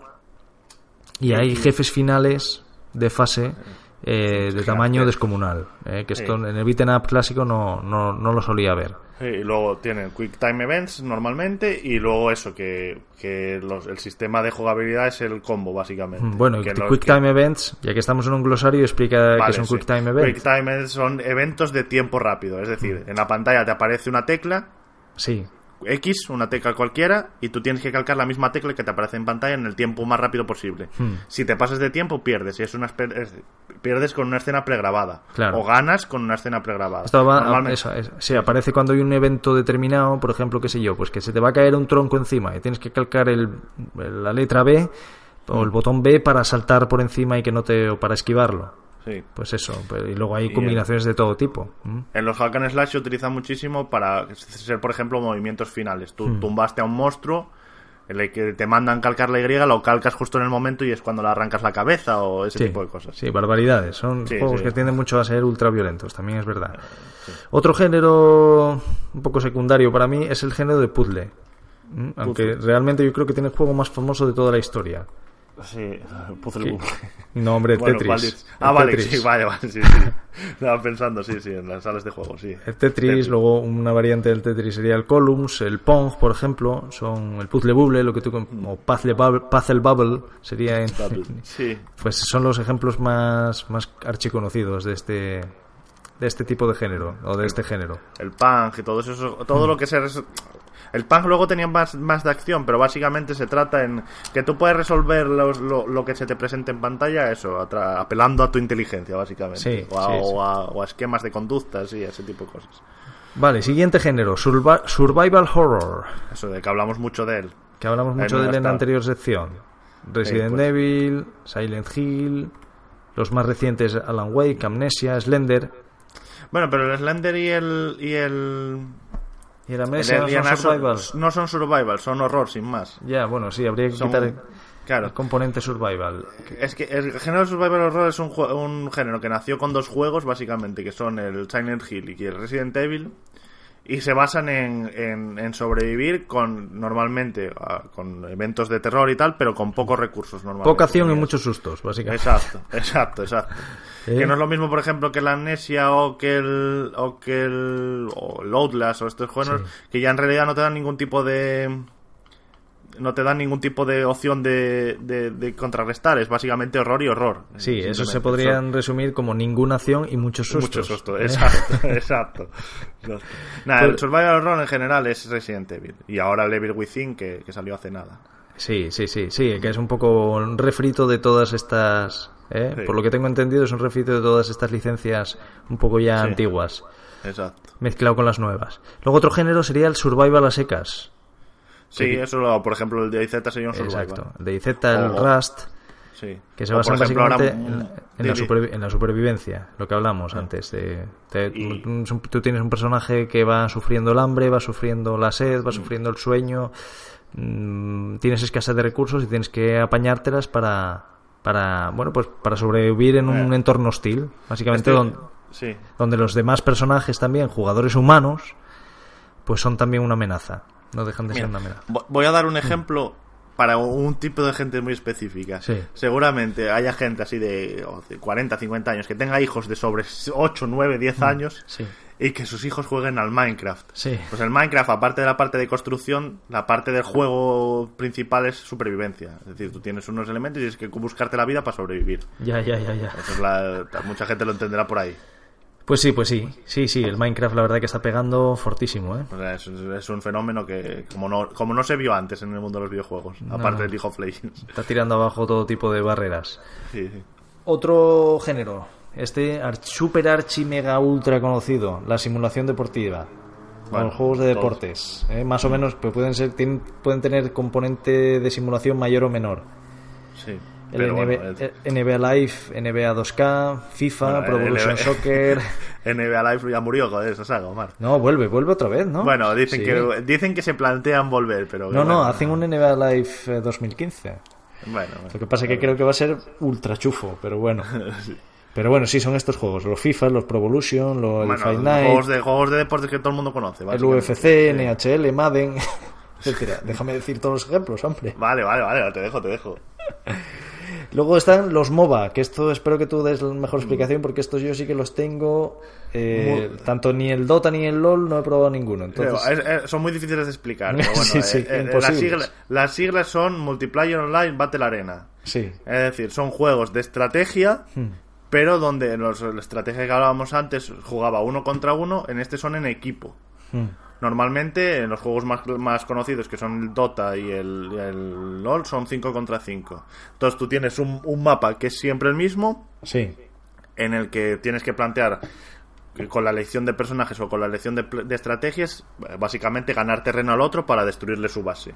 y hay jefes finales de fase eh, de tamaño descomunal. Eh, que esto en el beat'em up clásico no, no, lo solía ver. y luego tienen quick time events normalmente y luego eso, que, el sistema de jugabilidad es el combo básicamente. Mm, bueno, quick time events, ya que estamos en un glosario, explica qué son quick time events. Quick time events son eventos de tiempo rápido, es decir, mm. en la pantalla te aparece una tecla. Sí X, una tecla cualquiera, y tú tienes que calcar la misma tecla que te aparece en pantalla en el tiempo más rápido posible. Hmm. Si te pasas de tiempo, pierdes. Y es una pierdes con una escena pregrabada. Claro. O ganas con una escena pregrabada. se aparece cuando hay un evento determinado, por ejemplo, qué sé yo, pues que se te va a caer un tronco encima y tienes que calcar el, la letra B o el botón B para saltar por encima y que no te o para esquivarlo. Sí. Pues eso, y luego hay combinaciones de todo tipo. En los hack and slash se utiliza muchísimo para ser, por ejemplo, movimientos finales. Tú hmm. tumbaste a un monstruo, el e que te mandan calcar la Y, lo calcas justo en el momento y es cuando le arrancas la cabeza o ese tipo de cosas. Sí, barbaridades. Son juegos que tienden mucho a ser violentos también es verdad. Eh, Otro género un poco secundario para mí es el género de puzzle. Aunque realmente yo creo que tiene el juego más famoso de toda la historia. Sí, puzzle [laughs] No, hombre, [laughs] Tetris. Ah, vale, sí, vale, vale, sí, Estaba pensando, sí, sí, en las salas de juego, sí. El Tetris, luego una variante del Tetris sería el Columns, el Pong, por ejemplo, son el Puzzle Bubble, lo que tú mm. o Puzzle Bubble, bubble sería en, [laughs] sí. Pues son los ejemplos más más archiconocidos de este de este tipo de género o de este género. El Pong y todo eso, todo lo mm. que se el punk luego tenía más, más de acción, pero básicamente se trata en que tú puedes resolver lo, que se te presente en pantalla, eso, apelando a tu inteligencia, básicamente. o, a, O, esquemas de conductas y ese tipo de cosas. Vale, siguiente género, survival horror. Eso, de que hablamos mucho de él. Que hablamos mucho de él en la anterior sección. Resident pues. Evil, Silent Hill, los más recientes Alan Wake, Amnesia, Slender. Bueno, pero el Slender y el, y el no son survival, son horror sin más. Ya, bueno, sí, habría que quitar... Claro. componente survival. Es que el género survival horror es un, un, género que nació con dos juegos, básicamente, que son el Silent Hill y el Resident Evil y se basan en, en, sobrevivir con normalmente ah, con eventos de terror y tal, pero con pocos recursos normalmente. Poca acción y muchos sustos, básicamente. Exacto, [laughs] exacto, exacto. ¿Eh? Que no es lo mismo, por ejemplo, que la Amnesia o que el o que el, o el Outlast o estos juegos que ya en realidad no te dan ningún tipo de no te dan ningún tipo de opción de, de, contrarrestar, es básicamente horror y horror. Sí, eso se podrían resumir como ninguna acción y muchos sustos. Muchos sustos, [laughs] eh. exacto, [laughs] exacto. el pues- survival horror en general es Resident Evil. Y ahora el Evil Within, que, salió hace nada. Sí, sí, sí, sí, que es un poco un refrito de todas estas... Eh, por lo que tengo entendido es un refrito de todas estas licencias un poco ya antiguas. Exacto. Mezclado con las nuevas. Luego otro género sería el survival a secas. Sí, eso lo por ejemplo, el de sería un survival. Exacto, el DayZ, el Rust, que se basa básicamente mm, en, la supervivencia, lo que hablamos ah. antes. De, Tú tienes un personaje que va sufriendo el hambre, va sufriendo la sed, va mm. sufriendo el sueño, mm, tienes escasez de recursos y tienes que apañártelas para... Para, bueno, pues para sobrevivir en un eh. entorno hostil, básicamente donde, donde los demás personajes también, jugadores humanos, pues son también una amenaza. No dejan de ser Voy a dar un mm. ejemplo para un tipo de gente muy específica. Seguramente haya gente así de 40, 50 años que tenga hijos de sobre 8, 9, 10 años y que sus hijos jueguen al Minecraft. Pues el Minecraft, aparte de la parte de construcción, la parte del juego principal es supervivencia. Es decir, tú tienes unos elementos y tienes que buscarte la vida para sobrevivir. Ya, ya, ya, mucha gente lo entenderá por ahí. Pues sí, pues sí, sí, sí, el Minecraft la verdad que está pegando fortísimo. ¿eh? es, un fenómeno que como no, como no se vio antes en el mundo de los videojuegos, aparte del League of Está tirando abajo todo tipo de barreras. Otro género, este super archi mega ultra conocido, la simulación deportiva. los juegos de deportes, ¿eh? más o menos, pueden ser, pueden tener componente de simulación mayor o menor. Sí. NBA, Live, NBA 2K, FIFA, Pro Evolution Soccer. [laughs] NBA Live ya murió con esa saga, Omar. No, vuelve, vuelve otra vez, ¿no? Bueno, dicen, que, dicen que se plantean volver, pero. No, no, hacen un NBA Live 2015. Bueno, Lo que pasa es que creo que va a ser ultra chufo, pero bueno. [laughs] Pero bueno, sí, son estos juegos: los FIFA, los Pro Evolution, los Fight Night. Juegos de, deportes que todo el mundo conoce, El UFC, NHL, Madden, [laughs] Déjame decir todos los ejemplos, hombre. Vale, vale, vale, te dejo, te dejo. Luego están los MOBA, que esto espero que tú des la mejor mm. explicación, porque estos yo sí que los tengo. Eh, tanto ni el Dota ni el LOL no he probado ninguno. Entonces... son muy difíciles de explicar. Pero [laughs] bueno, eh, eh, las, siglas, son Multiplayer Online Battle Arena. Sí. Es decir, son juegos de estrategia. Hmm. pero donde los, la estrategia que hablábamos antes jugaba uno contra uno, en este son en equipo. Hmm. Normalmente en los juegos más, más conocidos que son el Dota y el, el, LOL son 5 contra 5. Entonces tú tienes un, mapa que es siempre el mismo. Sí. En el que tienes que plantear con la elección de personajes o con la elección de, de estrategias, básicamente ganar terreno al otro para destruirle su base.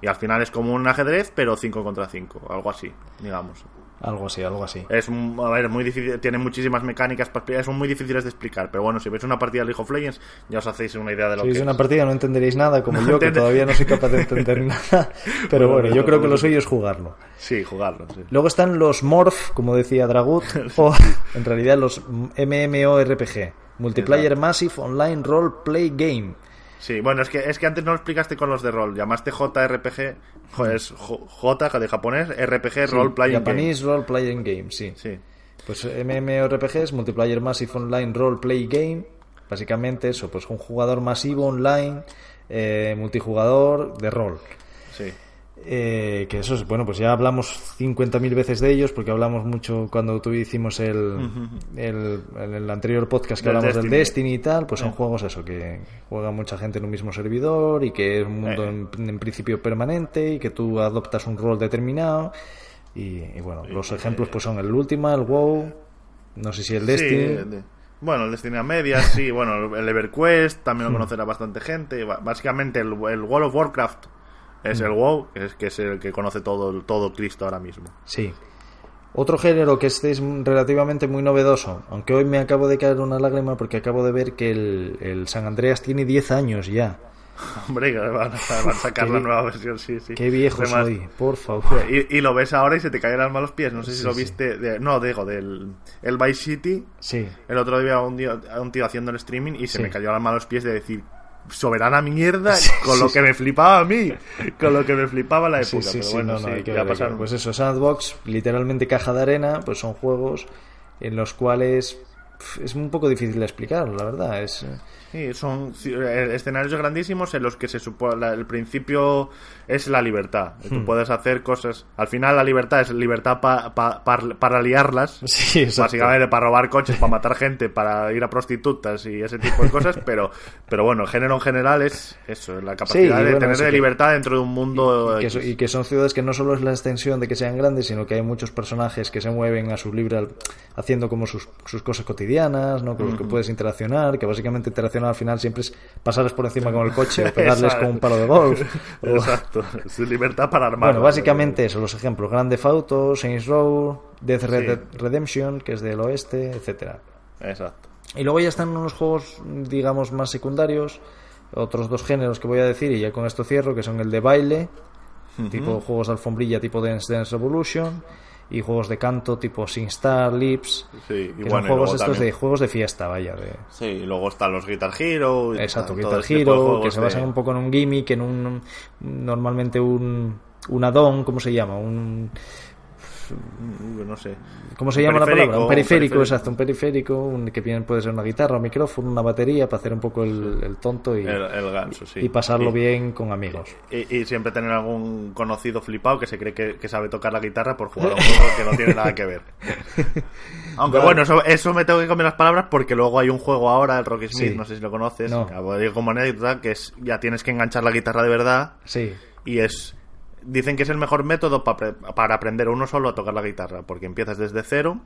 Y al final es como un ajedrez, pero 5 contra 5, algo así, digamos. Algo así, algo así. Es, muy difícil, tiene muchísimas mecánicas son muy difíciles de explicar, pero bueno, si veis una partida de League of Legends, ya os hacéis una idea de lo que que Si una partida no entenderéis nada, como [laughs] yo, que todavía no soy capaz de entender [laughs] nada, pero bueno, yo creo que lo suyo es jugarlo. Sí, jugarlo, Luego están los Morph, como decía Dragut, [laughs] o en realidad los MMORPG, Multiplayer Massive Online Role Play Game, Sí, bueno, es que, es que antes no lo explicaste con los de rol. Llamaste JRPG, joder, es J de japonés, RPG Role Playing Japanese Role Playing Game, sí. sí. Pues MMORPG es Multiplayer Massive Online Role Play Game. Básicamente eso, pues un jugador masivo online, eh, multijugador de rol. Sí. Eh, que eso es, bueno, pues ya hablamos 50.000 veces de ellos, porque hablamos mucho cuando tú hicimos el, anterior podcast que hablamos del Destiny y tal, pues son eh. juegos eso, que juega mucha gente en un mismo servidor y que es un mundo eh. en, principio permanente y que tú adoptas un rol determinado. Y, bueno, los ejemplos pues son el último el WoW, no sé si el Destiny. Bueno, el Destiny a medias, sí. [laughs] Bueno, el EverQuest también lo hmm. conocerá bastante gente. Básicamente el, el World of Warcraft es el WoW, es que es el que conoce todo, todo Cristo ahora mismo. Sí. Otro género que este es relativamente muy novedoso, aunque hoy me acabo de caer una lágrima porque acabo de ver que el, San Andreas tiene 10 años ya. [laughs] Hombre, van, a [laughs] sacar la nueva versión, sí, sí. Qué viejo soy, por favor. [laughs] Y, lo ves ahora y se te caen las malos pies. No sé si lo viste. De, no, digo, del el Vice City. Sí. El otro día un, día, un tío haciendo el streaming y se me cayó a las malas pies de decir soberana mierda [laughs] con lo que me flipaba a mí, con lo que me flipaba la época. Pues eso, Sandbox, literalmente caja de arena, pues son juegos en los cuales es un poco difícil de explicar, la verdad. Es, Sí, son eh, escenarios grandísimos en los que se supone el principio es la libertad. Tú hmm. puedes hacer cosas. Al final, la libertad es libertad pa, para liarlas. [laughs] básicamente para robar coches, para matar gente, para ir a prostitutas y ese tipo de cosas. [laughs] Pero, pero bueno, género en general es eso, la capacidad de tener libertad dentro de un mundo. Y, que son ciudades que no solo es la extensión de que sean grandes, sino que hay muchos personajes que se mueven a su libre haciendo como sus, sus cosas cotidianas, ¿no? con los que puedes interaccionar, que básicamente interaccionan al final siempre es pasarles por encima con el coche o [laughs] pegarles con un palo de golf. [laughs] Exacto, es libertad para armar. Bueno, básicamente son los ejemplos. Grand Theft Auto, Saints Row, Death Redemption, que es del oeste, etcétera. Exacto. Y luego ya están unos juegos, digamos, más secundarios, otros dos géneros que voy a decir y ya con esto cierro, que son el de baile, tipo juegos de alfombrilla, tipo Dance Dance Revolution y juegos de canto tipo Star, Lips. Sí, y son juegos estos de juegos de fiesta, vaya. Sí, y luego están los Guitar Hero. Y Exacto, Guitar este Hero, que se basan un poco en un gimmick, en un. normalmente un. un add ¿cómo se llama? Un Mm, no sé. ¿Cómo se llama la palabra? Un periférico, exacto, un periférico, que bien puede ser una guitarra, un micrófono, una batería, para hacer un poco el, tonto y, el, ganso, y pasarlo bien con amigos. Y, siempre tener algún conocido flipado que se cree que, sabe tocar la guitarra por jugar a un juego que no tiene nada que ver. [laughs] Aunque bueno, eso, me tengo que comer las palabras porque luego hay un juego ahora, el Rocky Smith, no sé si lo conoces, que es ya tienes que enganchar la guitarra de verdad. Sí. Y es dicen que es el mejor método para, para aprender uno solo a tocar la guitarra, porque empiezas desde cero.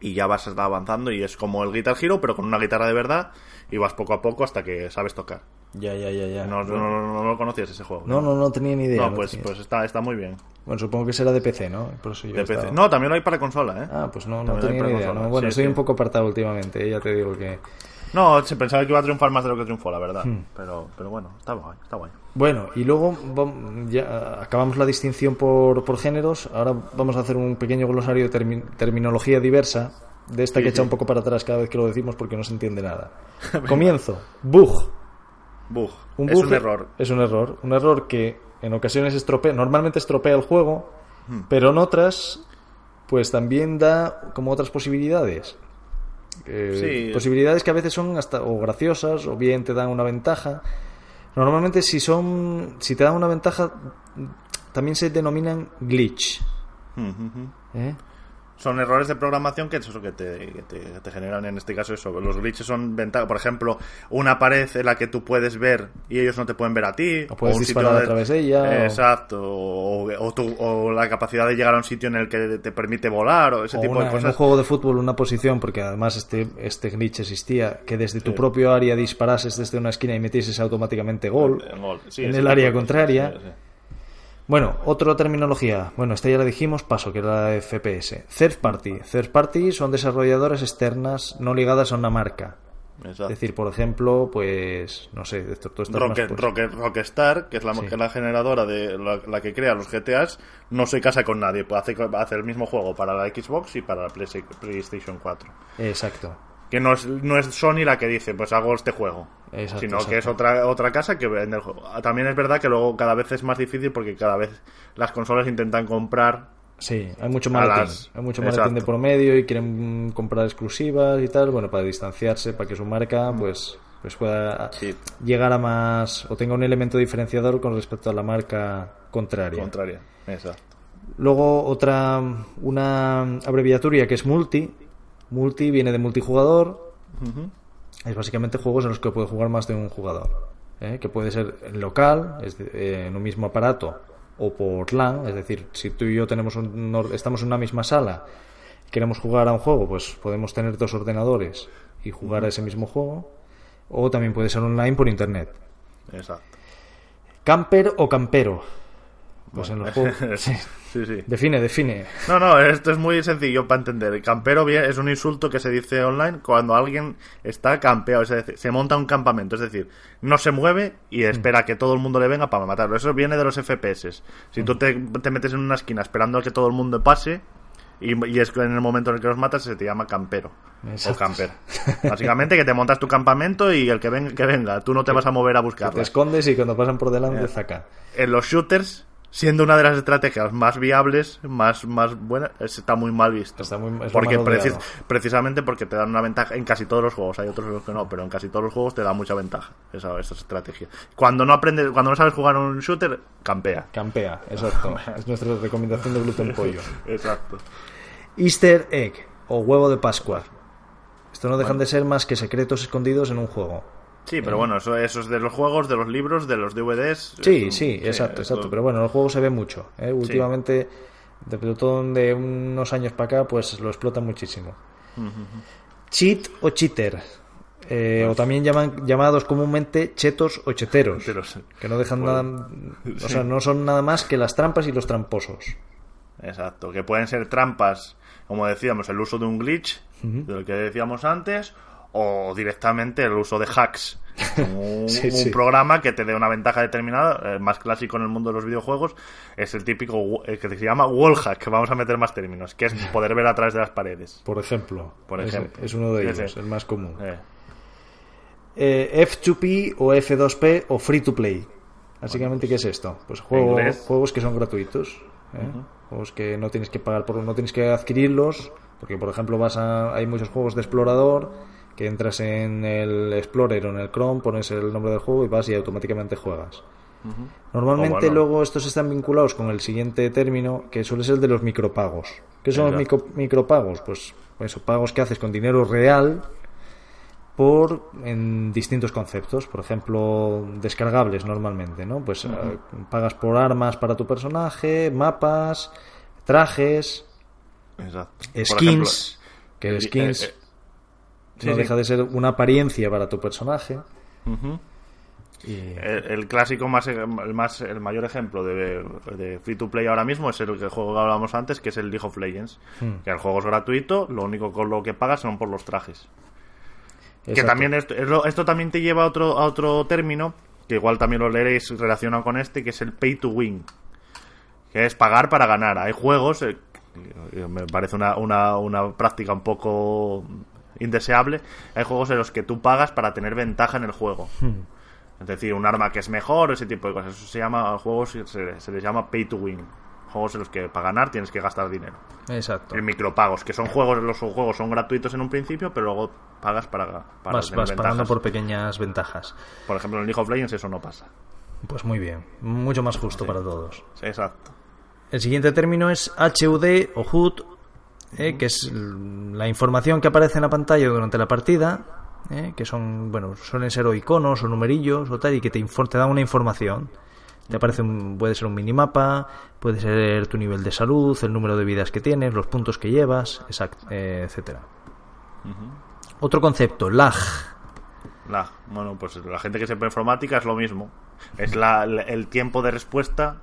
Y ya vas avanzando y es como el Guitar Hero, pero con una guitarra de verdad y vas poco a poco hasta que sabes tocar. Ya, ya, ya, ya. No, lo conocías ese juego. No, no, no, tenía ni idea. No, pues, pues está, está muy bien. Bueno, supongo que será de PC, ¿no? de PC. No, también lo hay para consola, ¿eh? Ah, pues no, no tenía ni idea. Bueno, estoy un poco apartado últimamente, ¿eh? ya te digo que... No, se pensaba que iba a triunfar más de lo que triunfó, la verdad. Hmm. Pero, pero bueno, está guay, está guay. Bueno, y luego ya acabamos la distinción por, géneros. Ahora vamos a hacer un pequeño glosario de terminología diversa, de esta que he echado un poco para atrás cada vez que lo decimos porque no se entiende nada. [laughs] Comienzo. Bug. Bug. Un es un error. Es un error. Un error que en ocasiones estropea, normalmente estropea el juego, hmm. pero en otras, pues también da como otras posibilidades. Eh, posibilidades que a veces son hasta o graciosas o bien te dan una ventaja. Normalmente si son si te dan una ventaja también se denominan glitch. ¿Eh? son errores de programación que, eso que, te, te, generan en este caso eso. Los glitches son ventajas. Por ejemplo, una pared en la que tú puedes ver y ellos no te pueden ver a ti. O puedes disparar a través de ella. Exacto. O, la capacidad de llegar a un sitio en el que te permite volar o ese tipo de cosas. En un juego de fútbol, una posición, porque además este, este glitch existía, que desde tu propio área disparases desde una esquina y metieses automáticamente gol. En, el área contraria. Bueno, otra terminología. Bueno, esta ya la dijimos, paso, que era la FPS. Third party. Third party son desarrolladoras externas no ligadas a una marca. Es decir, por ejemplo, pues no sé, pues, Rockstar, que es la, generadora de la, que crea los GTAs, no se casa con nadie, puede el mismo juego para la Xbox y para la PlayStation 4. Exacto. Que no es, Sony la que dice, pues hago este juego. sino que es otra, otra casa que vende el juego. También es verdad que luego cada vez es más difícil porque cada vez las consolas intentan comprar Sí, hay mucho más Hay mucho más de por medio y quieren comprar exclusivas y tal, bueno, para distanciarse, para que su marca, mm. pues, pues pueda llegar a más o tenga un elemento diferenciador con respecto a la marca contraria. Contraria, Luego otra, una abreviatura que es multi, Multi viene de multijugador. Es básicamente juegos en los que puede jugar más de un jugador. ¿eh? Que puede ser local, eh, en un mismo aparato, o por LAN. Es decir, si tú y yo tenemos estamos en una misma sala y queremos jugar a un juego, pues podemos tener dos ordenadores y jugar a ese mismo juego. O también puede ser online por internet. Camper o campero pues en los juegos. [laughs] Define, define. No, no, esto es muy sencillo para entender. Campero es un insulto que se dice online cuando alguien está campeado, es decir, se monta un campamento, es decir, no se mueve y mm. espera que todo el mundo le venga para matarlo. Eso viene de los FPS. Si mm. tú te, metes en una esquina esperando a que todo el mundo pase y, es en el momento en el que los matas se te llama campero o camper. Básicamente que te montas tu campamento y el que venga, Tú no te vas a mover a buscar Te escondes y cuando pasan por delante, zaca. saca. En los shooters siendo una de las estrategias más viables, más, más está muy mal visto. porque precisamente porque te dan una ventaja en casi todos los juegos, hay otros juegos que no, pero en casi todos los juegos te da mucha ventaja esa, esa estrategia. Cuando no aprendes, cuando no sabes jugar un shooter, campea. Campea, exacto. [laughs] es nuestra recomendación de Gluten [laughs] Pollo. exacto. Easter egg o huevo de Pascua. Esto no dejan de ser más que secretos escondidos en un juego. Sí, pero bueno, eso, es de los juegos, de los libros, de los DVDs. Sí, sí, exacto, exacto. Pero bueno, en los juegos se ve mucho. ¿eh? Últimamente, de de unos años para acá, pues lo explota muchísimo. Cheat o cheater. Eh, o también llaman, llamados comúnmente chetos o cheteros, que no dejan pues, nada, sea, no son nada más que las trampas y los tramposos. Exacto, que pueden ser trampas, como decíamos, el uso de un glitch, de lo que decíamos antes, o directamente el uso de hacks. Un, [laughs] programa que te dé una ventaja determinada, el eh, más clásico en el mundo de los videojuegos, es el típico eh, que se llama wallhack, que vamos a meter más términos, que es poder ver a través de las paredes. Por ejemplo. Es, uno de ellos, el más común. Eh. F2P o F2P o Free to Play. Básicamente, ¿qué es pues, esto? Pues juego, juegos que son gratuitos. ¿eh? Juegos que no tienes que pagar por, no tienes que adquirirlos. Porque, por ejemplo, vas a, hay muchos juegos de explorador que entras en el Explorer o en el Chrome, pones el nombre del juego y vas y automáticamente juegas. Normalmente luego estos están vinculados con el siguiente término, que suele ser el de los micropagos. ¿Qué son los micropagos? Pues, pues esos pagos que haces con dinero real por en distintos conceptos, por ejemplo, descargables normalmente, ¿no? Pues eh, pagas por armas para tu personaje, mapas, trajes, skins, que skins eh, eh, no deja de ser una apariencia para tu personaje. el, clásico más el, más el mayor ejemplo de, free to play ahora mismo es el juego que hablábamos antes, que es el League of Legends. Hmm. Que el juego es gratuito, lo único con lo que pagas son por los trajes. Que también esto, esto, también te lleva a otro, a otro término, que igual también lo leeréis relacionado con este, que es el pay to win. Que es pagar para ganar. Hay juegos, eh, eh, me parece una, una práctica un poco indeseable, hay juegos en los que tú pagas para tener ventaja en el juego. Hmm. Es decir, un arma que es mejor, ese tipo de cosas. Eso se llama, juegos se, les llama pay to win juegos en los que para ganar tienes que gastar dinero. Exacto. En micropagos, que son juegos, en los juegos son gratuitos en un principio, pero luego pagas para, para vas, vas pagando por pequeñas ventajas. Por ejemplo, en League of Legends eso no pasa. Pues muy bien, mucho más justo para todos. exacto. El siguiente término es HUD o HUD eh, que es la información que aparece en la pantalla durante la partida, eh, que son, bueno, suelen ser iconos o numerillos o tal, y que te, te dan una información. Te aparece puede ser un minimapa, puede ser tu nivel de salud, el número de vidas que tienes, los puntos que llevas, etc. Eh, etcétera. Otro concepto, lag. Lag. Bueno, pues la gente que sepa informática es lo mismo. Es la, el tiempo de respuesta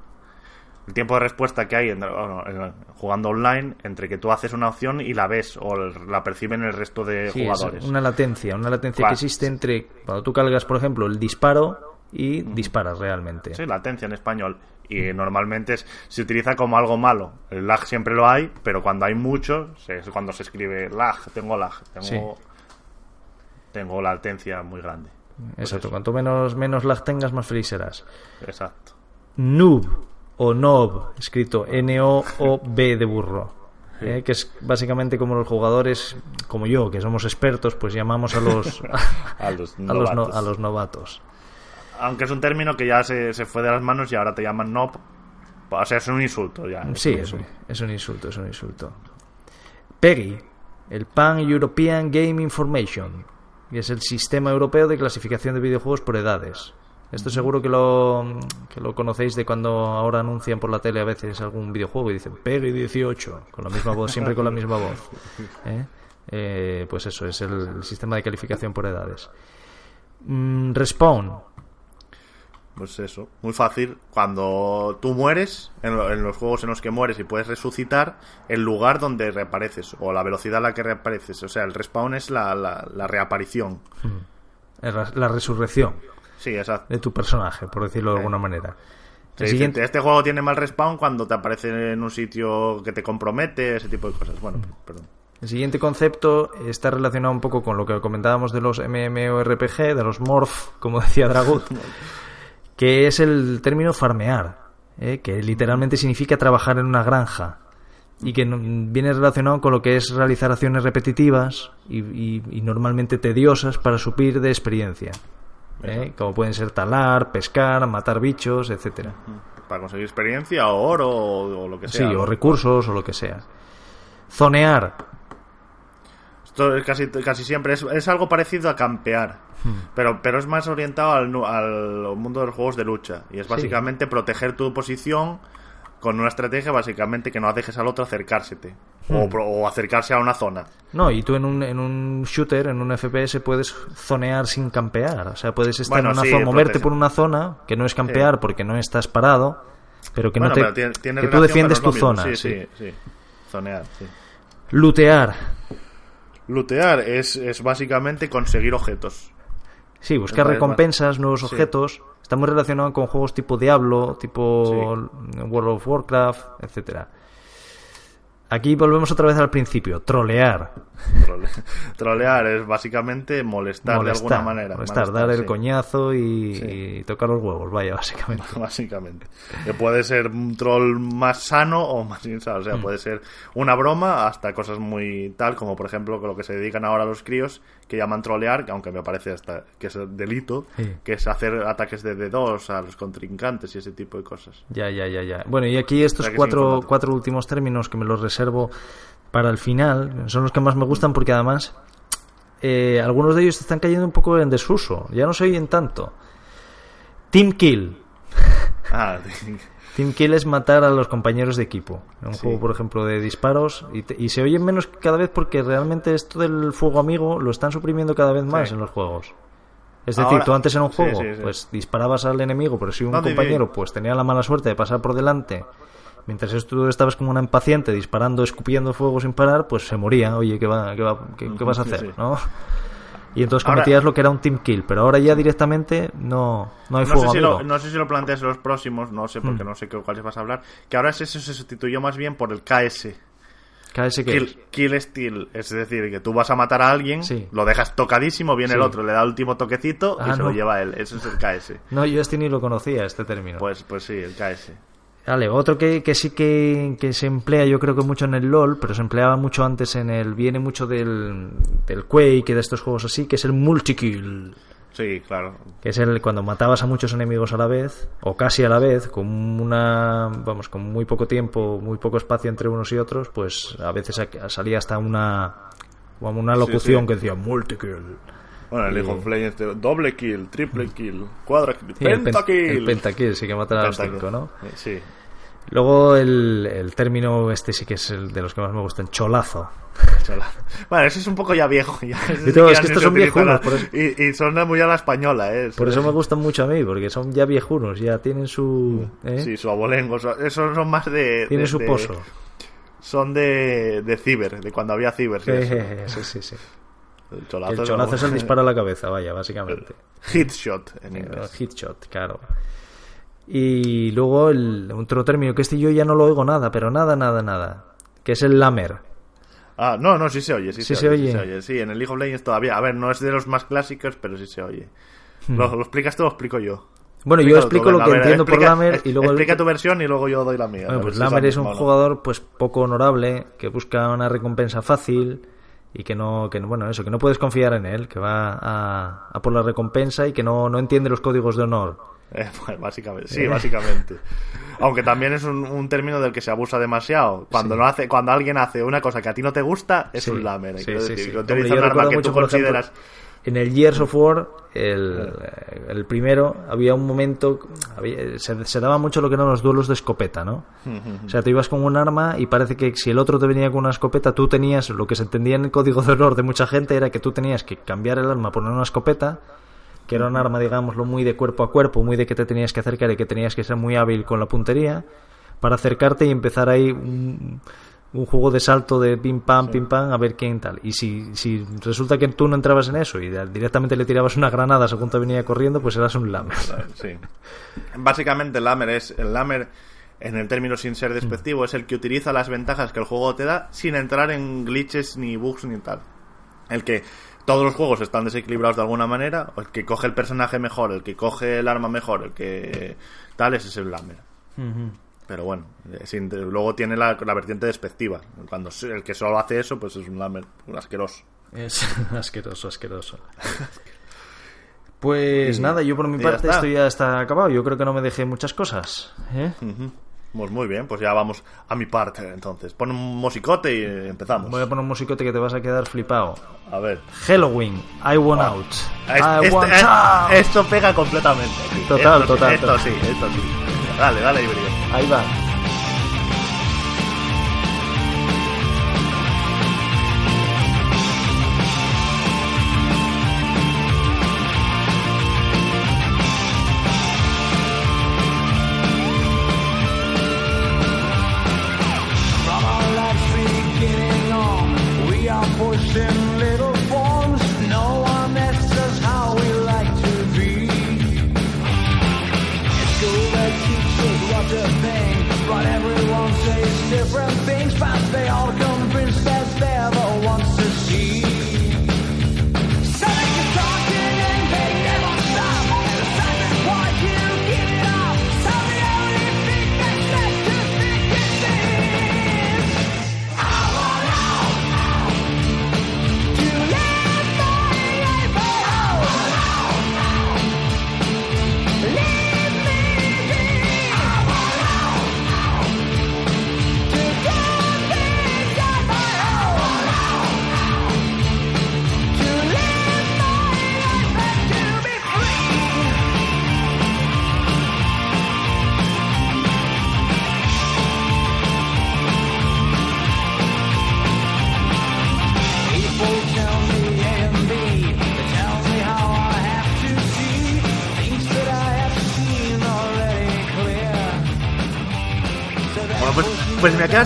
el tiempo de respuesta que hay jugando online entre que tú haces una opción y la ves o la perciben el resto de jugadores. Es una latencia, una latencia que existe entre cuando tú cargas, por ejemplo, el disparo y disparas realmente. Sí, latencia en español. Y normalmente se utiliza como algo malo. El lag siempre lo hay, pero cuando hay mucho, es cuando se escribe lag, tengo lag, tengo, latencia muy grande. Exacto, pues cuanto menos, menos lag tengas, más feliz serás. Exacto. Noob o NOB, escrito N-O-O-B de burro. Eh, que es básicamente como los jugadores, como yo, que somos expertos, pues llamamos a los, [laughs] a, los, [laughs] a los, novatos. Aunque es un término que ya se, se, fue de las manos y ahora te llaman NOB. O sea, es un insulto ya. sí, Es, un, insulto, es un insulto. PEGI, el Pan European Game Information, que es el Sistema Europeo de Clasificación de Videojuegos por Edades. Esto seguro que lo, que lo conocéis de cuando ahora anuncian por la tele a veces algún videojuego y dicen Peggy 18, con la misma voz, siempre con la misma voz. ¿eh? Eh, pues eso, es el, sistema de calificación por edades. Mm, respawn. Pues eso, muy fácil. Cuando tú mueres, en, los juegos en los que mueres y puedes resucitar, el lugar donde reapareces o la velocidad a la que reapareces. O sea, el respawn es la, reaparición. Mm. La resurrección. Sí, exacto. De tu personaje, por decirlo de alguna manera. siguiente... Este juego tiene mal respawn cuando te aparece en un sitio que te compromete, ese tipo de cosas. Bueno, perdón. El siguiente concepto está relacionado un poco con lo que comentábamos de los MMORPG, de los morph, como [laughs] decía Dragut, que es el término farmear, ¿eh? que literalmente significa trabajar en una granja y que viene relacionado con lo que es realizar acciones repetitivas y, normalmente tediosas para subir de experiencia. ¿eh? como pueden ser talar, pescar, matar bichos, etcétera. Para conseguir experiencia o oro o, lo que sea. Sí, o recursos o lo que sea. Zonear. Esto es casi, casi siempre es, algo parecido a campear. Hmm. Pero, pero es más orientado al, al, mundo de los juegos de lucha. Y es básicamente proteger tu posición con una estrategia, básicamente, que no dejes al otro acercársete. Hmm. o, acercarse a una zona. No, y tú en un, en un shooter, en un FPS, puedes zonear sin campear. O sea, puedes estar en una zona, moverte por una zona, que no es campear porque no estás parado, pero que, no te, que tú defiendes tu zona. Sí, sí, Zonear, sí. Lutear. Lutear es, es básicamente conseguir objetos. Sí, buscar recompensas, nuevos objetos está muy relacionado con juegos tipo Diablo, tipo World of Warcraft, etcétera. Aquí volvemos otra vez al principio, trolear. [laughs] trolear es básicamente molestar, de alguna manera. Molestar, dar el coñazo y, tocar los huevos, vaya, [laughs] básicamente. [laughs] básicamente. Que puede ser un troll más sano o más insano. O sea, mm. puede ser una broma hasta cosas muy tal, como por ejemplo con lo que se dedican ahora los críos, que llaman trolear, aunque me parece hasta que es delito, que es hacer ataques de dedos a los contrincantes y ese tipo de cosas. Ya, ya, ya, ya. Bueno, y aquí estos cuatro, cuatro últimos términos que me los reservo para el final, son los que más me gustan porque además eh, algunos de ellos están cayendo un poco en desuso, ya no se oyen tanto. Team Kill. Ah, [laughs] Sin Kill matar a los compañeros de equipo. Un juego, por ejemplo, de disparos y, se oyen menos cada vez porque realmente esto del fuego amigo lo están suprimiendo cada vez más en los juegos. Es decir, tú antes en un juego, pues disparabas al enemigo, pero si un compañero pues tenía la mala suerte de pasar por delante, mientras tú estabas como una impaciente disparando, escupiendo fuego sin parar, pues se moría. Oye, ¿qué, va, qué, va, qué vas a hacer? ¿no? Y entonces cometías lo que era un team kill, pero ahora ya directamente no, no hay no no sé si lo planteas en los próximos, no sé, porque mm. no sé cuáles vas a hablar. Que ahora eso se sustituyó más bien por el KS. ¿KS kill, kill Steal. Es decir, que tú vas a matar a alguien, lo dejas tocadísimo, viene el otro, le da el último toquecito y ah, se lo lleva él. Eso es el KS. No, yo este ni lo conocía, este término. Pues, pues sí, el KS otro que, sí que, se emplea, yo creo que mucho en el LOL, pero se empleaba mucho antes en el. viene mucho del, del Quake de estos juegos así, que es el multikill. Sí, claro. Que es el cuando matabas a muchos enemigos a la vez, o casi a la vez, con una. vamos, con muy poco tiempo, muy poco espacio entre unos y otros, pues a veces salía hasta una. una locución que decía multikill. Bueno, el League doble kill, triple kill, cuadra kill, pentakill. El pentakill, sí que matan a los cinco, ¿no? Sí. Luego el, término, este sí que es el de los que más me gustan, cholazo. Bueno, eso es un poco ya viejo. [laughs] que estos son Y, son muy a la española. ¿eh? Por eso me gustan mucho a mí, porque son ya viejunos, ya tienen su... Mm. ¿eh? Sí, su abolengo. Esos son más de... Tienen su pozo. Son de, de ciber, de cuando había ciber. Sí, sí, [laughs] sí. El cholazo, el cholazo es, el disparo a la cabeza, vaya, básicamente. Hitshot en inglés. Hitshot, claro. Y luego el otro término que este yo ya no lo oigo nada, pero nada, nada, nada, que es el lamer. Ah, no, no, sí se oye, sí, se, oye, Sí en el League of Legends todavía. A ver, no es de los más clásicos, pero sí se oye. Hmm. ¿Lo, explicas tú explico yo? Bueno, yo explico lo que entiendo por Lamer y luego... Explica tu versión y luego yo doy la mía. pues Lamer es un jugador pues poco honorable, que busca una recompensa fácil y que no, que, bueno, eso, que no puedes confiar en él, que va a, a por la recompensa y que no, no entiende los códigos de honor eh, [laughs] pues básicamente, sí, eh. básicamente. Aunque también es un, término del que se abusa demasiado. Cuando no hace, cuando alguien hace una cosa que a ti no te gusta, es un lamer. decir, consideras... en el Years of War, el, primero, había un momento, se, daba mucho lo que eran los duelos de escopeta, ¿no? O sea, te ibas con un arma y parece que si el otro te venía con una escopeta, tú tenías, lo que se entendía en el código de honor de mucha gente era que tú tenías que cambiar el arma Poner una escopeta que era un arma, digámoslo, muy de cuerpo a cuerpo, muy de que te tenías que acercar y que tenías que ser muy hábil con la puntería, para acercarte y empezar ahí un, juego de salto de pim pam, pim pam, a ver quién tal. Y si, si resulta que tú no entrabas en eso y directamente le tirabas una granada según te venía corriendo, pues eras un lamer. Básicamente, el lamer es. El lamer, en el término sin ser despectivo, es el que utiliza las ventajas que el juego te da sin entrar en glitches ni bugs ni tal. El que todos los juegos están desequilibrados de alguna manera. El que coge el personaje mejor, el que coge el arma mejor, el que tal, es el Blamer. Pero bueno, eh, luego tiene la, vertiente despectiva. Cuando el que solo hace eso, pues es un Lamer un asqueroso. Es [laughs] asqueroso, asqueroso. pues nada, yo por mi parte esto ya está acabado. Yo creo que no me dejé muchas cosas. ¿eh? Pues muy bien, pues ya vamos a mi parte entonces. Pon un musicote y empezamos. Voy a poner un musicote que te vas a quedar flipado. A ver. Halloween, I Want ah. Out. Ah, I este, eh, Esto pega completamente. Total, total. Esto, sí, esto sí. vale vale Ahí va.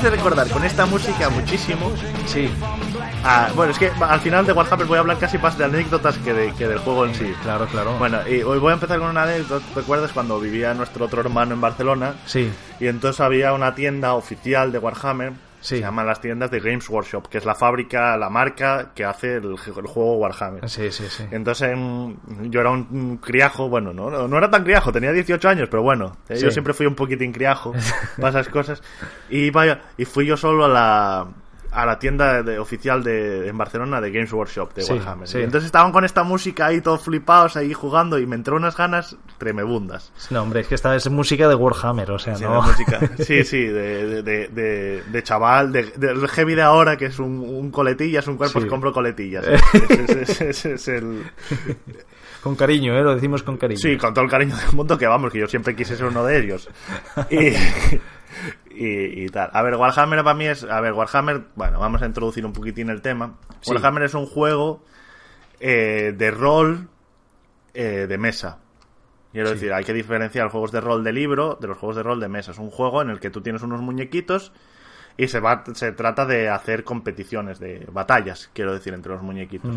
de recordar con esta música muchísimo. Sí. bueno, es que al final de Warhammer voy a hablar casi más de anécdotas que, de, que del juego en sí. Claro, claro. Bueno, y hoy voy a empezar con una anécdota. ¿Te acuerdas cuando vivía nuestro otro hermano en Barcelona? Sí. Y entonces había una tienda oficial de Warhammer se llaman las tiendas de Games Workshop, que es la fábrica, la marca que hace el, juego Warhammer. Sí, sí, sí. Entonces em, yo era un criajo, bueno, no, era tan criajo, tenía 18 años, pero bueno, eh, yo siempre fui un poquitín criajo [laughs] para esas cosas. Y, vaya, y fui yo solo a la, a la tienda oficial de, en Barcelona de Games Workshop de Warhammer. Entonces estaban con esta música ahí todos flipados ahí jugando y me entró unas ganas tremebundas. No, hombre, es que esta es música de Warhammer, o sea, sí, ¿no? [laughs] sí, sí, de, de, de, chaval, del heavy de ahora que es un, coletilla, es un cuerpo, que compro coletillas. [laughs] Con cariño, ¿eh? Lo decimos con cariño. Sí, con todo el cariño del mundo que vamos, que yo siempre quise ser uno de ellos. [laughs] Y y, tal. A ver, Warhammer para mí es. A ver, Warhammer. Bueno, vamos a introducir un poquitín el tema. Warhammer es un juego eh, de rol eh, de mesa. Quiero decir, hay que diferenciar juegos de rol de libro de los juegos de rol de mesa. Es un juego en el que tú tienes unos muñequitos y se, va, se trata de hacer competiciones, de batallas, quiero decir, entre los muñequitos.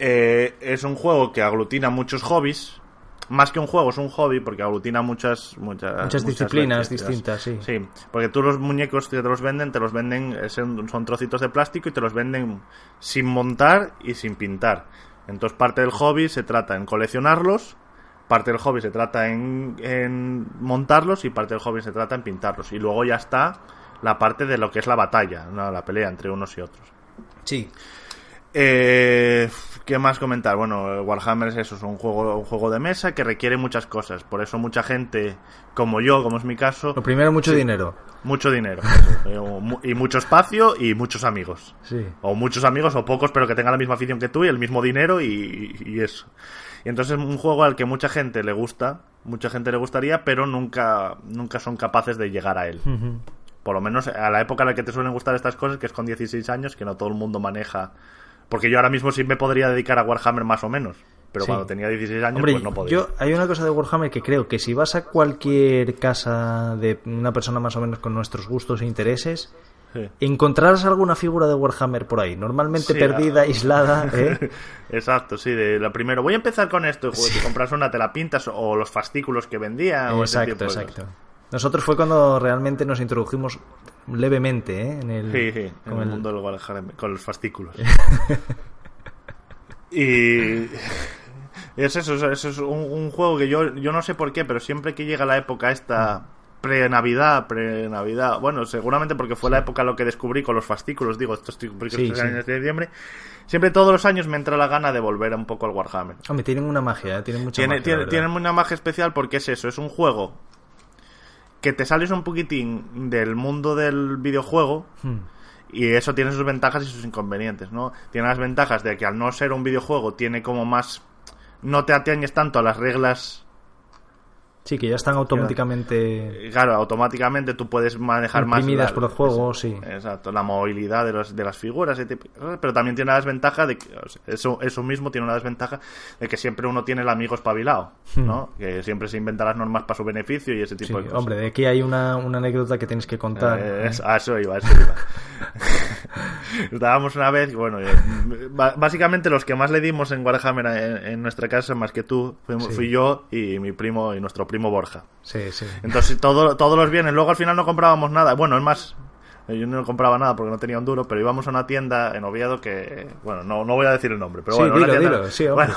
Eh, es un juego que aglutina muchos hobbies más que un juego, es un hobby porque aglutina muchas muchas, disciplinas distintas, sí. Sí, porque tú los muñecos que te los venden, te los venden son trocitos de plástico y te los venden sin montar y sin pintar. Entonces parte del hobby se trata en coleccionarlos, parte del hobby se trata en, montarlos y parte del hobby se trata en pintarlos. Y luego ya está la parte de lo que es la batalla, la pelea entre unos y otros. Sí. Eh, ¿Qué más comentar? Bueno, Warhammer es eso, es un juego, un juego de mesa que requiere muchas cosas. Por eso mucha gente, como yo, como es mi caso... Lo primero, mucho dinero. Mucho dinero. [laughs] Eh, y mucho espacio y muchos amigos. Sí. O muchos amigos o pocos, pero que tengan la misma afición que tú y el mismo dinero y, eso. Y entonces es un juego al que mucha gente le gusta, mucha gente le gustaría, pero nunca, nunca son capaces de llegar a él. Por lo menos a la época en la que te suelen gustar estas cosas, que es con 16 años, que no todo el mundo maneja porque yo ahora mismo sí me podría dedicar a Warhammer más o menos. Pero cuando tenía 16 años, pues no podía. Yo, hay una cosa de Warhammer que creo que si vas a cualquier casa de una persona más o menos con nuestros gustos e intereses, encontrarás alguna figura de Warhammer por ahí, normalmente perdida, ah. aislada. [laughs] ¿eh? Exacto, sí, de la primero voy a empezar con esto, si compras una, te la pintas o los fascículos que vendía. Exacto, exacto. Nosotros fue cuando realmente nos introdujimos levemente ¿eh? en el, el, mundo del Warhammer, con los fastículos. [laughs] y [laughs] es eso, es un, juego que yo, yo no sé por qué, pero siempre que llega la época esta pre-Navidad, pre-Navidad, bueno, seguramente porque fue la época lo que descubrí con los fastículos, digo, estos tres años de diciembre, siempre todos los años me entra la gana de volver un poco al Warhammer. Hombre, tienen una magia, ¿eh? tienen mucha magia. tienen una magia especial porque es eso, es un juego que te sales un poquitín del mundo del videojuego. Hmm. Y eso tiene sus ventajas y sus inconvenientes, ¿no? Tiene las ventajas de que al no ser un videojuego tiene como más... No te atañes tanto a las reglas Sí, que ya están automáticamente. Eh, claro, automáticamente tú puedes manejar más. La, por el juego, sí. Exacto, la movilidad de, los, de las figuras. Ah, pero también tiene la desventaja de que. Eso, eso mismo tiene una desventaja de que siempre uno tiene el amigo espabilado, hmm. ¿no? Que siempre se inventa las normas para su beneficio y ese tipo de cosas. Hombre, de aquí hay una, anécdota que tienes que contar. Ah, [laughs] eso iba, a eso iba. [laughs] Estábamos una vez, bueno, eh, básicamente los que más le dimos en Warhammer en, nuestra casa, más que tú, fui, fui yo y mi primo y nuestro primo Borja. Sí, sí. Entonces todo, todos los bienes. luego al final no comprábamos nada. Bueno, es más, yo no compraba nada porque no tenía un duro, pero íbamos a una tienda en Oviedo que, bueno, no, voy a decir el nombre, pero sí, bueno, dilo, una tienda, [laughs] bueno,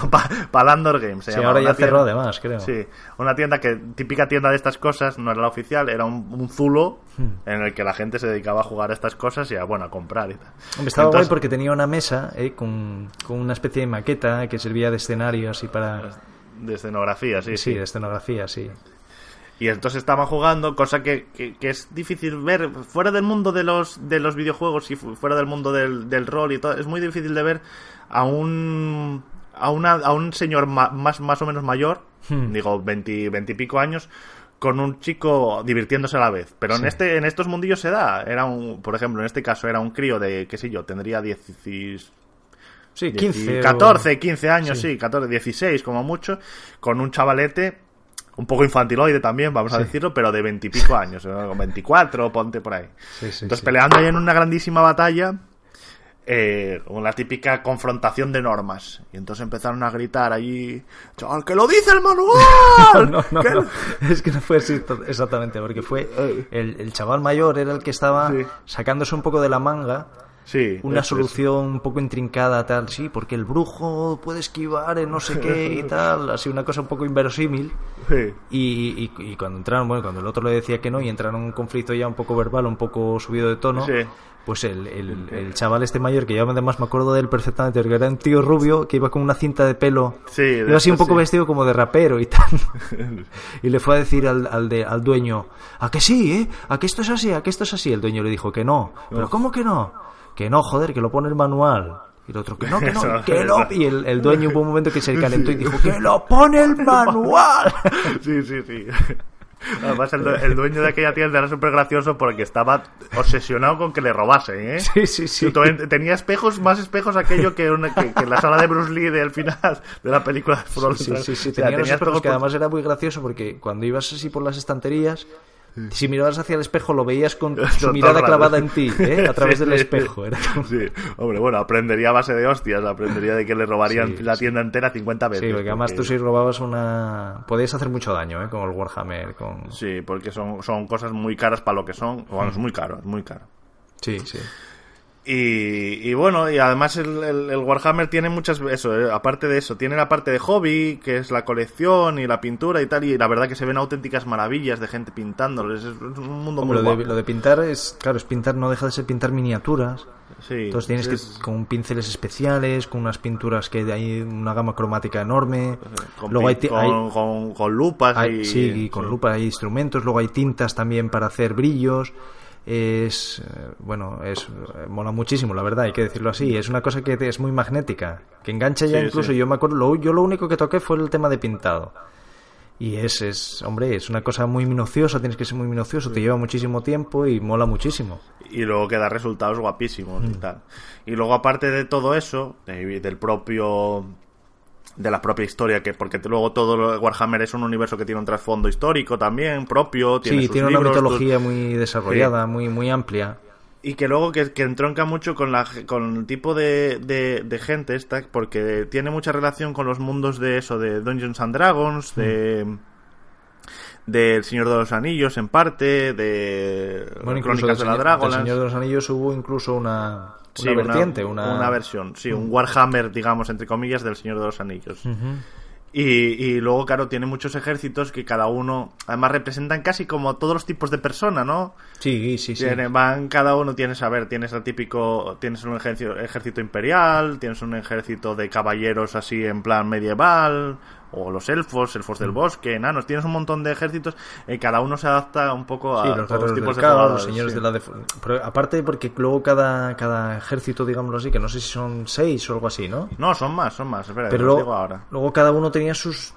Palandor Games. Se sí, ahora ya cerró además, creo. Sí, una tienda que, típica tienda de estas cosas, no era la oficial, era un, zulo hmm. en el que la gente se dedicaba a jugar a estas cosas y a, bueno, a comprar y tal. estaba guay porque tenía una mesa eh, con, con, una especie de maqueta que servía de escenario así para de escenografía, sí. Sí, de escenografía, sí. Y entonces estaba jugando, cosa que, que, es difícil ver fuera del mundo de los, de los videojuegos y fuera del mundo del, del rol y todo. Es muy difícil de ver a un, a una, a un señor más, más o menos mayor, hmm. digo, veintipico años, con un chico divirtiéndose a la vez. Pero en este en estos mundillos se da. Era un, por ejemplo, en este caso era un crío de, qué sé yo, tendría 16, Sí, 15. 14, 15 años, sí. 14, 16 como mucho, con un chavalete un poco infantiloide también, vamos a decirlo, pero de veintipico [laughs] años, 24 veinticuatro, ponte por ahí. Entonces, peleando ahí en una grandísima batalla, una eh, típica confrontación de normas. Y entonces empezaron a gritar allí, ¡Chaval, que lo dice el manual! [laughs] [laughs] es que no fue así exactamente, porque fue eh. el, el chaval mayor, era el que estaba sacándose un poco de la manga Sí, una solución un poco intrincada, tal, sí, porque el brujo puede esquivar no sé qué y [laughs] tal, así una cosa un poco inverosímil. Y, cuando entraron, bueno, cuando el otro le decía que no y entraron en un conflicto ya un poco verbal, un poco subido de tono, pues el, chaval este mayor, que yo además me acuerdo del él perfectamente, que era un tío rubio que iba con una cinta de pelo, así un poco vestido como de rapero y tal. [laughs] y le fue a decir al, de, al dueño, a que sí, ¿eh? A que esto es así, a que esto es así. El dueño le dijo que no, pero ¿cómo que no? que no, joder, que lo pone el manual. Y el otro, que no, que no, que Y el, dueño hubo un momento que se calentó y dijo, que lo pone el manual. [laughs] Sí, sí, sí. Además, el, dueño de aquella tienda era súper gracioso porque estaba obsesionado con que le robasen, ¿eh? Sí, sí, sí. Tenía espejos, más espejos aquello que, que, la sala de Bruce Lee del final de la película Sí, sí, sí. tenía, que además era muy gracioso porque cuando ibas así por las estanterías si mirabas hacia el espejo, lo veías con [laughs] su mirada clavada en ti, [laughs] ¿eh? a través del espejo. Sí, hombre, bueno, aprendería a base de hostias, aprendería de que le robarían la tienda entera 50 veces. Sí, porque, además tú si robabas una. Podías hacer mucho daño, ¿eh? Con el Warhammer. Con... Sí, porque son, son cosas muy caras para lo que son. Bueno, es muy caro, es muy caro. Sí, sí. Y, bueno, y además el, el, Warhammer tiene muchas... Eso, eh, aparte de eso, tiene la parte de hobby, que es la colección y la pintura y tal, y la verdad que se ven auténticas maravillas de gente pintándolo Es un mundo muy lo de, lo de pintar es... Claro, es pintar, no deja de ser pintar miniaturas. Sí, Entonces tienes que... Con pinceles especiales, con unas pinturas que hay una gama cromática enorme. Eh, con, luego con, con, lupas y... Sí, y con lupas hay instrumentos. Luego hay tintas también para hacer brillos es eh, bueno es eh, mola muchísimo la verdad hay que decirlo así es una cosa que es muy magnética que engancha ya incluso yo me acuerdo lo, yo lo único que toqué fue el tema de pintado y es, es hombre es una cosa muy minuciosa tienes que ser muy minucioso te lleva muchísimo tiempo y mola muchísimo y luego que da resultados guapísimos y mm. tal y luego aparte de todo eso eh, del propio de la propia historia, que porque luego todo Warhammer es un universo que tiene un trasfondo histórico también propio, tiene sí, tiene una mitología muy desarrollada, muy muy amplia. Y que luego que, entronca mucho con, la, con el tipo de, de, gente esta, porque tiene mucha relación con los mundos de eso, de Dungeons and Dragons, de... Mm del Señor de los Anillos en parte, de Crónicas de la Drágola. El Señor de los Anillos hubo incluso una, vertiente, una, versión, sí, un mm. Warhammer, digamos, entre comillas, del Señor de los Anillos. y, luego, claro, tiene muchos ejércitos que cada uno, además, representan casi como todos los tipos de persona, ¿no? Sí, sí, sí. van, cada uno tiene a ver, tienes el típico, tienes un ejército, ejército imperial, tienes un ejército de caballeros así en plan medieval, o los elfos, elfos del bosque, enanos, tienes un montón de ejércitos, eh, cada uno se adapta un poco a los tipos de cada, señores de la aparte porque luego cada, cada ejército, digámoslo así, que no sé si son seis o algo así, ¿no? No, son más, son más, espera, Pero luego, digo ahora. Luego cada uno tenía sus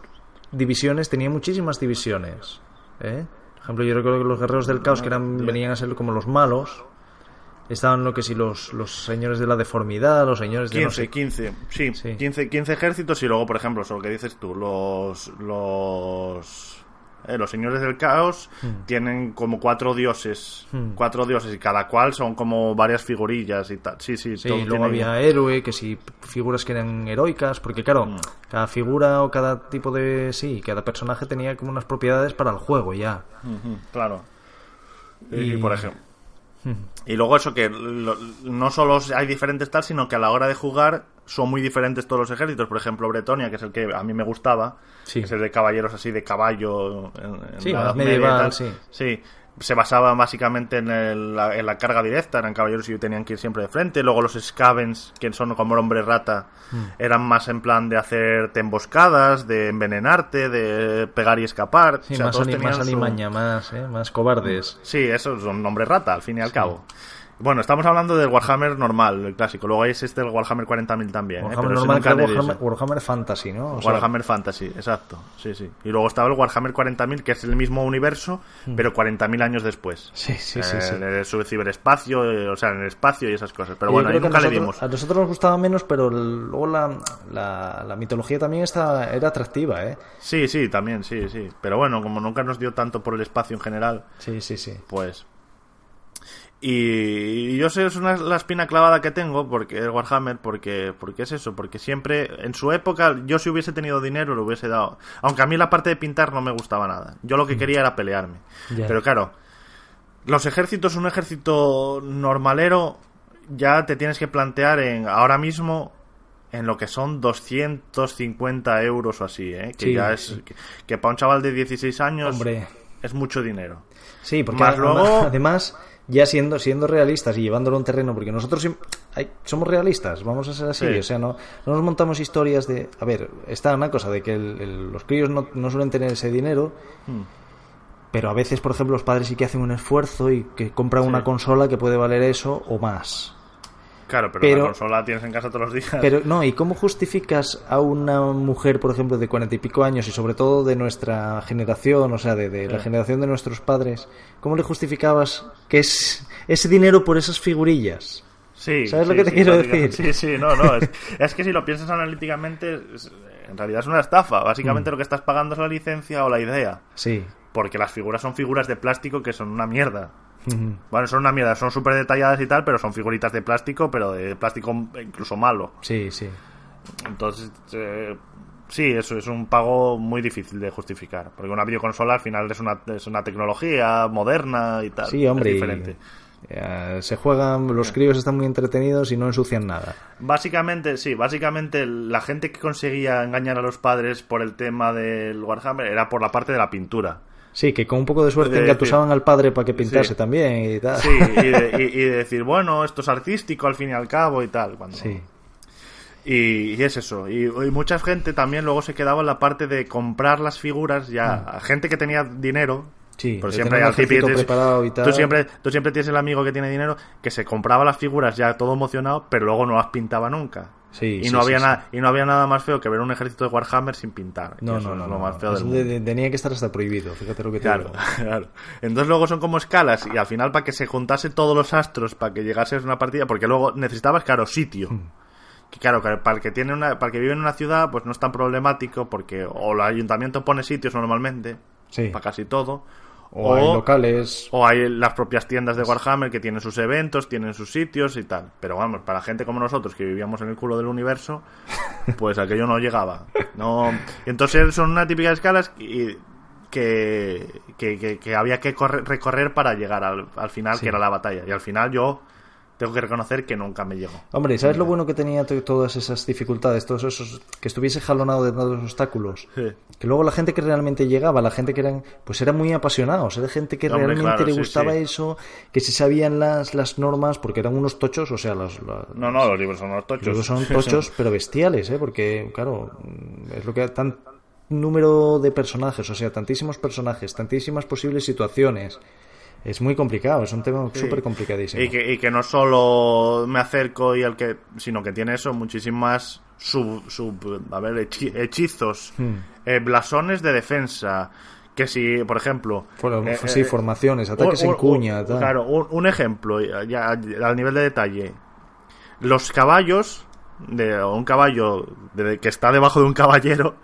divisiones, tenía muchísimas divisiones, ¿eh? Por ejemplo, yo recuerdo que los guerreros del caos, que eran, venían a ser como los malos, Estaban lo que sí los, los señores de la deformidad, los señores de 15, 15, sí, 15, ejércitos y luego, por ejemplo, eso lo que dices tú, los los eh, los señores del caos hmm. tienen como cuatro dioses, hmm. cuatro dioses y cada cual son como varias figurillas y tal. Sí, sí, sí. y luego había héroe, que si figuras que eran heroicas, porque claro, hmm. cada figura o cada tipo de sí, cada personaje tenía como unas propiedades para el juego ya. claro. y por ejemplo y luego eso que no solo hay diferentes tal, sino que a la hora de jugar son muy diferentes todos los ejércitos. Por ejemplo, Bretonia, que es el que a mí me gustaba, sí. es el de caballeros así de caballo. sí, medieval, Sí, se basaba básicamente en, la carga directa, eran caballeros y tenían que ir siempre de frente. Luego los scavens, que son como el hombre rata, hmm. eran más en plan de hacerte emboscadas, de envenenarte, de pegar y escapar. Sí, más, todos más, eh, más, cobardes. Sí, eso son hombres rata, al fin y al cabo. Bueno, estamos hablando del Warhammer normal, el clásico. Luego hay este, el Warhammer 40.000 también. ¿eh? Warhammer eh, normal, Warhammer, Fantasy, ¿no? Warhammer Fantasy, exacto. Sí, sí. Y luego estaba el Warhammer 40.000, que es el mismo universo, mm. pero 40.000 años después. Sí, sí, sí. Eh, en el ciberespacio, eh, o sea, en el espacio y esas cosas. Pero bueno, ahí nunca le dimos. A nosotros nos gustaba menos, pero luego la, la mitología también está, era atractiva, ¿eh? Sí, sí, también, sí, sí. Pero bueno, como nunca nos dio tanto por el espacio en general. Sí, sí, sí. Pues, y yo sé, es una, la espina clavada que tengo, porque el Warhammer, porque, porque es eso, porque siempre, en su época, yo si hubiese tenido dinero lo hubiese dado. Aunque a mí la parte de pintar no me gustaba nada. Yo lo que mm. quería era pelearme. Pero claro, los ejércitos, un ejército normalero, ya te tienes que plantear en ahora mismo en lo que son 250 euros o así, ¿eh? que ya es que, que, para un chaval de 16 años es mucho dinero. Sí, porque [laughs] además, ya siendo, siendo realistas y llevándolo a un terreno, porque nosotros somos realistas, vamos a ser así, o sea, no, nos montamos historias de... A ver, está una cosa de que los críos no, no, suelen tener ese dinero. Hmm. Pero a veces, por ejemplo, los padres sí que hacen un esfuerzo y que compran una consola que puede valer eso o más. Claro, pero, la consola tienes en casa todos los días. Pero no, ¿y cómo justificas a una mujer, por ejemplo, de cuarenta y pico años y sobre todo de nuestra generación, o sea, de, la generación de nuestros padres, cómo le justificabas que es ese dinero por esas figurillas? Sí. ¿Sabes lo que te quiero decir? Sí, sí, no, no. Es, que si lo piensas analíticamente, en realidad es una estafa. Básicamente mm. lo que estás pagando es la licencia o la idea. Sí. Porque las figuras son figuras de plástico que son una mierda. Bueno, son una mierda, son súper detalladas y tal, pero son figuritas de plástico, pero de plástico incluso malo. Sí, sí. Entonces, eh, sí, eso es un pago muy difícil de justificar, porque una videoconsola al final es una, es una tecnología moderna y tal. hombre. diferente. Eh, se juegan, los críos están muy entretenidos y no ensucian nada. Básicamente, sí, básicamente la gente que conseguía engañar a los padres por el tema del Warhammer era por la parte de la pintura Sí, que con un poco de suerte engatusaban al padre para que pintase también y tal. Sí, y decir, bueno, esto es artístico al fin y al cabo y tal. Cuando... Sí. Y, es eso. Y, mucha gente también luego se quedaba en la parte de comprar las figuras ya mm. gente que tenía dinero. Sí, pero siempre hay preparado siempre, tú siempre tienes el amigo que tiene dinero que se compraba las figuras ya todo emocionado, pero luego no las pintaba nunca y, no había nada, y no había nada más feo que ver un ejército de Warhammer sin pintar. No, no, no, más feo tenía que estar hasta prohibido, fíjate lo que [laughs] Entonces luego son como escalas y al final para que se juntase todos los astros para que llegase a una partida, porque luego necesitabas, claro, sitio. Hmm. Que claro, para que tiene una, para el que vive en una ciudad, pues no es tan problemático porque o el ayuntamiento pone sitios normalmente para casi todo, o, hay locales. O hay las propias tiendas de Warhammer que tienen sus eventos, tienen sus sitios y tal. Pero vamos, para gente como nosotros que vivíamos en el culo del universo, [laughs] pues aquello no llegaba. No... Entonces son una típica escalas que, había que recorrer para llegar al, final, que era la batalla. Y al final yo tengo que reconocer que nunca me llegó. Hombre, ¿sabes lo bueno que tenía todas esas dificultades, todos esos que estuviese jalonado de los obstáculos? Que luego la gente que realmente llegaba, la gente que eran, pues eran muy apasionados, era gente que realmente le gustaba eso, que se sabían las, las normas, porque eran unos tochos, o sea, los, no, no, los libros son unos tochos. Los son [laughs] tochos, pero bestiales, ¿eh? Porque, claro, es lo que tan número de personajes, o sea, tantísimos personajes, tantísimas posibles situaciones es muy complicado, es un tema súper complicadísimo. Y que, y que, no solo me acerco y el que, sino que tiene eso, muchísimas sub, a ver, hechizos, hmm. eh, blasones de defensa, que si, por ejemplo... Eh, sí, eh, formaciones, ataques en cuña, Claro, un, ejemplo, ya, al nivel de detalle. Los caballos, de un caballo que está debajo de un caballero...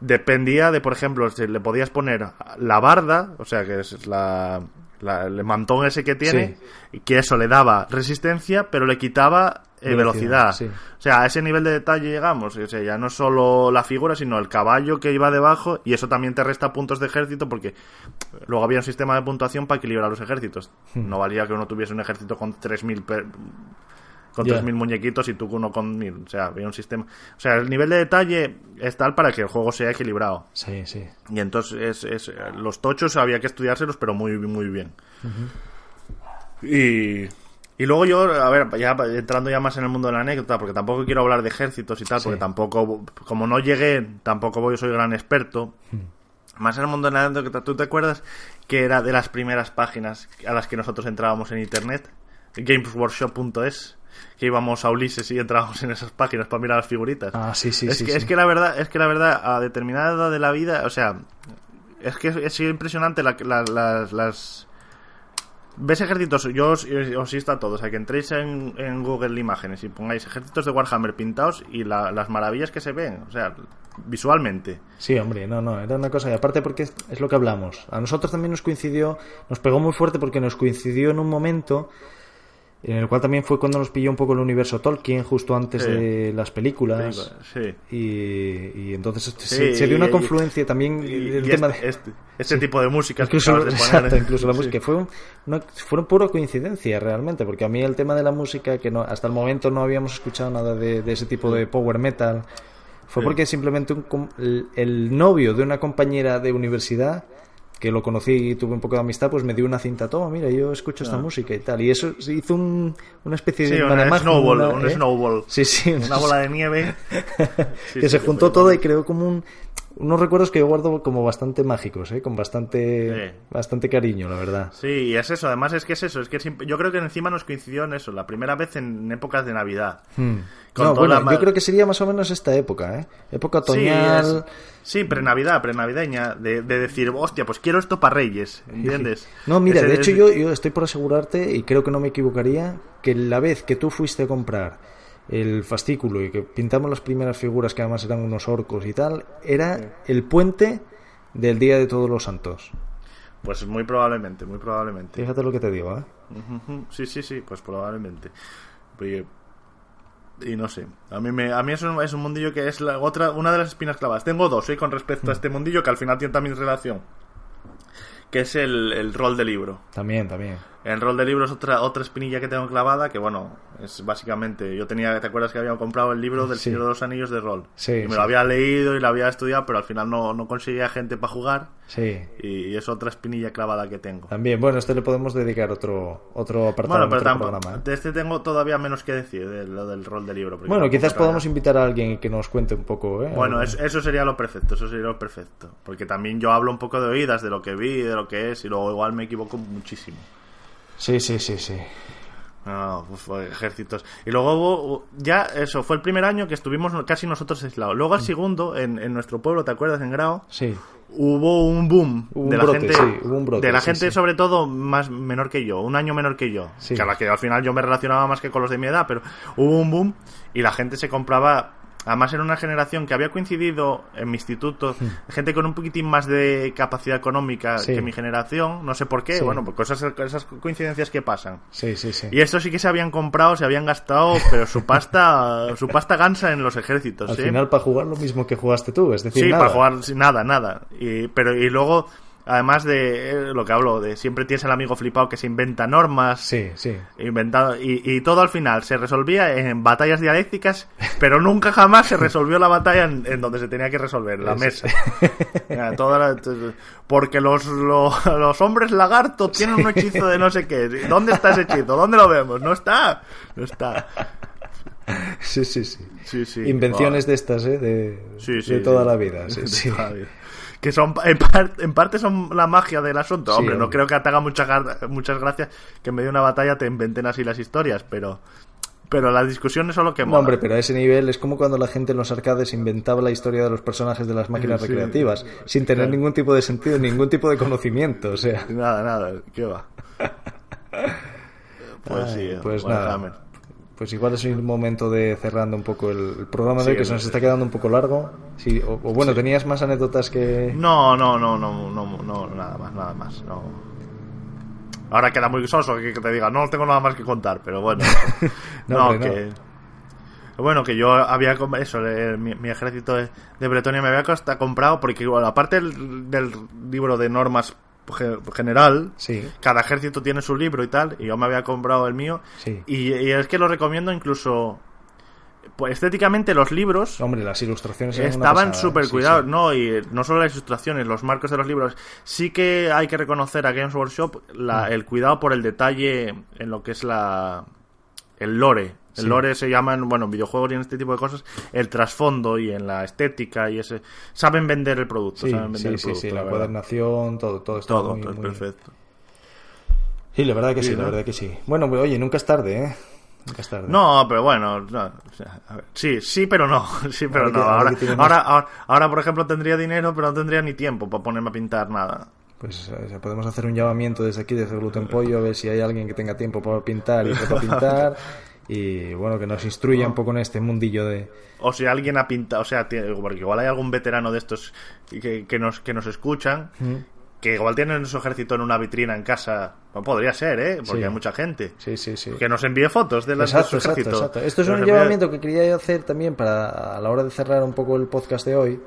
dependía de, por ejemplo, si le podías poner la barda, o sea, que es la, la, el mantón ese que tiene, que eso le daba resistencia, pero le quitaba eh, velocidad. O sea, a ese nivel de detalle llegamos. O sea, ya no solo la figura, sino el caballo que iba debajo, y eso también te resta puntos de ejército, porque luego había un sistema de puntuación para equilibrar los ejércitos. Hmm. No valía que uno tuviese un ejército con 3.000 con yeah. 3.000 muñequitos y tú uno con 1.000. O sea, había un sistema. O sea, el nivel de detalle es tal para que el juego sea equilibrado. Sí, sí. Y entonces es, los tochos había que estudiárselos, pero muy, muy bien. Y. luego yo, a ver, ya entrando ya más en el mundo de la anécdota, porque tampoco quiero hablar de ejércitos y tal, porque tampoco, como no llegué, tampoco voy, soy gran experto. Hmm. Más en el mundo de la anécdota, ¿tú te acuerdas que era de las primeras páginas a las que nosotros entrábamos en internet? Gamesworkshop.es que íbamos a Ulises y entrábamos en esas páginas para mirar las figuritas. Ah, sí, sí, es que, Es que la verdad, es que la verdad, a determinada edad de la vida, o sea, es que es, impresionante las, ¿Ves ejércitos? Yo os, insto a todos a que entréis en, Google Imágenes y pongáis ejércitos de Warhammer pintados y las maravillas que se ven, o sea, visualmente. Sí, hombre, no, no, era una cosa. Y aparte porque es lo que hablamos. A nosotros también nos coincidió, nos pegó muy fuerte porque nos coincidió en un momento en el cual también fue cuando nos pilló un poco el universo Tolkien, justo antes de las películas. Y, y, entonces este, se, dio una confluencia también el tema de... Este, este [laughs] tipo de música. Incluso, incluso la música. Fue, un, fue una pura coincidencia realmente, porque a mí el tema de la música, que no, hasta el momento no habíamos escuchado nada de, ese tipo de power metal, fue porque simplemente el novio de una compañera de universidad que lo conocí y tuve un poco de amistad, pues me dio una cinta, toma, mira, yo escucho esta música y tal. Y eso hizo una especie de... Una snowball, una, un ¿eh? snowball. Sí, sí. Una bola de nieve. [laughs] que se juntó todo y creó como un unos recuerdos que yo guardo como bastante mágicos, ¿eh? con bastante, bastante cariño, la verdad. Sí, y es eso, además es que es eso, es que yo creo que encima nos coincidió en eso, la primera vez en épocas de Navidad. Hmm. yo creo que sería más o menos esta época, ¿eh? Época otoñal. Sí, pre-Navidad, pre-navideña, de, decir, hostia, pues quiero esto para Reyes, [laughs] ¿entiendes? no, mira, de hecho yo, yo estoy por asegurarte, y creo que no me equivocaría, que la vez que tú fuiste a comprar el fascículo y que pintamos las primeras figuras que además eran unos orcos y tal, era el puente del Día de Todos los Santos. Pues muy probablemente, muy probablemente. Fíjate lo que te digo, ¿eh? Sí, sí, sí, pues probablemente. y no sé. A mí, me, a mí es, un, es un mundillo que es la otra, una de las espinas clavadas. Tengo dos, ¿eh? con respecto a este mm. mundillo que al final tiene también relación. Que es el, el rol de libro. También, también. En rol de libros otra otra espinilla que tengo clavada, que bueno, es básicamente, yo tenía, ¿te acuerdas que había comprado el libro del Señor de los Anillos de rol? Sí. Y me lo había leído y lo había estudiado, pero al final no, no conseguía gente para jugar. Sí. Y, es otra espinilla clavada que tengo. También, bueno, este le podemos dedicar otro, otro apartado. ¿eh? de este tengo todavía menos que decir, de lo del rol de libro. Bueno, quizás podamos invitar a alguien que nos cuente un poco. ¿eh? Bueno, eso sería lo perfecto, eso sería lo perfecto. Porque también yo hablo un poco de oídas, de lo que vi, de lo que es, y luego igual me equivoco muchísimo. Sí, sí, sí, sí. No, ah, ejércitos. Y luego ya eso, fue el primer año que estuvimos casi nosotros aislados. Luego al mm. segundo, en, nuestro pueblo, ¿te acuerdas? En Grao? Sí. Hubo un boom de, la gente, de la gente, sobre todo más menor que yo, un año menor que yo, que que al final yo me relacionaba más que con los de mi edad, pero hubo un boom y la gente se compraba Además era una generación que había coincidido en mi instituto, hmm. gente con un poquitín más de capacidad económica que mi generación, no sé por qué, bueno, pues cosas, esas coincidencias que pasan. Sí, sí, sí. Y estos sí que se habían comprado, se habían gastado, pero su pasta, [laughs] su pasta gansa en los ejércitos. Al final para jugar lo mismo que jugaste tú, es decir, sí, para jugar nada, nada. pero y luego Además de eh, lo que hablo, de siempre tienes el amigo flipado que se inventa normas. Inventado, y, todo al final se resolvía en batallas dialécticas, pero nunca jamás se resolvió la batalla en, donde se tenía que resolver, la mesa. porque los, los, hombres lagarto tienen un hechizo de no sé qué. ¿Dónde está ese hechizo? ¿Dónde lo vemos? No está. No está. Sí, sí, sí. Invenciones de estas, ¿eh? De, toda la vida. sí. De toda la vida que son en, en, parte son la magia del asunto. hombre, no creo que te haga muchas gracias que en medio de una batalla te inventen así las historias, pero pero la discusión es lo que hombre, pero a ese nivel es como cuando la gente en los arcades inventaba la historia de los personajes de las máquinas recreativas, sin tener ningún tipo de sentido, ningún tipo de conocimiento, o sea. Nada, nada, qué va. [laughs] pues sí, pues nada pues igual es el momento de cerrando un poco el, programa de hoy, que se nos está quedando un poco largo. Sí, o, bueno, ¿tenías más anécdotas que...? No, no, no, no, no, nada más, nada más, Ahora queda muy soso que te diga, no tengo nada más que contar, pero bueno. [laughs] no, que... Bueno, que yo había eso, eh, mi, ejército de, Bretonia me había comprado porque igual aparte del libro de normas general. Sí. Cada ejército tiene su libro y tal, y yo me había comprado el mío. Y, es que lo recomiendo incluso. Pues, estéticamente los libros. Hombre, las ilustraciones estaban súper cuidados, ¿no? Y no solo las ilustraciones, los marcos de los libros. Sí que hay que reconocer a Games Workshop mm. el cuidado por el detalle en lo que es la el lore el lore se llaman, bueno, en videojuegos y en este tipo de cosas, el trasfondo y en la estética y ese. Saben vender el producto, saben vender el producto. Sí, sí, la, la cuadernación, todo, todo está todo, todo perfecto. Sí, la verdad que sí, la verdad que sí. Bueno, pues, oye, nunca es tarde, ¿eh? Nunca es tarde. No, pero bueno, sí, sí, pero no, [laughs] sí, pero ahora no. ahora, por ejemplo, tendría dinero, pero no tendría ni tiempo para ponerme a pintar nada pues podemos hacer un llamamiento desde aquí, desde Gluten Pollo, a ver si hay alguien que tenga tiempo para pintar y para [laughs] pintar y bueno, que nos instruya un poco en este mundillo de... O si alguien ha pintado, o sea, porque igual hay algún veterano de estos que, nos, que nos escuchan, mm. que igual tienen su ejército en una vitrina en casa. Pues podría ser, ¿eh? Porque hay mucha gente. Sí, sí, sí. Que nos envíe fotos de, las, Esto es un llamamiento que quería hacer también para a la hora de cerrar un poco el podcast de hoy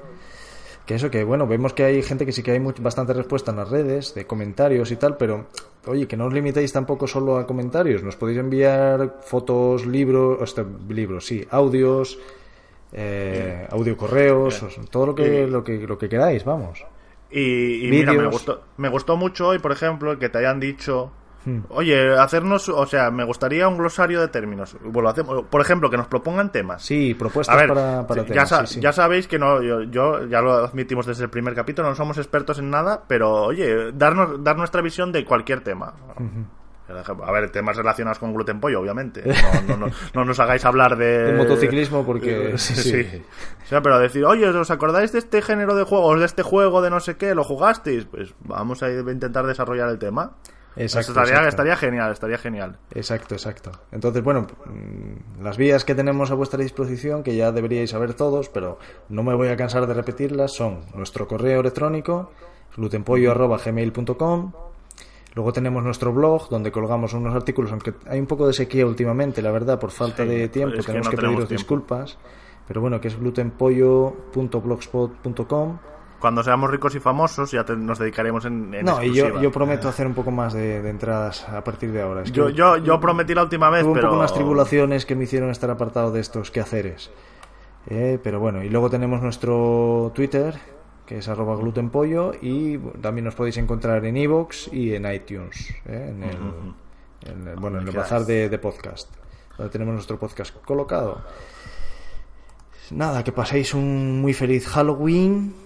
que eso, que bueno, vemos que hay gente que sí que hay bastante respuesta en las redes, de comentarios y tal, pero oye, que no os limitéis tampoco solo a comentarios, nos podéis enviar fotos, libros, libros, sí, audios, eh, audio correos, todo lo que, lo que, lo que queráis, vamos. Y, mira, me gustó, me gustó mucho hoy, por ejemplo, que te hayan dicho Hmm. Oye, hacernos, o sea, me gustaría un glosario de términos. Bueno, pues por ejemplo, que nos propongan temas. Sí, propuestas para, ya Ya sabéis que no, yo, ya lo admitimos desde el primer capítulo, no somos expertos en nada, pero oye, darnos, dar nuestra visión de cualquier tema. A ver, temas relacionados con gluten pollo, obviamente. No, no, nos hagáis hablar de... motociclismo porque... Eh, sí, O sea, pero decir, oye, ¿os acordáis de este género de juegos, de este juego, de no sé qué? ¿Lo jugasteis? Pues vamos a intentar desarrollar el tema estaría, genial, estaría genial. Exacto, exacto. Entonces, bueno, mm, las vías que tenemos a vuestra disposición, que ya deberíais saber todos, pero no me voy a cansar de repetirlas, son nuestro correo electrónico, glutenpollo.gmail.com, Luego tenemos nuestro blog, donde colgamos unos artículos, aunque hay un poco de sequía últimamente, la verdad, por falta de tiempo, tenemos que, pediros disculpas. Pero bueno, que es glutenpollo.blogspot.com cuando seamos ricos y famosos ya nos dedicaremos en, en no y yo, prometo hacer un poco más de, entradas a partir de ahora yo, yo, prometí la última vez pero... un poco unas tribulaciones que me hicieron estar apartado de estos quehaceres eh, pero bueno y luego tenemos nuestro Twitter que es arroba glutenpollo y también nos podéis encontrar en iBox y en iTunes eh, en el, bueno en el bazar de, de podcast donde tenemos nuestro podcast colocado nada que paséis un muy feliz Halloween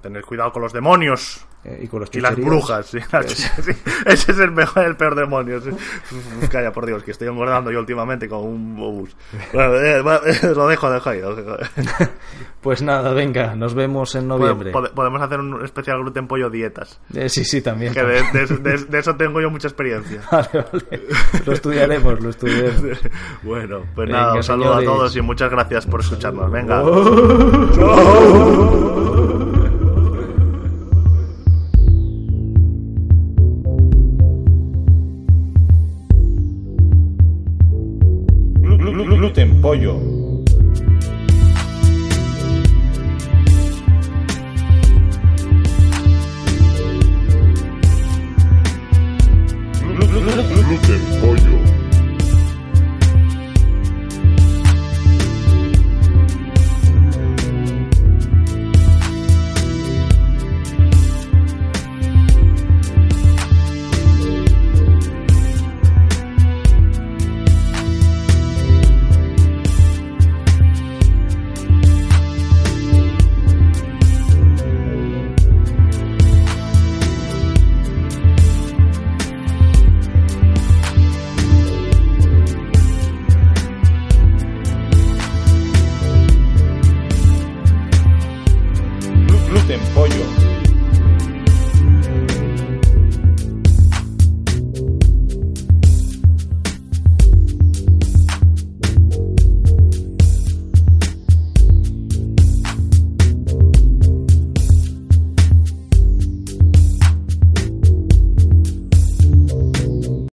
tener cuidado con los demonios. Eh, y con las brujas. [laughs] Ese es el mejor, peor demonio. Calla, por Dios, que estoy engordando yo últimamente con un bobus eh, eh, lo dejo, ahí. [laughs] Pues nada, venga, nos vemos en noviembre. podemos hacer un especial grupo en pollo dietas. sí, sí, también. [laughs] de, eso tengo yo mucha experiencia. Lo estudiaremos, lo estudiaremos. Bueno, pues nada, un saludo a todos y muchas gracias por escucharnos. Venga. pollo.